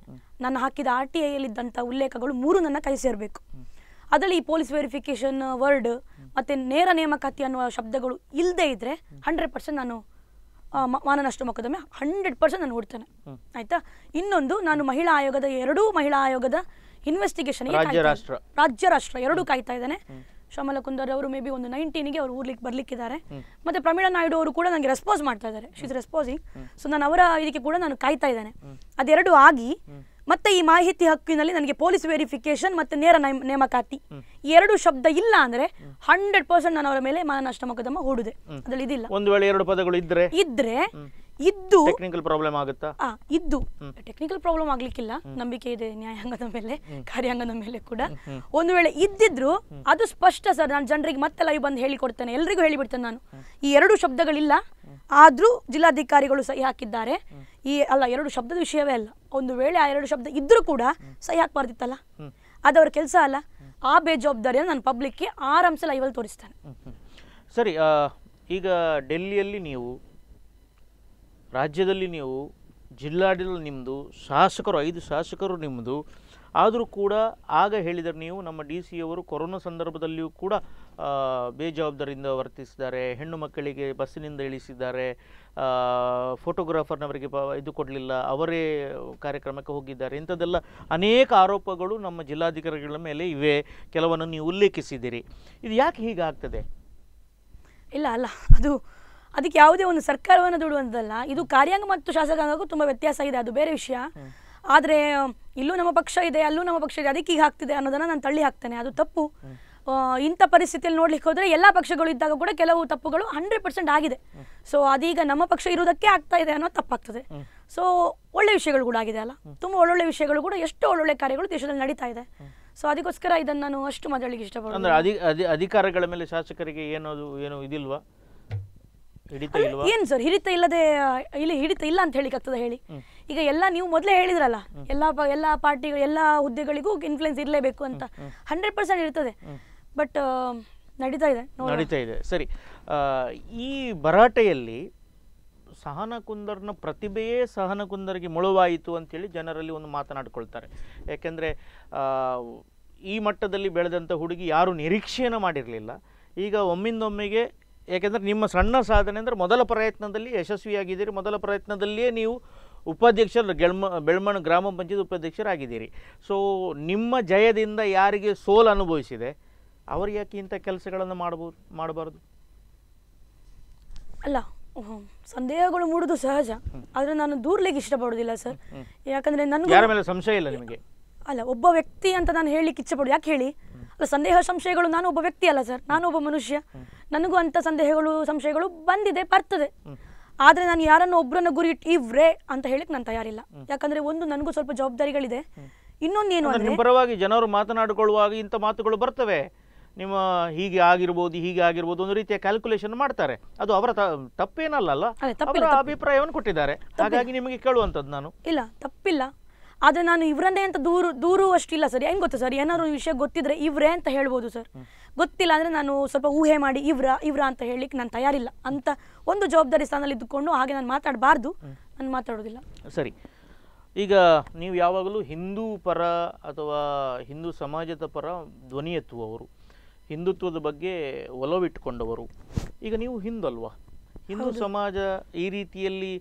ನಾನು ಹಾಕಿದ ಆರ್ ಟಿ ಐಯಲ್ಲಿದ್ದಂಥ ಉಲ್ಲೇಖಗಳು ಮೂರು ನನ್ನ ಕೈ ಸೇರಬೇಕು ಅದರಲ್ಲಿ ಈ ಪೊಲೀಸ್ ವೆರಿಫಿಕೇಷನ್ ವರ್ಡ್ ಮತ್ತು ನೇರ ನೇಮಕಾತಿ ಅನ್ನುವ ಶಬ್ದಗಳು ಇಲ್ಲದೇ ಇದ್ದರೆ ಹಂಡ್ರೆಡ್ ಪರ್ಸೆಂಟ್ ನಾನು ಮಾನನಷ್ಟ ಮೊಕದ್ದಮೆ ಹಂಡ್ರೆಡ್ ಪರ್ಸೆಂಟ್ ನಾನು ಓಡ್ತೇನೆ ಆಯಿತಾ ಇನ್ನೊಂದು ನಾನು ಮಹಿಳಾ ಆಯೋಗದ ಎರಡೂ ಮಹಿಳಾ ಆಯೋಗದ ಇನ್ವೆಸ್ಟಿಗೇಷನ್ ರಾಜ್ಯ ರಾಷ್ಟ್ರ ರಾಜ್ಯ ಕಾಯ್ತಾ ಇದ್ದಾನೆ ಶ್ಯಾಮಲ ಕುಂದರ್ ಅವರು ಮೇ ಬಿ ಒಂದು ಗೆ ಅವರು ಊರ್ಲಿಕ್ಕೆ ಬರ್ಲಿಕ್ಕಿದ್ದಾರೆ ಮತ್ತೆ ಪ್ರಮೀಳಾ ನಾಯ್ಡು ಅವರು ಕೂಡ ನನಗೆ ರೆಸ್ಪಾನ್ಸ್ ಮಾಡ್ತಾ ಇದ್ದಾರೆ ಶಿ ಇಸ್ ರೆಸ್ಪಾನ್ಸಿಂಗ್ ಸೊ ನಾನು ಅವರ ಇದಕ್ಕೆ ಕೂಡ ನಾನು ಕಾಯ್ತಾ ಇದ್ದೇನೆ ಅದೆರಡು ಆಗಿ ಮತ್ತೆ ಈ ಮಾಹಿತಿ ಹಕ್ಕಿನಲ್ಲಿ ನನಗೆ ಪೊಲೀಸ್ ವೆರಿಫಿಕೇಶನ್ ಮತ್ತೆ ನೇರ ನೇಮಕಾತಿ ಈ ಎರಡು ಶಬ್ದ ಇಲ್ಲ ಅಂದ್ರೆ ಹಂಡ್ರೆಡ್ ಪರ್ಸೆಂಟ್ ನಾನು ಅವರ ಮೇಲೆ ಮಾನನಷ್ಟ ಮೊಕದ್ದಮ ಹೂಡುದೇ ಅದ್ರಲ್ಲಿ ಇದಿಲ್ಲ ಒಂದು ವೇಳೆ ಎರಡು ಪದಗಳು ಇದ್ರೆ ಇದ್ರೆ ಇದ್ದು ಟೆಕ್ನಿಕಲ್ ಪ್ರಾಬ್ಲಮ್ ಆಗುತ್ತಾ ಇದ್ದು ಟೆಕ್ನಿಕಲ್ ಪ್ರಾಬ್ಲಮ್ ಆಗ್ಲಿಕ್ಕಿಲ್ಲ ನಂಬಿಕೆ ಇದೆ ನ್ಯಾಯಾಂಗದ ಮೇಲೆ ಕಾರ್ಯಾಂಗದ ಮೇಲೆ ಕೂಡ ಒಂದು ವೇಳೆ ಇದ್ದಿದ್ರು ಅದು ಸ್ಪಷ್ಟ ಸರ್ ನಾನು ಜನರಿಗೆ ಮತ್ತೆ ಲೈವ್ ಬಂದು ಹೇಳಿಕೊಡ್ತೇನೆ ಎಲ್ರಿಗೂ ಹೇಳಿಬಿಡ್ತೇನೆ ನಾನು ಈ ಎರಡು ಶಬ್ದಗಳಿಲ್ಲ ಆದ್ರೂ ಜಿಲ್ಲಾಧಿಕಾರಿಗಳು ಸಹಿ ಹಾಕಿದ್ದಾರೆ ಈ ಅಲ್ಲ ಎರಡು ಶಬ್ದದ ವಿಷಯವೇ ಅಲ್ಲ ಒಂದು ವೇಳೆ ಆ ಎರಡು ಶಬ್ದ ಇದ್ರು ಕೂಡ ಸಹಿ ಹಾಕ್ಬಾರ್ದಿತ್ತಲ್ಲ ಅದವ್ರ ಕೆಲಸ ಅಲ್ಲ ಆ ಬೇಜವಾಬ್ದಾರಿಯನ್ನು ನಾನು ಪಬ್ಲಿಕ್ಗೆ ಆರಾಮ್ಸೆ ಲೈವಲ್ಲಿ ತೋರಿಸ್ತೇನೆ ಸರಿ ಈಗ ಡೆಲ್ಲಿಯಲ್ಲಿ ನೀವು ರಾಜ್ಯದಲ್ಲಿ ನೀವು ಜಿಲ್ಲಾಡಳಿತ ನಿಮ್ಮದು ಶಾಸಕರು ಐದು ಶಾಸಕರು ನಿಮ್ಮದು ಆದರೂ ಕೂಡ ಆಗ ಹೇಳಿದರೆ ನೀವು ನಮ್ಮ ಡಿ ಸಿ ಅವರು ಕೊರೋನಾ ಸಂದರ್ಭದಲ್ಲಿಯೂ ಕೂಡ ಬೇಜವಾಬ್ದಾರಿಯಿಂದ ವರ್ತಿಸಿದ್ದಾರೆ ಹೆಣ್ಣು ಮಕ್ಕಳಿಗೆ ಬಸ್ಸಿನಿಂದ ಇಳಿಸಿದ್ದಾರೆ ಫೋಟೋಗ್ರಾಫರ್ನವರಿಗೆ ಇದು ಕೊಡಲಿಲ್ಲ ಅವರೇ ಕಾರ್ಯಕ್ರಮಕ್ಕೆ ಹೋಗಿದ್ದಾರೆ ಇಂಥದ್ದೆಲ್ಲ ಅನೇಕ ಆರೋಪಗಳು ನಮ್ಮ ಜಿಲ್ಲಾಧಿಕಾರಿಗಳ ಮೇಲೆ ಇವೆ ಕೆಲವನ್ನು ನೀವು ಉಲ್ಲೇಖಿಸಿದ್ದೀರಿ ಇದು ಯಾಕೆ ಹೀಗಾಗ್ತದೆ ಇಲ್ಲ ಅಲ್ಲ ಅದು ಅದಕ್ಕೆ ಯಾವುದೇ ಒಂದು ಸರ್ಕಾರವನ್ನು ದುಡುವಂತದಲ್ಲ ಇದು ಕಾರ್ಯಾಂಗ ಮತ್ತು ಶಾಸಕಾಂಗಕ್ಕೂ ತುಂಬ ವ್ಯತ್ಯಾಸ ಇದೆ ಅದು ಬೇರೆ ವಿಷಯ ಆದರೆ ಇಲ್ಲೂ ನಮ್ಮ ಪಕ್ಷ ಇದೆ ಅಲ್ಲೂ ನಮ್ಮ ಪಕ್ಷ ಇದೆ ಅದಕ್ಕೆ ಈಗ ಆಗ್ತಿದೆ ಅನ್ನೋದನ್ನ ನಾನು ತಳ್ಳಿ ಹಾಕ್ತೇನೆ ಅದು ತಪ್ಪು ಇಂಥ ಪರಿಸ್ಥಿತಿಯಲ್ಲಿ ನೋಡ್ಲಿಕ್ಕೆ ಹೋದ್ರೆ ಎಲ್ಲ ಪಕ್ಷಗಳು ಇದ್ದಾಗ ಕೂಡ ಕೆಲವು ತಪ್ಪುಗಳು ಹಂಡ್ರೆಡ್ ಪರ್ಸೆಂಟ್ ಆಗಿದೆ ಸೊ ಅದೀಗ ನಮ್ಮ ಪಕ್ಷ ಇರೋದಕ್ಕೆ ಆಗ್ತಾ ಇದೆ ಅನ್ನೋದು ತಪ್ಪಾಗ್ತದೆ ಸೊ ಒಳ್ಳೆ ವಿಷಯಗಳು ಕೂಡ ಆಗಿದೆ ಅಲ್ಲ ತುಂಬಾ ಒಳ್ಳೊಳ್ಳೆ ವಿಷಯಗಳು ಕೂಡ ಎಷ್ಟು ಒಳ್ಳೊಳ್ಳೆ ಕಾರ್ಯಗಳು ದೇಶದಲ್ಲಿ ನಡೀತಾ ಇದೆ ಸೊ ಅದಕ್ಕೋಸ್ಕರ ಇದನ್ನು ನಾನು ಅಷ್ಟು ಮಾತಾಡಲಿಕ್ಕೆ ಇಷ್ಟಪಡ್ತೀನಿ ಅಧಿಕಾರಗಳ ಮೇಲೆ ಶಾಸಕರಿಗೆ ಏನೋದು ಏನು ಇದಿಲ್ವಾ ಏನು ಸರ್ ಹಿಡಿತ ಇಲ್ಲದೆ ಇಲ್ಲಿ ಹಿಡಿತ ಇಲ್ಲ ಅಂತ ಆಗ್ತದೆ ಹೇಳಿ ಈಗ ಎಲ್ಲ ನೀವು ಮೊದಲೇ ಹೇಳಿದ್ರಲ್ಲ ಎಲ್ಲ ಎಲ್ಲ ಪಾರ್ಟಿ ಎಲ್ಲ ಹುದ್ದೆಗಳಿಗೂ ಇನ್ಫ್ಲುಯೆನ್ಸ್ ಇರಲೇಬೇಕು ಅಂತ ಹಂಡ್ರೆಡ್ ಪರ್ಸೆಂಟ್ ಇರ್ತದೆ ಬಟ್ ನಡೀತಾ ಇದೆ ನಡೀತಾ ಇದೆ ಸರಿ ಈ ಭರಾಟೆಯಲ್ಲಿ ಸಹನ ಕುಂದರ್ನ ಪ್ರತಿಭೆಯೇ ಸಹನ ಕುಂದರ್ಗೆ ಮುಳುವಾಯಿತು ಅಂತೇಳಿ ಜನರಲ್ಲಿ ಒಂದು ಮಾತನಾಡ್ಕೊಳ್ತಾರೆ ಯಾಕೆಂದರೆ ಈ ಮಟ್ಟದಲ್ಲಿ ಬೆಳೆದಂಥ ಹುಡುಗಿ ಯಾರೂ ನಿರೀಕ್ಷೆಯನ್ನು ಮಾಡಿರಲಿಲ್ಲ ಈಗ ಒಮ್ಮಿಂದೊಮ್ಮೆಗೆ ಯಾಕೆಂದರೆ ನಿಮ್ಮ ಸಣ್ಣ ಸಾಧನೆ ಅಂದರೆ ಮೊದಲ ಪ್ರಯತ್ನದಲ್ಲಿ ಯಶಸ್ವಿಯಾಗಿದ್ದೀರಿ ಮೊದಲ ಪ್ರಯತ್ನದಲ್ಲಿಯೇ ನೀವು ಉಪಾಧ್ಯಕ್ಷರು ಗೆಳ್ಮ ಬೆಳ್ಮಣ ಗ್ರಾಮ ಪಂಚಾಯತ್ ಉಪಾಧ್ಯಕ್ಷರಾಗಿದ್ದೀರಿ ಸೊ ನಿಮ್ಮ ಜಯದಿಂದ ಯಾರಿಗೆ ಸೋಲು ಅನುಭವಿಸಿದೆ ಅವರು ಯಾಕೆ ಇಂಥ ಕೆಲಸಗಳನ್ನು ಮಾಡಬಹುದು ಮಾಡಬಾರ್ದು ಅಲ್ಲ ಸಂದೇಹಗಳು ಮೂಡುದು ಸಹಜ ಆದರೆ ನಾನು ದೂರ್ಲಿಕ್ಕೆ ಇಷ್ಟಪಡೋದಿಲ್ಲ ಸರ್ ಯಾಕಂದರೆ ನನ್ನ ಮೇಲೆ ಸಂಶಯ ಇಲ್ಲ ನಿಮಗೆ ಅಲ್ಲ ಒಬ್ಬ ವ್ಯಕ್ತಿ ಅಂತ ನಾನು ಹೇಳಲಿಕ್ಕೆ ಇಚ್ಛೆಪಡೋದು ಯಾಕೆ ಹೇಳಿ ಅಲ್ಲ ಸಂದೇಹ ಸಂಶಯಗಳು ನಾನು ಒಬ್ಬ ವ್ಯಕ್ತಿ ಅಲ್ಲ ಸರ್ ನಾನು ಒಬ್ಬ ಮನುಷ್ಯ ನನಗೂ ಅಂಥ ಸಂದೇಹಗಳು ಸಂಶಯಗಳು ಬಂದಿದೆ ಬರ್ತದೆ ಆದರೆ ನಾನು ಯಾರನ್ನು ಒಬ್ರನ್ನ ಗುರಿ ಇಟ್ಟು ಇವ್ರೆ ಅಂತ ಹೇಳಿಕ್ ನಾನು ತಯಾರಿಲ್ಲ ಯಾಕಂದ್ರೆ ಒಂದು ನನಗೂ ಸ್ವಲ್ಪ ಜವಾಬ್ದಾರಿಗಳಿದೆ ಇನ್ನೊಂದೇನು ಅಂದ್ರೆ ಪರವಾಗಿ ಜನರು ಮಾತನಾಡಿಕೊಳ್ಳುವಾಗ ಇಂಥ ಮಾತುಗಳು ಬರ್ತವೆ ನಿಮ್ಮ ಹೀಗೆ ಆಗಿರ್ಬೋದು ಹೀಗೆ ಆಗಿರ್ಬೋದು ಒಂದು ರೀತಿಯ ಕ್ಯಾಲ್ಕುಲೇಷನ್ ಮಾಡ್ತಾರೆ ಅದು ಅವರ ತಪ್ಪೇನಲ್ಲ ಅಭಿಪ್ರಾಯವನ್ನು ಕೊಟ್ಟಿದ್ದಾರೆ ಹಾಗಾಗಿ ನಿಮಗೆ ಕೇಳುವಂಥದ್ದು ನಾನು ಇಲ್ಲ ತಪ್ಪಿಲ್ಲ ಆದರೆ ನಾನು ಇವರನ್ನೇ ಅಂತ ದೂರು ದೂರು ಅಷ್ಟಿಲ್ಲ ಸರ್ ಹೆಂಗೆ ಗೊತ್ತು ಸರ್ ಏನಾದ್ರು ವಿಷಯ ಗೊತ್ತಿದ್ರೆ ಇವರೇ ಅಂತ ಹೇಳ್ಬೋದು ಸರ್ ಗೊತ್ತಿಲ್ಲ ಅಂದರೆ ನಾನು ಸ್ವಲ್ಪ ಊಹೆ ಮಾಡಿ ಇವ್ರ ಇವ್ರ ಅಂತ ಹೇಳಲಿಕ್ಕೆ ನಾನು ತಯಾರಿಲ್ಲ ಅಂತ ಒಂದು ಜವಾಬ್ದಾರಿ ಸ್ಥಾನದಲ್ಲಿ ಇದ್ದುಕೊಂಡು ಹಾಗೆ ನಾನು ಮಾತಾಡಬಾರ್ದು ನಾನು ಮಾತಾಡೋದಿಲ್ಲ ಸರಿ ಈಗ ನೀವು ಯಾವಾಗಲೂ ಹಿಂದೂ ಪರ ಅಥವಾ ಹಿಂದೂ ಸಮಾಜದ ಪರ ಧ್ವನಿ ಎತ್ತುವವರು ಹಿಂದುತ್ವದ ಬಗ್ಗೆ ಒಲವಿಟ್ಟುಕೊಂಡವರು ಈಗ ನೀವು ಹಿಂದಲ್ವಾ ಹಿಂದೂ ಸಮಾಜ ಈ ರೀತಿಯಲ್ಲಿ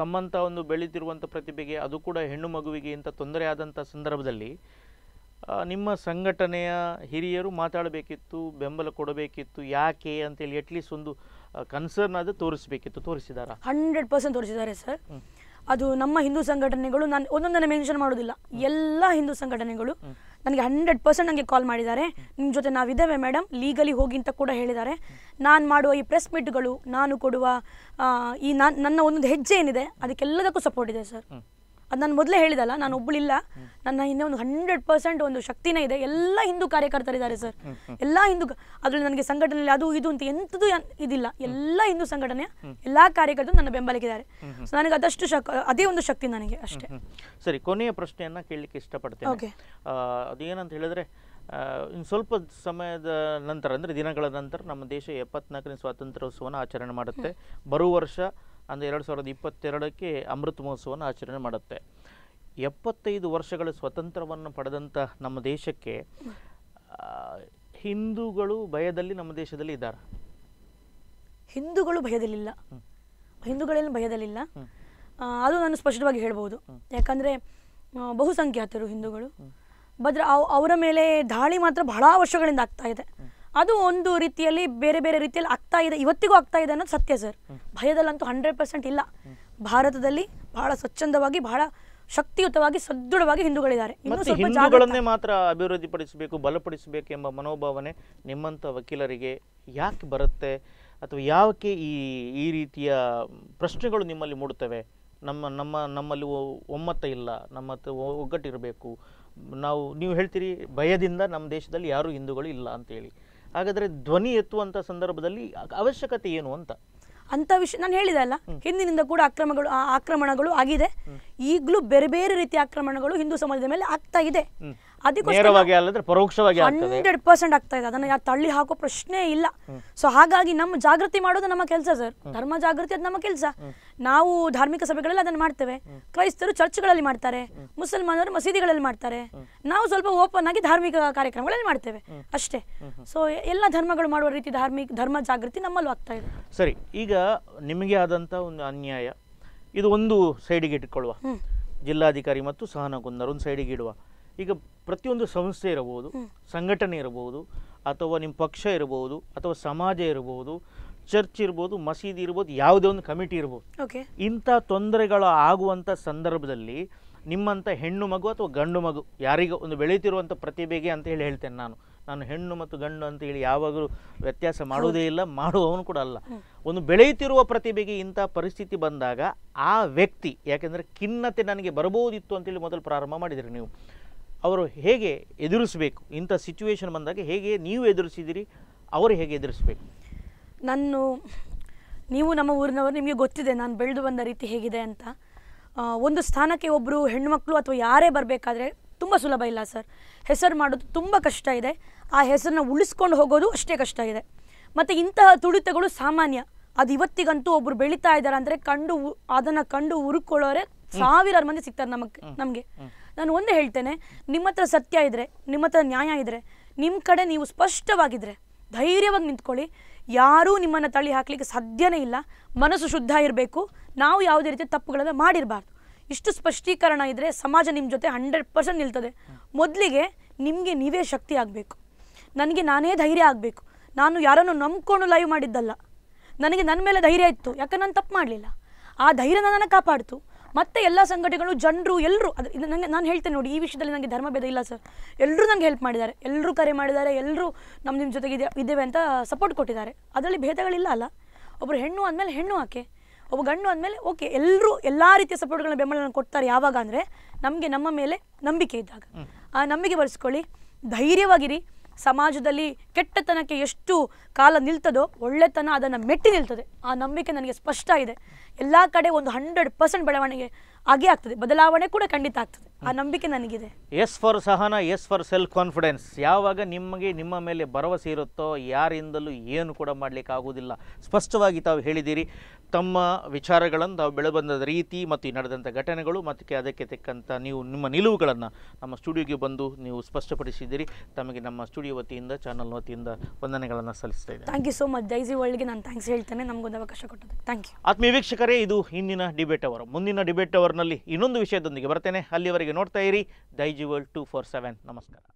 ತಮ್ಮಂಥ ಒಂದು ಬೆಳೆದಿರುವಂಥ ಪ್ರತಿಭೆಗೆ ಅದು ಕೂಡ ಹೆಣ್ಣು ಮಗುವಿಗೆ ಇಂಥ ತೊಂದರೆ ಆದಂಥ ಸಂದರ್ಭದಲ್ಲಿ ನಿಮ್ಮ ಸಂಘಟನೆಯ ಹಿರಿಯರು ಮಾತಾಡಬೇಕಿತ್ತು ಬೆಂಬಲ ಕೊಡಬೇಕಿತ್ತು ಯಾಕೆ ಅಂತೇಳಿ ಅಟ್ಲೀಸ್ಟ್ ಒಂದು ಕನ್ಸರ್ನ್ ಅದು ತೋರಿಸಬೇಕಿತ್ತು ತೋರಿಸಿದಾರ ಹಂಡ್ರೆಡ್ ಪರ್ಸೆಂಟ್ ತೋರಿಸಿದ್ದಾರೆ ಸರ್ ಅದು ನಮ್ಮ ಹಿಂದೂ ಸಂಘಟನೆಗಳು ನಾನು ಒಂದೊಂದನ್ನು ಮೆನ್ಷನ್ ಮಾಡೋದಿಲ್ಲ ಎಲ್ಲ ಹಿಂದೂ ಸಂಘಟನೆಗಳು ನನಗೆ ಹಂಡ್ರೆಡ್ ಪರ್ಸೆಂಟ್ ನನಗೆ ಕಾಲ್ ಮಾಡಿದ್ದಾರೆ ನಿಮ್ಮ ಜೊತೆ ನಾವಿದ್ದೇವೆ ಮೇಡಮ್ ಲೀಗಲಿ ಹೋಗಿ ಅಂತ ಕೂಡ ಹೇಳಿದ್ದಾರೆ ನಾನು ಮಾಡುವ ಈ ಪ್ರೆಸ್ ಮೀಟ್ಗಳು ನಾನು ಕೊಡುವ ಈ ನನ್ನ ಒಂದೊಂದು ಹೆಜ್ಜೆ ಏನಿದೆ ಅದಕ್ಕೆಲ್ಲದಕ್ಕೂ ಸಪೋರ್ಟ್ ಇದೆ ಸರ್ ಅದು ನಾನು ಮೊದಲೇ ಹೇಳಿದಲ್ಲ ನಾನು ಒಬ್ಬಳಿಲ್ಲ ನನ್ನ ಹಿಂದೆ ಒಂದು ಹಂಡ್ರೆಡ್ ಪರ್ಸೆಂಟ್ ಒಂದು ಶಕ್ತಿನೇ ಇದೆ ಎಲ್ಲ ಹಿಂದೂ ಕಾರ್ಯಕರ್ತರಿದ್ದಾರೆ ಸರ್ ಎಲ್ಲ ಹಿಂದೂ ಅದರಲ್ಲಿ ನನಗೆ ಸಂಘಟನೆಯಲ್ಲಿ ಅದು ಇದು ಅಂತ ಎಂಥದ್ದು ಇದಿಲ್ಲ ಎಲ್ಲ ಹಿಂದೂ ಸಂಘಟನೆ ಎಲ್ಲ ಕಾರ್ಯಕರ್ತರು ನನ್ನ ಬೆಂಬಲಿಗಿದ್ದಾರೆ ಸೊ ನನಗೆ ಅದಷ್ಟು ಶಕ್ ಅದೇ ಒಂದು ಶಕ್ತಿ ನನಗೆ ಅಷ್ಟೇ ಸರಿ ಕೊನೆಯ ಪ್ರಶ್ನೆಯನ್ನು ಕೇಳಲಿಕ್ಕೆ ಇಷ್ಟಪಡ್ತೇನೆ ಓಕೆ ಅದೇನಂತ ಹೇಳಿದ್ರೆ ಸ್ವಲ್ಪ ಸಮಯದ ನಂತರ ಅಂದರೆ ದಿನಗಳ ನಂತರ ನಮ್ಮ ದೇಶ ಎಪ್ಪತ್ನಾಲ್ಕನೇ ಸ್ವಾತಂತ್ರ್ಯೋತ್ಸವನ ಆಚರಣೆ ಮಾಡುತ್ತೆ ಬರುವ ವರ್ಷ ಅಂದರೆ ಎರಡು ಸಾವಿರದ ಇಪ್ಪತ್ತೆರಡಕ್ಕೆ ಅಮೃತ ಮಹೋತ್ಸವವನ್ನು ಆಚರಣೆ ಮಾಡುತ್ತೆ ಎಪ್ಪತ್ತೈದು ವರ್ಷಗಳ ಸ್ವತಂತ್ರವನ್ನು ಪಡೆದಂಥ ನಮ್ಮ ದೇಶಕ್ಕೆ ಹಿಂದೂಗಳು ಭಯದಲ್ಲಿ ನಮ್ಮ ದೇಶದಲ್ಲಿ ಇದ್ದಾರೆ ಹಿಂದೂಗಳು ಭಯದಲ್ಲಿಲ್ಲ ಹಿಂದೂಗಳೇನು ಭಯದಲ್ಲಿಲ್ಲ ಅದು ನಾನು ಸ್ಪಷ್ಟವಾಗಿ ಹೇಳ್ಬೋದು ಯಾಕಂದರೆ ಬಹುಸಂಖ್ಯಾತರು ಹಿಂದೂಗಳು ಬದ್ರ ಅವರ ಮೇಲೆ ದಾಳಿ ಮಾತ್ರ ಬಹಳ ವರ್ಷಗಳಿಂದ ಆಗ್ತಾ ಇದೆ ಅದು ಒಂದು ರೀತಿಯಲ್ಲಿ ಬೇರೆ ಬೇರೆ ರೀತಿಯಲ್ಲಿ ಆಗ್ತಾ ಇದೆ ಇವತ್ತಿಗೂ ಆಗ್ತಾ ಇದೆ ಅನ್ನೋದು ಸತ್ಯ ಸರ್ ಭಯದಲ್ಲಂತೂ ಹಂಡ್ರೆಡ್ ಪರ್ಸೆಂಟ್ ಇಲ್ಲ ಭಾರತದಲ್ಲಿ ಬಹಳ ಸ್ವಚ್ಛಂದವಾಗಿ ಬಹಳ ಶಕ್ತಿಯುತವಾಗಿ ಸದೃಢವಾಗಿ ಹಿಂದೂಗಳಿದ್ದಾರೆ ಹಿಂದೂಗಳನ್ನೇ ಮಾತ್ರ ಅಭಿವೃದ್ಧಿಪಡಿಸಬೇಕು ಬಲಪಡಿಸಬೇಕು ಎಂಬ ಮನೋಭಾವನೆ ನಿಮ್ಮಂಥ ವಕೀಲರಿಗೆ ಯಾಕೆ ಬರುತ್ತೆ ಅಥವಾ ಯಾವಕ್ಕೆ ಈ ಈ ರೀತಿಯ ಪ್ರಶ್ನೆಗಳು ನಿಮ್ಮಲ್ಲಿ ಮೂಡುತ್ತವೆ ನಮ್ಮ ನಮ್ಮ ನಮ್ಮಲ್ಲಿ ಒಮ್ಮತ ಇಲ್ಲ ನಮ್ಮ ಒಗ್ಗಟ್ಟಿರಬೇಕು ನಾವು ನೀವು ಹೇಳ್ತೀರಿ ಭಯದಿಂದ ನಮ್ಮ ದೇಶದಲ್ಲಿ ಯಾರು ಹಿಂದೂಗಳು ಇಲ್ಲ ಅಂತೇಳಿ ಹಾಗಾದರೆ ಧ್ವನಿ ಎತ್ತುವಂಥ ಸಂದರ್ಭದಲ್ಲಿ ಅವಶ್ಯಕತೆ ಏನು ಅಂತ ಅಂಥ ವಿಷಯ ನಾನು ಹೇಳಿದೆ ಅಲ್ಲ ಹಿಂದಿನಿಂದ ಕೂಡ ಆಕ್ರಮಗಳು ಆಕ್ರಮಣಗಳು ಆಗಿದೆ ಈಗಲೂ ಬೇರೆ ಬೇರೆ ರೀತಿಯ ಆಕ್ರಮಣಗಳು ಹಿಂದೂ ಸಮಾಜದ ಮೇಲೆ ಆಗ್ತಾ ಇದೆ ನೇರವಾಗಿ ಅಲ್ಲದ್ರೆ ಪರೋಕ್ಷವಾಗಿ ಹಂಡ್ರೆಡ್ ಪರ್ಸೆಂಟ್ ಆಗ್ತಾ ಅದನ್ನ ಯಾರು ತಳ್ಳಿ ಹಾಕೋ ಪ್ರಶ್ನೆ ಇಲ್ಲ ಸೊ ಹಾಗಾಗಿ ನಮ್ಮ ಜಾಗೃತಿ ಮಾಡೋದು ನಮ್ಮ ಕೆಲಸ ಸರ್ ಧರ್ಮ ಜಾಗೃತಿ ಅದು ನಮ್ಮ ಕೆಲಸ ನಾವು ಧಾರ್ಮಿಕ ಸಭೆಗಳಲ್ಲಿ ಅದನ್ನ ಮಾಡ್ತೇವೆ ಕ್ರೈಸ್ತರು ಚರ್ಚ್ಗಳಲ್ಲಿ ಮಾಡ್ತಾರೆ ಮುಸಲ್ಮಾನರು ಮಸೀದಿಗಳಲ್ಲಿ ಮಾಡ್ತಾರೆ ನಾವು ಸ್ವಲ್ಪ ಓಪನ್ ಆಗಿ ಧಾರ್ಮಿಕ ಕಾರ್ಯಕ್ರಮಗಳಲ್ಲಿ ಮಾಡ್ತೇವೆ ಅಷ್ಟೇ ಸೊ ಎಲ್ಲ ಧರ್ಮಗಳು ಮಾಡುವ ರೀತಿ ಧಾರ್ಮಿಕ ಧರ್ಮ ಜಾಗೃತಿ ನಮ್ಮಲ್ಲೂ ಆಗ್ತಾ ಇದೆ ಸರಿ ಈಗ ನಿಮಗೆ ಆದಂತ ಒಂದು ಅನ್ಯಾಯ ಇದು ಒಂದು ಸೈಡಿಗೆ ಇಟ್ಕೊಳ್ಳುವ ಜಿಲ್ಲಾಧಿಕಾರಿ ಮತ್ತು ಸಹನಗುಂದರ್ ಒಂದು ಸೈಡಿಗೆ ಇಡುವ ಈಗ ಪ್ರತಿಯೊಂದು ಸಂಸ್ಥೆ ಇರಬಹುದು ಸಂಘಟನೆ ಇರಬಹುದು ಅಥವಾ ನಿಮ್ಮ ಪಕ್ಷ ಇರಬಹುದು ಅಥವಾ ಸಮಾಜ ಇರಬಹುದು ಚರ್ಚ್ ಇರ್ಬೋದು ಮಸೀದಿ ಇರ್ಬೋದು ಯಾವುದೇ ಒಂದು ಕಮಿಟಿ ಇರ್ಬೋದು ಇಂಥ ತೊಂದರೆಗಳು ಆಗುವಂಥ ಸಂದರ್ಭದಲ್ಲಿ ನಿಮ್ಮಂಥ ಹೆಣ್ಣು ಮಗು ಅಥವಾ ಗಂಡು ಮಗು ಯಾರಿಗ ಒಂದು ಬೆಳೆಯುತ್ತಿರುವಂಥ ಪ್ರತಿಭೆಗೆ ಅಂತ ಹೇಳಿ ಹೇಳ್ತೇನೆ ನಾನು ನಾನು ಹೆಣ್ಣು ಮತ್ತು ಗಂಡು ಅಂತ ಹೇಳಿ ಯಾವಾಗಲೂ ವ್ಯತ್ಯಾಸ ಮಾಡೋದೇ ಇಲ್ಲ ಮಾಡುವವನು ಕೂಡ ಅಲ್ಲ ಒಂದು ಬೆಳೆಯುತ್ತಿರುವ ಪ್ರತಿಭೆಗೆ ಇಂಥ ಪರಿಸ್ಥಿತಿ ಬಂದಾಗ ಆ ವ್ಯಕ್ತಿ ಯಾಕೆಂದರೆ ಖಿನ್ನತೆ ನನಗೆ ಬರಬಹುದಿತ್ತು ಅಂತೇಳಿ ಮೊದಲು ಪ್ರಾರಂಭ ಮಾಡಿದಿರಿ ನೀವು ಅವರು ಹೇಗೆ ಎದುರಿಸಬೇಕು ಇಂಥ ಸಿಚುವೇಶನ್ ಬಂದಾಗ ಹೇಗೆ ನೀವು ಎದುರಿಸಿದಿರಿ ಅವರು ಹೇಗೆ ಎದುರಿಸಬೇಕು ನಾನು ನೀವು ನಮ್ಮ ಊರಿನವರು ನಿಮಗೆ ಗೊತ್ತಿದೆ ನಾನು ಬೆಳೆದು ಬಂದ ರೀತಿ ಹೇಗಿದೆ ಅಂತ ಒಂದು ಸ್ಥಾನಕ್ಕೆ ಒಬ್ಬರು ಹೆಣ್ಣುಮಕ್ಕಳು ಅಥವಾ ಯಾರೇ ಬರಬೇಕಾದ್ರೆ ತುಂಬ ಸುಲಭ ಇಲ್ಲ ಸರ್ ಹೆಸರು ಮಾಡೋದು ತುಂಬ ಕಷ್ಟ ಇದೆ ಆ ಹೆಸರನ್ನ ಉಳಿಸ್ಕೊಂಡು ಹೋಗೋದು ಅಷ್ಟೇ ಕಷ್ಟ ಇದೆ ಮತ್ತು ಇಂತಹ ತುಳಿತಗಳು ಸಾಮಾನ್ಯ ಅದು ಇವತ್ತಿಗಂತೂ ಒಬ್ರು ಬೆಳೀತಾ ಇದ್ದಾರೆ ಅಂದರೆ ಕಂಡು ಅದನ್ನು ಕಂಡು ಹುರುಕೊಳ್ಳೋರೆ ಸಾವಿರಾರು ಮಂದಿ ಸಿಗ್ತಾರೆ ನಮಗೆ ನಮಗೆ ನಾನು ಒಂದೇ ಹೇಳ್ತೇನೆ ನಿಮ್ಮ ಹತ್ರ ಸತ್ಯ ಇದ್ದರೆ ನಿಮ್ಮ ಹತ್ರ ನ್ಯಾಯ ಇದ್ದರೆ ನಿಮ್ಮ ಕಡೆ ನೀವು ಸ್ಪಷ್ಟವಾಗಿದ್ದರೆ ಧೈರ್ಯವಾಗಿ ನಿಂತ್ಕೊಳ್ಳಿ ಯಾರೂ ನಿಮ್ಮನ್ನು ತಳ್ಳಿ ಹಾಕಲಿಕ್ಕೆ ಸಾಧ್ಯನೇ ಇಲ್ಲ ಮನಸ್ಸು ಶುದ್ಧ ಇರಬೇಕು ನಾವು ಯಾವುದೇ ರೀತಿ ತಪ್ಪುಗಳನ್ನು ಮಾಡಿರಬಾರ್ದು ಇಷ್ಟು ಸ್ಪಷ್ಟೀಕರಣ ಇದ್ದರೆ ಸಮಾಜ ನಿಮ್ಮ ಜೊತೆ ಹಂಡ್ರೆಡ್ ಪರ್ಸೆಂಟ್ ನಿಲ್ತದೆ ಮೊದಲಿಗೆ ನಿಮಗೆ ನೀವೇ ಶಕ್ತಿ ಆಗಬೇಕು ನನಗೆ ನಾನೇ ಧೈರ್ಯ ಆಗಬೇಕು ನಾನು ಯಾರನ್ನು ನಂಬ್ಕೊಂಡು ಲೈವ್ ಮಾಡಿದ್ದಲ್ಲ ನನಗೆ ನನ್ನ ಮೇಲೆ ಧೈರ್ಯ ಇತ್ತು ಯಾಕಂದ್ರೆ ನಾನು ತಪ್ಪು ಮಾಡಲಿಲ್ಲ ಆ ಧೈರ್ಯನ ನನ್ನ ಕಾಪಾಡ್ತು ಮತ್ತೆ ಎಲ್ಲ ಸಂಘಟನೆಗಳು ಜನರು ಎಲ್ಲರೂ ಅದು ಇದು ನನಗೆ ನಾನು ಹೇಳ್ತೇನೆ ನೋಡಿ ಈ ವಿಷಯದಲ್ಲಿ ನನಗೆ ಧರ್ಮ ಭೇದ ಇಲ್ಲ ಸರ್ ಎಲ್ಲರೂ ನನಗೆ ಹೆಲ್ಪ್ ಮಾಡಿದ್ದಾರೆ ಎಲ್ಲರೂ ಕರೆ ಮಾಡಿದ್ದಾರೆ ಎಲ್ಲರೂ ನಮ್ಮ ನಿಮ್ಮ ಜೊತೆಗೆ ಇದೆ ಇದ್ದೇವೆ ಅಂತ ಸಪೋರ್ಟ್ ಕೊಟ್ಟಿದ್ದಾರೆ ಅದರಲ್ಲಿ ಭೇದಗಳಿಲ್ಲ ಅಲ್ಲ ಒಬ್ಬರು ಹೆಣ್ಣು ಅಂದಮೇಲೆ ಹೆಣ್ಣು ಆಕೆ ಒಬ್ಬ ಗಂಡು ಅಂದಮೇಲೆ ಓಕೆ ಎಲ್ಲರೂ ಎಲ್ಲ ರೀತಿಯ ಸಪೋರ್ಟ್ಗಳನ್ನ ಬೆಂಬಲನ ಕೊಡ್ತಾರೆ ಯಾವಾಗ ಅಂದರೆ ನಮಗೆ ನಮ್ಮ ಮೇಲೆ ನಂಬಿಕೆ ಇದ್ದಾಗ ಆ ನಂಬಿಕೆ ಬರೆಸ್ಕೊಳ್ಳಿ ಧೈರ್ಯವಾಗಿರಿ ಸಮಾಜದಲ್ಲಿ ಕೆಟ್ಟತನಕ್ಕೆ ಎಷ್ಟು ಕಾಲ ನಿಲ್ತದೋ ಒಳ್ಳೆತನ ಅದನ್ನು ಮೆಟ್ಟಿ ನಿಲ್ತದೆ ಆ ನಂಬಿಕೆ ನನಗೆ ಸ್ಪಷ್ಟ ಇದೆ ಎಲ್ಲ ಕಡೆ ಒಂದು ಹಂಡ್ರೆಡ್ ಪರ್ಸೆಂಟ್ ಬೆಳವಣಿಗೆ ಹಾಗೆ ಆಗ್ತದೆ ಬದಲಾವಣೆ ಕೂಡ ಖಂಡಿತ ಆಗ್ತದೆ ಆ ನಂಬಿಕೆ ನನಗಿದೆ ಎಸ್ ಫಾರ್ ಸಹನ ಎಸ್ ಫಾರ್ ಸೆಲ್ಫ್ ಕಾನ್ಫಿಡೆನ್ಸ್ ಯಾವಾಗ ನಿಮಗೆ ನಿಮ್ಮ ಮೇಲೆ ಭರವಸೆ ಇರುತ್ತೋ ಯಾರಿಂದಲೂ ಏನು ಕೂಡ ಮಾಡಲಿಕ್ಕೆ ಆಗೋದಿಲ್ಲ ಸ್ಪಷ್ಟವಾಗಿ ತಾವು ಹೇಳಿದ್ದೀರಿ ತಮ್ಮ ವಿಚಾರಗಳನ್ನು ತಾವು ಬೆಳೆಬಂದ ರೀತಿ ಮತ್ತು ನಡೆದಂಥ ಘಟನೆಗಳು ಮತ್ತು ಅದಕ್ಕೆ ತಕ್ಕಂಥ ನೀವು ನಿಮ್ಮ ನಿಲುವುಗಳನ್ನು ನಮ್ಮ ಸ್ಟುಡಿಯೋಗೆ ಬಂದು ನೀವು ಸ್ಪಷ್ಟಪಡಿಸಿದ್ದೀರಿ ತಮಗೆ ನಮ್ಮ ಸ್ಟುಡಿಯೋ ವತಿಯಿಂದ ಚಾನಲ್ ವತಿಯಿಂದ ವಂದನೆಗಳನ್ನು ಸಲ್ಲಿಸ್ತಾ ಇದ್ದೀನಿ ಥ್ಯಾಂಕ್ ಯು ಸೋ ಮಚ್ ಜೈಜಿ ವರ್ಲ್ಡ್ಗೆ ನಾನು ಥ್ಯಾಂಕ್ಸ್ ಹೇಳ್ತೇನೆ ನಮಗೊಂದು ಅವಕಾಶ ಕೊಟ್ಟದ್ದು ಥ್ಯಾಂಕ್ ಯು ಆತ್ಮೀಯ ವೀಕ್ಷಕರೇ ಇದು ಇಂದಿನ ಡಿಬೇಟ್ ಅವರು ಮುಂದಿನ ಡಿಬೇಟ್ ಅವರ್ ಅವರ್ನಲ್ಲಿ ಇನ್ನೊಂದು ವಿಷಯದೊಂದಿಗೆ ಬರ್ತೇನೆ ಅಲ್ಲಿವರೆಗೆ ನೋಡ್ತಾ ಇರಿ Daiji world two four seven ನಮಸ್ಕಾರ